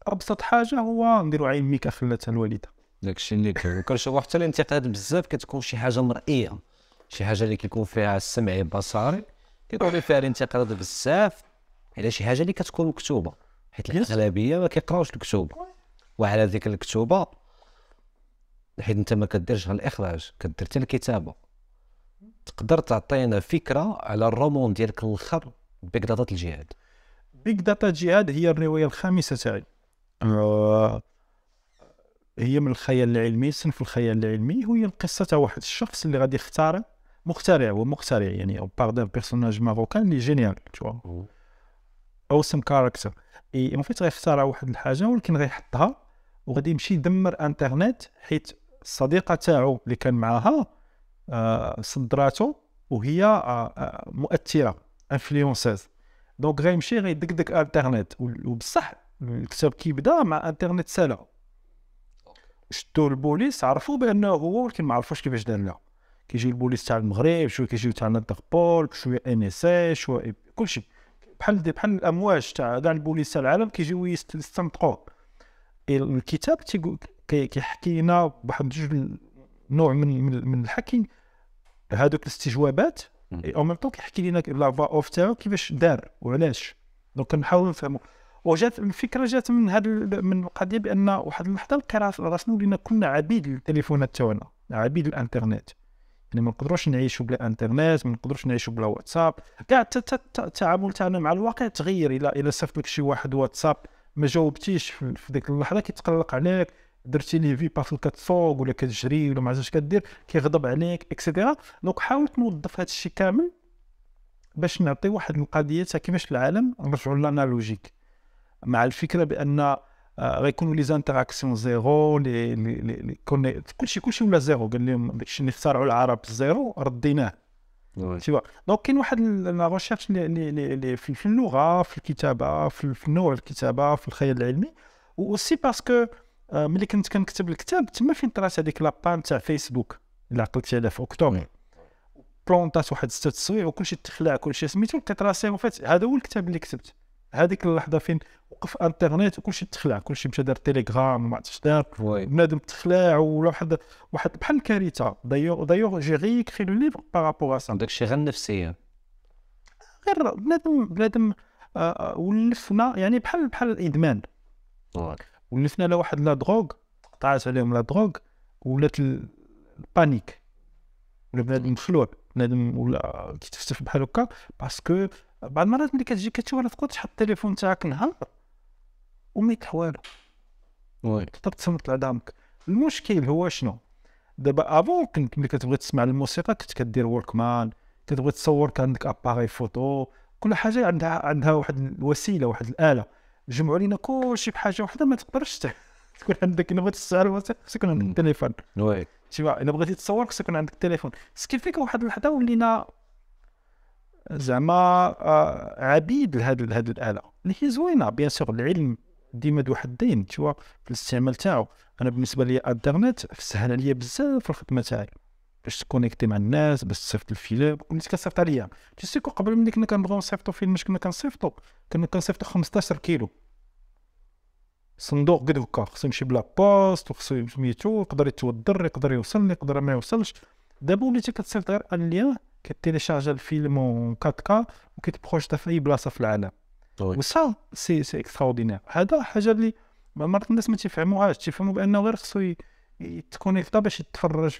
ابسط حاجه هو نديروا عين ميكا لذات الوالده داكشي اللي كنشوفوا حتى الانتقاد بزاف كتكون شي حاجه مرئيه شي حاجه اللي كيكون فيها السمع بصري كيكون فيها الانتقاد بزاف على شي حاجه اللي كتكون مكتوبه حيت الاغلبيه ما كيقراوش الكتوبه وعلى ذيك الكتوبه حيت انت ما كديرش غير الاخراج كدير حتى الكتابه تقدر تعطينا فكره على الرومون ديالك الاخر بيك داتا الجهاد بيك داتا الجهاد هي الروايه الخامسه تاعي هي من الخيال العلمي صنف الخيال العلمي هو القصه تاع واحد الشخص اللي غادي يختار مخترع هو مخترع يعني او بار دان بيرسوناج ماروكان اللي جينيال تو اوسم كاركتر اي اون فيت غيختار واحد الحاجه ولكن غيحطها وغادي يمشي يدمر انترنت حيت الصديقه تاعو اللي كان معاها آه، صدراتو وهي آه، آه، مؤثره انفلونسيز دونك غيمشي غيدقدق انترنت وبصح الكتاب كيبدا مع انترنت سالا شدوه البوليس عرفوا بانه هو ولكن ما عرفوش كيفاش دار لها كيجي البوليس تاع المغرب شويه كيجي تاع الانتربول شويه ان اس اي شويه كلشي بحال بحال الامواج تاع كاع البوليس تاع العالم كيجيو يستنطقوه الكتاب كيحكي لنا بواحد جوج نوع من من, من الحكي هذوك الاستجوابات او ميم طون كيحكي لنا لا اوف تاعو كيفاش دار وعلاش دونك كنحاول نفهمو وجات الفكره جات من هذا من القضيه بان واحد اللحظه لقينا راسنا ولينا كنا عبيد للتليفونات تاعنا عبيد الانترنت يعني ما نقدروش نعيشوا بلا انترنت ما نقدروش نعيشوا بلا واتساب كاع التعامل تاعنا مع الواقع تغير الى الى صيفط لك شي واحد واتساب ما جاوبتيش في ديك اللحظه كيتقلق عليك درتي لي في باسكو كتسوق ولا كتجري ولا ما عرفتش كدير كيغضب عليك اكسيتيرا دونك حاولت نوظف هذا الشيء كامل باش نعطي واحد القضيه تاع كيفاش العالم نرجعوا لانالوجيك مع الفكره بان غيكونوا آه، لي زانتراكسيون زيرو لي لي لي شيء كلشي كلشي ولا زيرو قال لهم داكشي اللي اخترعوا العرب زيرو رديناه تيوا دونك كاين واحد لا ريشيرش في اللغه في الكتابه في النوع الكتابه في الخيال العلمي وسي باسكو آه، ملي كنت كنكتب الكتاب تما فين طرات هذيك لابان تاع فيسبوك اللي عقلتي عليها في اكتوبر بلونطات واحد سته التصوير وكلشي تخلع كلشي سميتو لقيت راسي هذا هو الكتاب اللي كتبت هذيك اللحظه فين وقف انترنت وكلشي تخلع كلشي مشى دار تيليجرام ما عرفتش دار بنادم تخلع ولا واحد واحد بحال الكارثه دايوغ دايوغ جي غي كخي لو ليفر بارابور ا سا الشيء غير نفسيا غير بنادم بنادم آه ولفنا يعني بحال بحال الادمان ولفنا على واحد لا دروغ قطعت عليهم لا دروغ ولات البانيك ولا بنادم مخلوع بنادم ولا كيتفتف بحال هكا باسكو بعض المرات ملي كتجي كتشوف انا تقول تحط التليفون تاعك نهار وما يطيح والو وي تقدر تصمت لعظامك المشكل هو شنو دابا افون كنت ملي كتبغي تسمع الموسيقى كنت كدير مان كتبغي تصور كان عندك اباري فوتو كل حاجه عندها عندها واحد الوسيله واحد الاله جمعوا لينا كلشي بحاجه وحده ما تقدرش تكون عندك الا بغيتي تسعر خصك يكون عندك التليفون وي تيما الا بغيتي تصور خصك يكون عندك التليفون سكيل فيك واحد اللحظه ولينا زعما آه، عبيد لهذه الاله اللي هي زوينه بيان سور العلم ديما ذو حدين تشوا في الاستعمال تاعو انا بالنسبه لي الانترنت سهل عليا بزاف الخدمه تاعي باش تكونيكتي مع الناس باش تصيفط الفيلم كنت كنصيفط عليا تي سيكو قبل ملي كنا كنبغيو نصيفطو فيلم اش كنا كنصيفطو كنا كنصيفطو 15 كيلو صندوق قد هكا خصو يمشي بلا بوست وخصو سميتو يقدر يتودر يقدر يوصل يقدر ما يوصلش دابا وليتي كتصيفط غير ان ليان كتيليشارجا الفيلم اون 4 كا وكتبروجيتا في اي بلاصه في العالم وسا سي سي اكستراوردينير هذا حاجه اللي مرات الناس ما تيفهموهاش تيفهموا بانه غير خصو يتكونيكتا باش يتفرج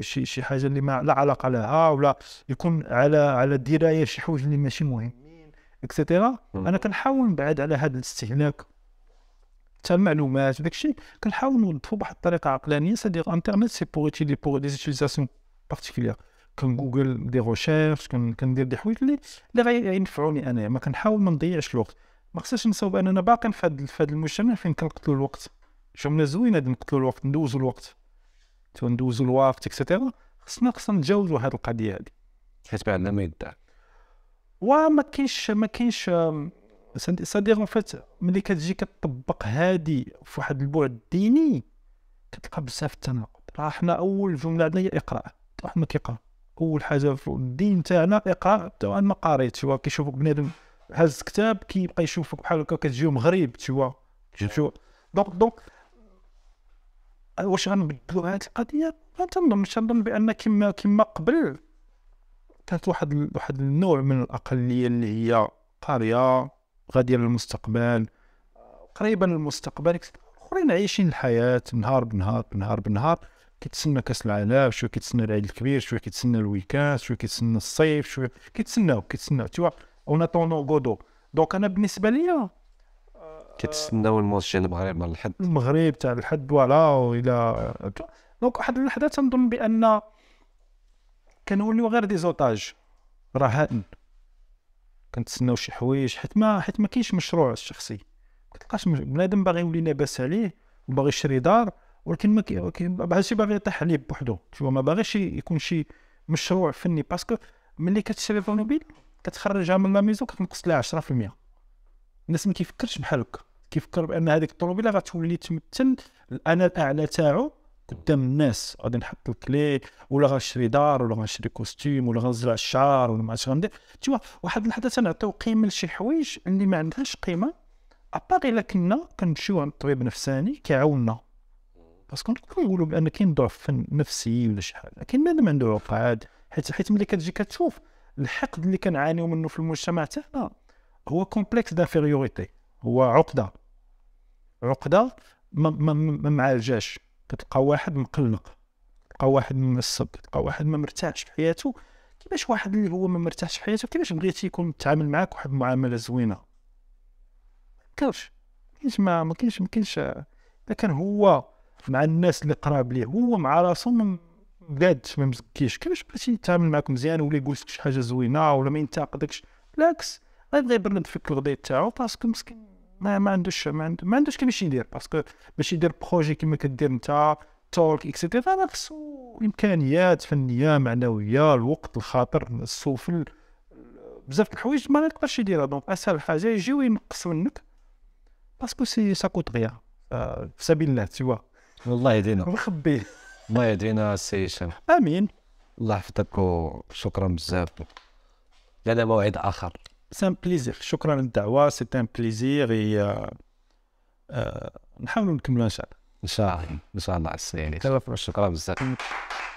شي, شي حاجه اللي ما لا علاقه لها ولا يكون على على درايه شي حوايج اللي ماشي مهمين اكسيتيرا انا كنحاول نبعد على هذا الاستهلاك تاع المعلومات وداك الشيء كنحاول نوظفو بواحد الطريقه عقلانيه سادير انترنت سي بور لي بور ديزيتيزاسيون بارتيكيليير كنجوجل دي روشيرش كندير دي حوايج اللي اللي غينفعوني انايا ما كنحاول ما نضيعش الوقت ما خصناش نساو باننا باقيين في هذا في هذا المجتمع فين كنقتلوا الوقت جمله زوينه هذا نقتلوا الوقت ندوزوا الوقت ندوزوا الوقت اكسيتيرا خصنا خصنا نتجاوزوا هاد القضيه هادي حيت بعدنا ما يدع وما كاينش ما كاينش سادير اون فيت ملي كتجي كتطبق هادي في واحد البعد الديني كتلقى بزاف التناقض راه حنا اول جمله عندنا هي اقرا واحد ما كيقرا اول حاجه في الدين تاعنا اقرا تو انا ما قريت شو كيشوفك بنادم هز كتاب كيبقى يشوفك بحال هكا كتجيو مغرب تشوا شو دونك دونك واش غنبدلوا هذه القضيه ما تنظنش تنظن بان كما كما قبل كانت واحد واحد النوع من الاقليه اللي هي قاريه غاديه للمستقبل قريبا للمستقبل الاخرين عايشين الحياه نهار بنهار بنهار بنهار كيتسنى كاس العالم شويه كيتسنى العيد الكبير شويه كيتسنى الويكاند شويه كيتسنى الصيف شويه كيتسناو كيتسناو تيوا اون اتوندون غودو دونك انا بالنسبه ليا آه، كيتسناو الماتش ديال المغرب مع الحد المغرب تاع الحد فوالا والى دونك واحد اللحظه تنظن بان كنوليو غير دي زوتاج رهائن كنتسناو شي حوايج حيت ما حيت ما كاينش مشروع الشخصي كتلقاش بنادم باغي يولي لاباس عليه وباغي يشري دار ولكن ما ولكن الشيء باغي يطيح عليه بوحدو تشوف ما باغيش يكون شي مشروع فني باسكو ملي كتشري طوموبيل كتخرجها من لاميزون كتنقص لها 10% الناس ما كيفكرش بحال هكا كيفكر بان هذيك الطوموبيله غتولي تمثل الانا الاعلى تاعو قدام الناس غادي نحط الكلي ولا غنشري دار ولا غنشري كوستيم ولا غنزرع الشعر ولا ما عرفتش غندير تشوف واحد اللحظه تنعطيو قيمه لشي حوايج اللي ما عندهاش قيمه ابار الا كنا كنمشيو عند طبيب نفساني كيعاوننا باسكو كنقولوا بان كاين ضعف نفسي ولا شي حاجه لكن بنادم عنده عقاد حيت حيت ملي كتجي كتشوف الحقد اللي كنعانيو منه في المجتمع تاعنا هو كومبلكس دافيريوريتي هو عقده عقده ما, ما, ما معالجاش كتلقى واحد مقلق كتلقى واحد معصب كتلقى واحد ما مرتاحش في حياته كيفاش واحد اللي هو ما مرتاحش في حياته كيفاش بغيتي يكون تعامل معاك واحد المعامله زوينه ما كاينش ما كاينش ما كاينش اذا كان هو مع الناس اللي قراب ليه هو مع راسو ما قادش ما مزكيش كيفاش بغيتي يتعامل معاك مزيان ولا يقول لك شي حاجه زوينه ولا ما ينتقدكش بالعكس غيبغي يبرد فيك الغداء تاعو باسكو مسكين ما, ما عندوش ما, عندوش ما عندوش كيفاش يدير باسكو باش يدير بروجي كيما كدير انت تولك اكسيتيرا راه خصو امكانيات فنيه معنويه الوقت الخاطر السفل بزاف الحوايج ما نقدرش يديرها دونك اسهل حاجه يجي وينقص منك باسكو سي ساكوت آه، غيا في سبيل الله سوا الله يهدينا ويخبيه الله يهدينا السي هشام امين الله يحفظك وشكرا بزاف لنا موعد اخر سان بليزير شكرا للدعوه سي ان بليزير اي آه، آه، نحاولوا نكملوا ان شاء الله ان شاء الله ان شاء الله السي شكرا بزاف